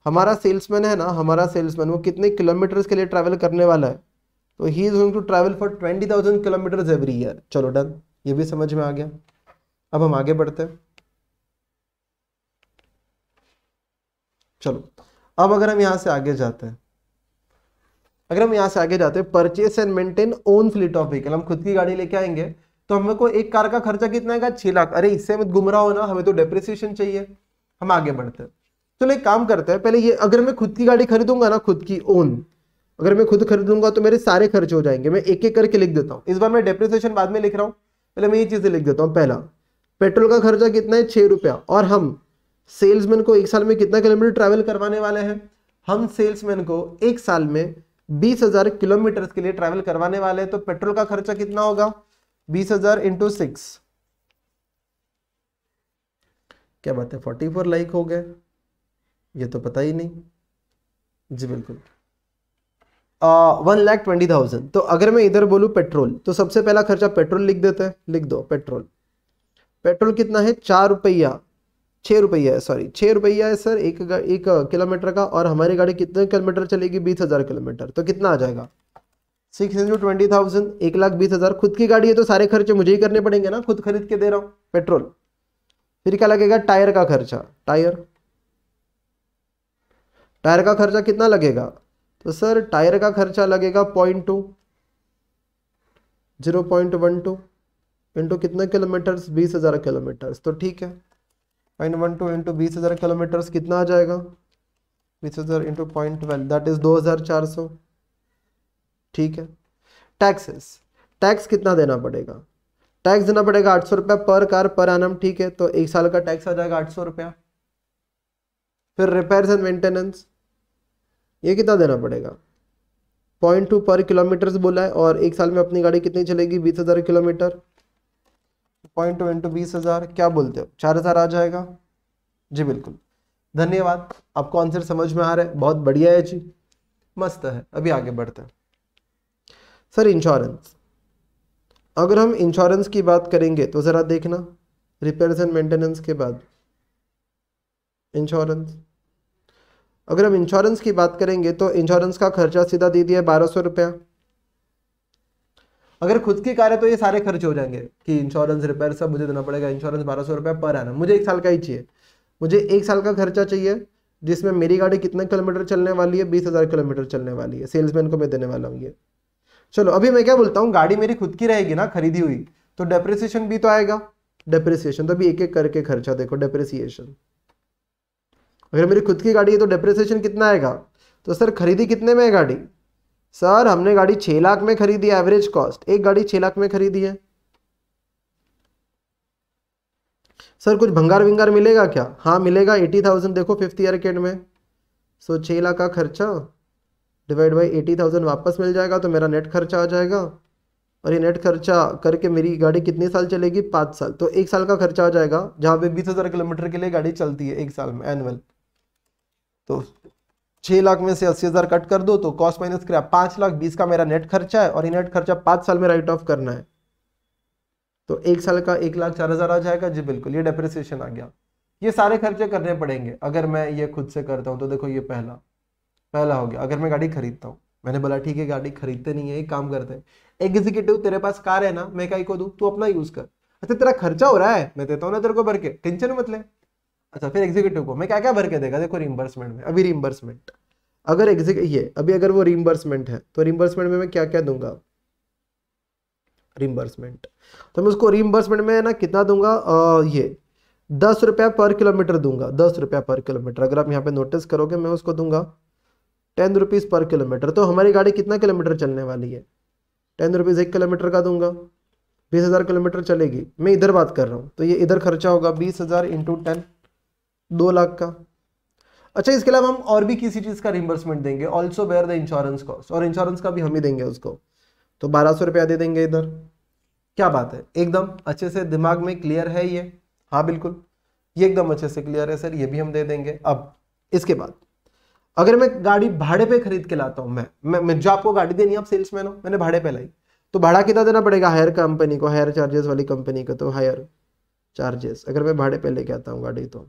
हमारा सेल्समैन है ना हमारा सेल्समैन वो कितने किलोमीटर्स के लिए ट्रैवल करने वाला है तो he is going to travel for twenty thousand kilometre every year चलो डन ये भी समझ में आ गया अब हम आगे बढ़ते हैं चलो अब अगर हम यहाँ से आगे जाते हैं अगर हम यहाँ से आगे जाते हैं purchase and maintain own fleet of vehicle हम खुद की गाड़ी लेके आएंगे तो हमें को एक कार का खर्चा कितना आएगा छह लाख अरे इससे हमें गुमराह होना हमें तो डेप्रिसिएशन चाहिए हम आगे बढ़ते हैं चलो एक काम करते हैं पहले ये अगर मैं खुद की गाड़ी खरीदूंगा ना खुद की ओन अगर मैं खुद खरीदूंगा तो मेरे सारे खर्चे हो जाएंगे मैं एक एक करके लिख देता हूँ इस बार मैं डेप्रिसिएशन बाद में लिख रहा हूँ पहले मैं ये चीज़ें लिख देता हूँ पहला पेट्रोल का खर्चा कितना है छह रुपया और हम सेल्समैन को एक साल में कितना किलोमीटर ट्रैवल करवाने वाले हैं हम सेल्समैन को एक साल में बीस हज़ार किलोमीटर के लिए ट्रैवल करवाने वाले हैं तो पेट्रोल का खर्चा कितना होगा बीस हजार इंटू सिक्स क्या बात है फोर्टी फोर लाइक हो गए ये तो पता ही नहीं जी बिल्कुल वन लैख ट्वेंटी थाउजेंड तो अगर मैं इधर बोलूं पेट्रोल तो सबसे पहला खर्चा पेट्रोल लिख देते हैं लिख दो पेट्रोल पेट्रोल कितना है चार रुपया छः रुपया है सॉरी छः रुपया है सर एक एक किलोमीटर का और हमारी गाड़ी कितने किलोमीटर चलेगी बीस हज़ार किलोमीटर तो कितना आ जाएगा सिक्स इंटू ट्वेंटी थाउजेंड एक लाख बीस हज़ार खुद की गाड़ी है तो सारे खर्चे मुझे ही करने पड़ेंगे ना खुद खरीद के दे रहा हूँ पेट्रोल फिर क्या लगेगा टायर का खर्चा टायर टायर का खर्चा कितना लगेगा तो सर टायर का खर्चा लगेगा point two zero point one two into कितने किलोमीटर्स बीस हज़ार किलोमीटर्स तो ठीक है पॉइंट वन टू इंटू बीस हज़ार किलोमीटर्स कितना आ जाएगा बीस हज़ार into point twelve that is दो हज़ार चार सौ ठीक है टैक्सेस टैक्स कितना देना पड़ेगा टैक्स देना पड़ेगा आठ सौ रुपया पर कार पर एनम ठीक है तो एक साल का टैक्स आ जाएगा आठ सौ रुपया फिर रिपेयर्स एंड मेंटेनेंस ये कितना देना पड़ेगा पॉइंट टू पर किलोमीटर बोला है और एक साल में अपनी गाड़ी कितनी चलेगी बीस हज़ार किलोमीटर पॉइंट टू इंटू बीस हज़ार क्या बोलते हो चार हज़ार आ जाएगा जी बिल्कुल धन्यवाद आपको आंसर समझ में आ रहा है बहुत बढ़िया है जी मस्त है अभी आगे बढ़ते हैं सर इंश्योरेंस अगर हम इंश्योरेंस की बात करेंगे तो ज़रा देखना रिपेयर्स एंड मेंटेनेंस के बाद इंश्योरेंस अगर हम इंश्योरेंस की बात करेंगे तो इंश्योरेंस का खर्चा सीधा दे दिया बारह सौ रुपया अगर खुद की कार है तो ये सारे खर्च हो जाएंगे कि इंश्योरेंस रिपेयर सब मुझे देना पड़ेगा इंश्योरेंस बारह सौ रुपया पर आना मुझे एक साल का ही चाहिए मुझे एक साल का खर्चा चाहिए जिसमें मेरी गाड़ी कितने किलोमीटर चलने वाली है बीस हज़ार किलोमीटर चलने वाली है सेल्समैन को मैं देने वाला हूँ ये चलो अभी मैं क्या बोलता हूँ गाड़ी मेरी खुद की रहेगी ना खरीदी हुई तो डेप्रिसिएशन भी तो आएगा डेप्रिसिएशन तो अभी एक एक करके खर्चा देखो डेप्रिसिएशन अगर मेरी खुद की गाड़ी है तो डेप्रिसिएशन कितना आएगा तो सर खरीदी कितने में है गाड़ी सर हमने गाड़ी छः लाख में खरीदी है एवरेज कॉस्ट एक गाड़ी छः लाख में खरीदी है सर कुछ भंगार विंगार मिलेगा क्या हाँ मिलेगा एटी थाउजेंड देखो फिफ्थ ईयर के एंड में सो छः लाख का खर्चा डिवाइड बाई एटी थाउजेंड वापस मिल जाएगा तो मेरा नेट खर्चा आ जाएगा और ये नेट खर्चा करके मेरी गाड़ी कितने साल चलेगी पाँच साल तो एक साल का खर्चा आ जाएगा जहाँ पे बीस हज़ार किलोमीटर के लिए गाड़ी चलती है एक साल में एनुअल तो छः लाख में से अस्सी हज़ार कट कर दो तो कॉस्ट माइनस किराया पाँच लाख बीस का मेरा नेट खर्चा है और ये नेट खर्चा पाँच साल में राइट ऑफ करना है तो एक साल का एक लाख चार हज़ार आ जाएगा जी बिल्कुल ये डेप्रिसिएशन आ गया ये सारे खर्चे करने पड़ेंगे अगर मैं ये खुद से करता हूँ तो देखो ये पहला पहला हो गया अगर मैं गाड़ी खरीदता हूँ मैंने बोला ठीक है गाड़ी खरीदते नहीं है एक काम करते हैं एग्जीक्यूटिव तेरे पास कार है ना मैं कहीं को दू तू अपना यूज़ कर अच्छा तेरा खर्चा हो रहा है मैं देता हूँ ना तेरे को भर के टेंशन मत ले अच्छा फिर एग्जीक्यूटिव को मैं क्या क्या भर के देगा देखो रिमबर्समेंट में अभी रिमबर्समेंट अगर ये अभी अगर वो रिमबर्समेंट है तो रिमबर्समेंट में मैं क्या क्या दूंगा रिमबर्समेंट तो मैं उसको रिमबर्समेंट में ना कितना दूंगा आ, ये दस रुपया पर किलोमीटर दूंगा दस रुपया पर किलोमीटर अगर आप यहाँ पे नोटिस करोगे मैं उसको दूंगा टेन रुपीज़ पर किलोमीटर तो हमारी गाड़ी कितना किलोमीटर चलने वाली है टेन रुपीज़ एक किलोमीटर का दूंगा बीस हज़ार किलोमीटर चलेगी मैं इधर बात कर रहा हूँ तो ये इधर खर्चा होगा बीस हज़ार इंटू टेन दो लाख का अच्छा इसके अलावा हम और भी किसी चीज़ का रिम्बर्समेंट देंगे also bear the insurance cost और इंश्योरेंस का भी हम ही देंगे उसको तो बारह सौ रुपया दे देंगे इधर क्या बात है एकदम अच्छे से दिमाग में क्लियर है ये हाँ बिल्कुल ये एकदम अच्छे से क्लियर है सर ये भी हम दे देंगे अब इसके बाद अगर मैं गाड़ी भाड़े पे खरीद के लाता हूँ मैं, मैं, जो आपको गाड़ी देनी आप सेल्समैन हो मैंने भाड़े पे लाई तो भाड़ा कितना देना पड़ेगा हायर कंपनी को हायर चार्जेस वाली कंपनी को तो हायर चार्जेस अगर मैं भाड़े पे लेके आता हूँ गाड़ी तो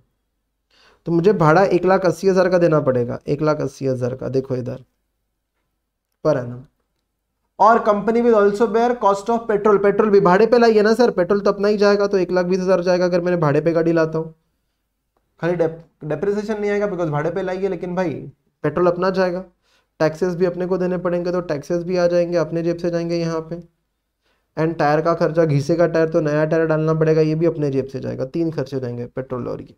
तो मुझे भाड़ा एक लाख अस्सी हज़ार का देना पड़ेगा एक लाख अस्सी हज़ार का देखो इधर पर ना और company will also bear cost of petrol petrol भी भाड़े पे लाइए ना सर पेट्रोल तो अपना ही जाएगा तो एक लाख बीस हज़ार जाएगा अगर मैंने भाड़े पे गाड़ी लाता हूँ खाली डेप्रिसिएशन नहीं आएगा बिकॉज भाड़े पे लाइए लेकिन भाई पेट्रोल अपना जाएगा टैक्सेस भी अपने को देने पड़ेंगे तो टैक्सेस भी आ जाएंगे अपने जेब से जाएंगे यहाँ पे एंड टायर का खर्चा घीसे का टायर तो नया टायर डालना पड़ेगा ये भी अपने जेब से जाएगा तीन खर्चे जाएंगे पेट्रोल और ये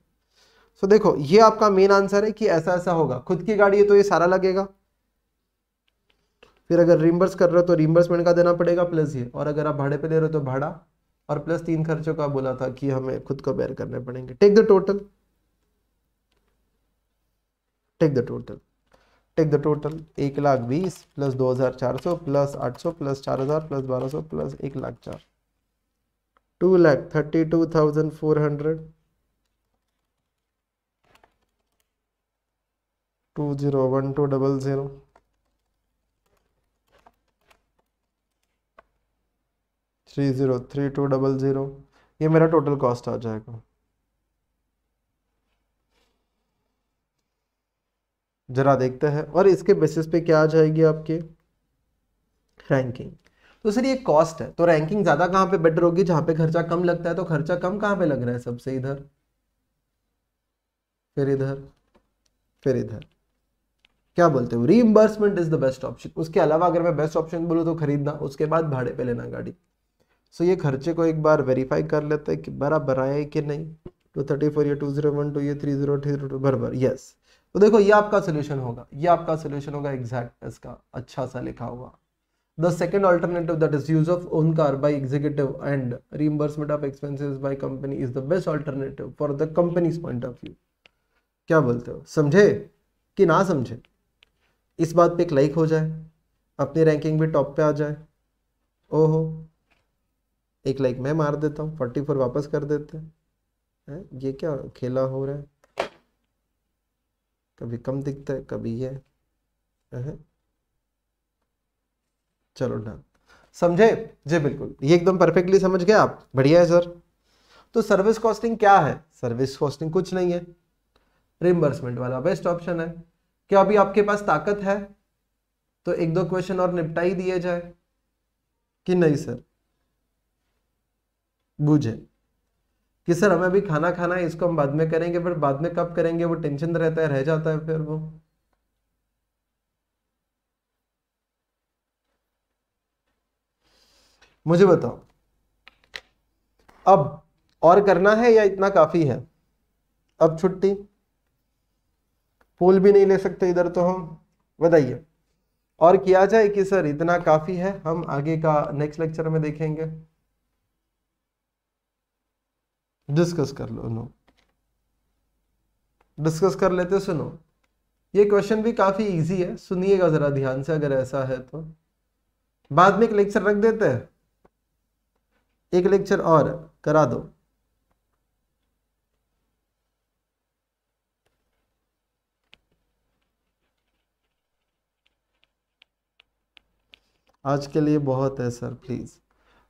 सो so, देखो ये आपका मेन आंसर है कि ऐसा ऐसा होगा खुद की गाड़ी है तो ये सारा लगेगा फिर अगर रिम्बर्स कर रहे हो तो रिम्बर्समेंट का देना पड़ेगा प्लस ये और अगर आप भाड़े पे ले रहे हो तो भाड़ा और प्लस तीन खर्चों का बोला था कि हमें खुद को बेयर करने पड़ेंगे take the total take the total take the total एक लाख बीस प्लस दो हज़ार चार सौ प्लस आठ सौ प्लस चार हज़ार प्लस बारह सौ प्लस एक लाख चार two lakh thirty two thousand four hundred two zero one two double zero three zero three two double zero ये मेरा टोटल कॉस्ट आ जाएगा ज़रा देखते हैं और इसके बेसिस पे क्या आ जाएगी आपके रैंकिंग तो सर ये कॉस्ट है तो रैंकिंग ज़्यादा कहां पे बेटर होगी जहां पे खर्चा कम लगता है तो खर्चा कम कहां पे लग रहा है सबसे इधर फिर इधर फिर इधर क्या बोलते हो reimbursement is the best option उसके अलावा अगर मैं बेस्ट ऑप्शन बोलू तो खरीदना उसके बाद भाड़े पे लेना गाड़ी सो ये खर्चे को एक बार वेरीफाई कर लेते हैं कि बराबर आए कि नहीं टू थर्टी फोर या टू जीरो वन टू ये थ्री जीरो थ्री जीरो बराबर यस तो देखो ये आपका सोल्यूशन होगा ये आपका सोल्यूशन होगा एग्जैक्ट इसका अच्छा सा लिखा हुआ the second alternative that is use of own car by executive and reimbursement of expenses by company is the best alternative for the company's point of view क्या बोलते हो समझे कि ना समझे इस बात पे एक लाइक हो जाए अपनी रैंकिंग भी टॉप पे आ जाए ओहो एक लाइक मैं मार देता हूँ फोर्टी फोर वापस कर देते हैं ये क्या खेला हो रहा है कभी कम दिखता है कभी ये चलो डन समझे जी बिल्कुल ये एकदम परफेक्टली समझ गए आप बढ़िया है सर तो सर्विस कॉस्टिंग क्या है सर्विस कॉस्टिंग कुछ नहीं है रिमबर्समेंट वाला बेस्ट ऑप्शन है क्या अभी आपके पास ताकत है तो एक दो क्वेश्चन और निपटाई दिए जाए कि नहीं सर बूझे कि सर हम्म। हमें अभी खाना खाना है इसको हम बाद में करेंगे फिर बाद में कब करेंगे वो टेंशन रहता है रह जाता है फिर वो मुझे बताओ अब और करना है या इतना काफी है अब छुट्टी फूल भी नहीं ले सकते इधर तो हम बताइए और किया जाए कि सर इतना काफ़ी है हम आगे का नेक्स्ट लेक्चर में देखेंगे डिस्कस कर लो नो डिस्कस कर लेते सुनो ये क्वेश्चन भी काफ़ी इजी है सुनिएगा ज़रा ध्यान से अगर ऐसा है तो बाद में एक लेक्चर रख देते हैं एक लेक्चर और करा दो आज के लिए बहुत है सर प्लीज़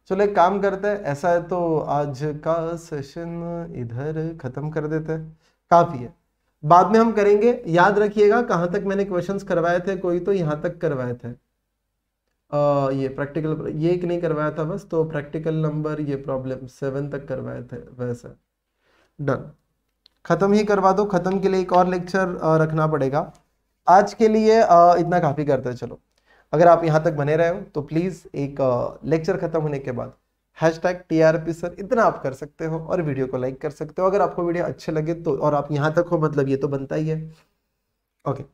चलो एक काम करते हैं ऐसा है तो आज का सेशन इधर ख़त्म कर देते हैं काफ़ी है बाद में हम करेंगे याद रखिएगा कहाँ तक मैंने क्वेश्चंस करवाए थे कोई तो यहाँ तक करवाए थे आ, ये प्रैक्टिकल ये एक नहीं करवाया था बस तो प्रैक्टिकल नंबर ये प्रॉब्लम सेवन तक करवाए थे वैसा डन ख़त्म ही करवा दो ख़त्म के लिए एक और लेक्चर रखना पड़ेगा आज के लिए इतना काफ़ी करते हैं चलो अगर आप यहाँ तक बने रहे हो तो प्लीज़ एक लेक्चर ख़त्म होने के बाद hashtag T R P sir इतना आप कर सकते हो और वीडियो को लाइक कर सकते हो अगर आपको वीडियो अच्छे लगे तो और आप यहाँ तक हो मतलब ये तो बनता ही है ओके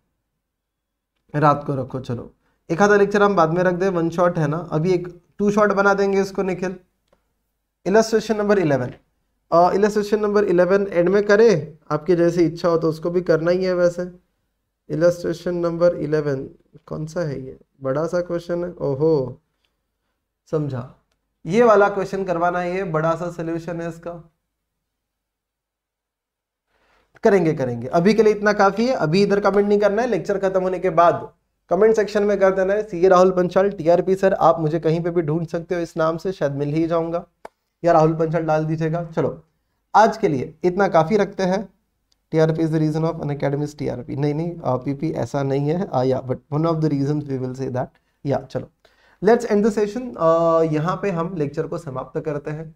रात को रखो चलो एक आधा लेक्चर हम बाद में रख दे वन शॉट है ना अभी एक टू शॉट बना देंगे इसको Nikhil illustration number eleven illustration number eleven end में करे आपकी जैसे इच्छा हो तो उसको भी करना ही है वैसे इलेस्ट्रेशन नंबर इलेवन कौन सा है ये बड़ा सा क्वेश्चन है ओहो समझा ये वाला क्वेश्चन करवाना ये बड़ा सा सोल्यूशन है इसका करेंगे करेंगे अभी के लिए इतना काफी है अभी इधर कमेंट नहीं करना है लेक्चर खत्म होने के बाद कमेंट सेक्शन में कर देना है CA Rahul Panchal TRP sir आप मुझे कहीं पे भी ढूंढ सकते हो इस नाम से शायद मिल ही जाऊंगा या राहुल पंचाल डाल दीजिएगा चलो आज के लिए इतना काफी रखते हैं TRP is the reason of an TRP TRP. नहीं नहीं PP ऐसा नहीं है uh, yeah, but one of the reasons we will say that. Yeah, चलो लेट्स एंड द सेशन यहाँ पे हम लेक्चर को समाप्त करते हैं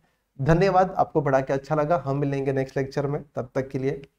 धन्यवाद आपको बड़ा के अच्छा लगा हम मिलेंगे नेक्स्ट लेक्चर में तब तक के लिए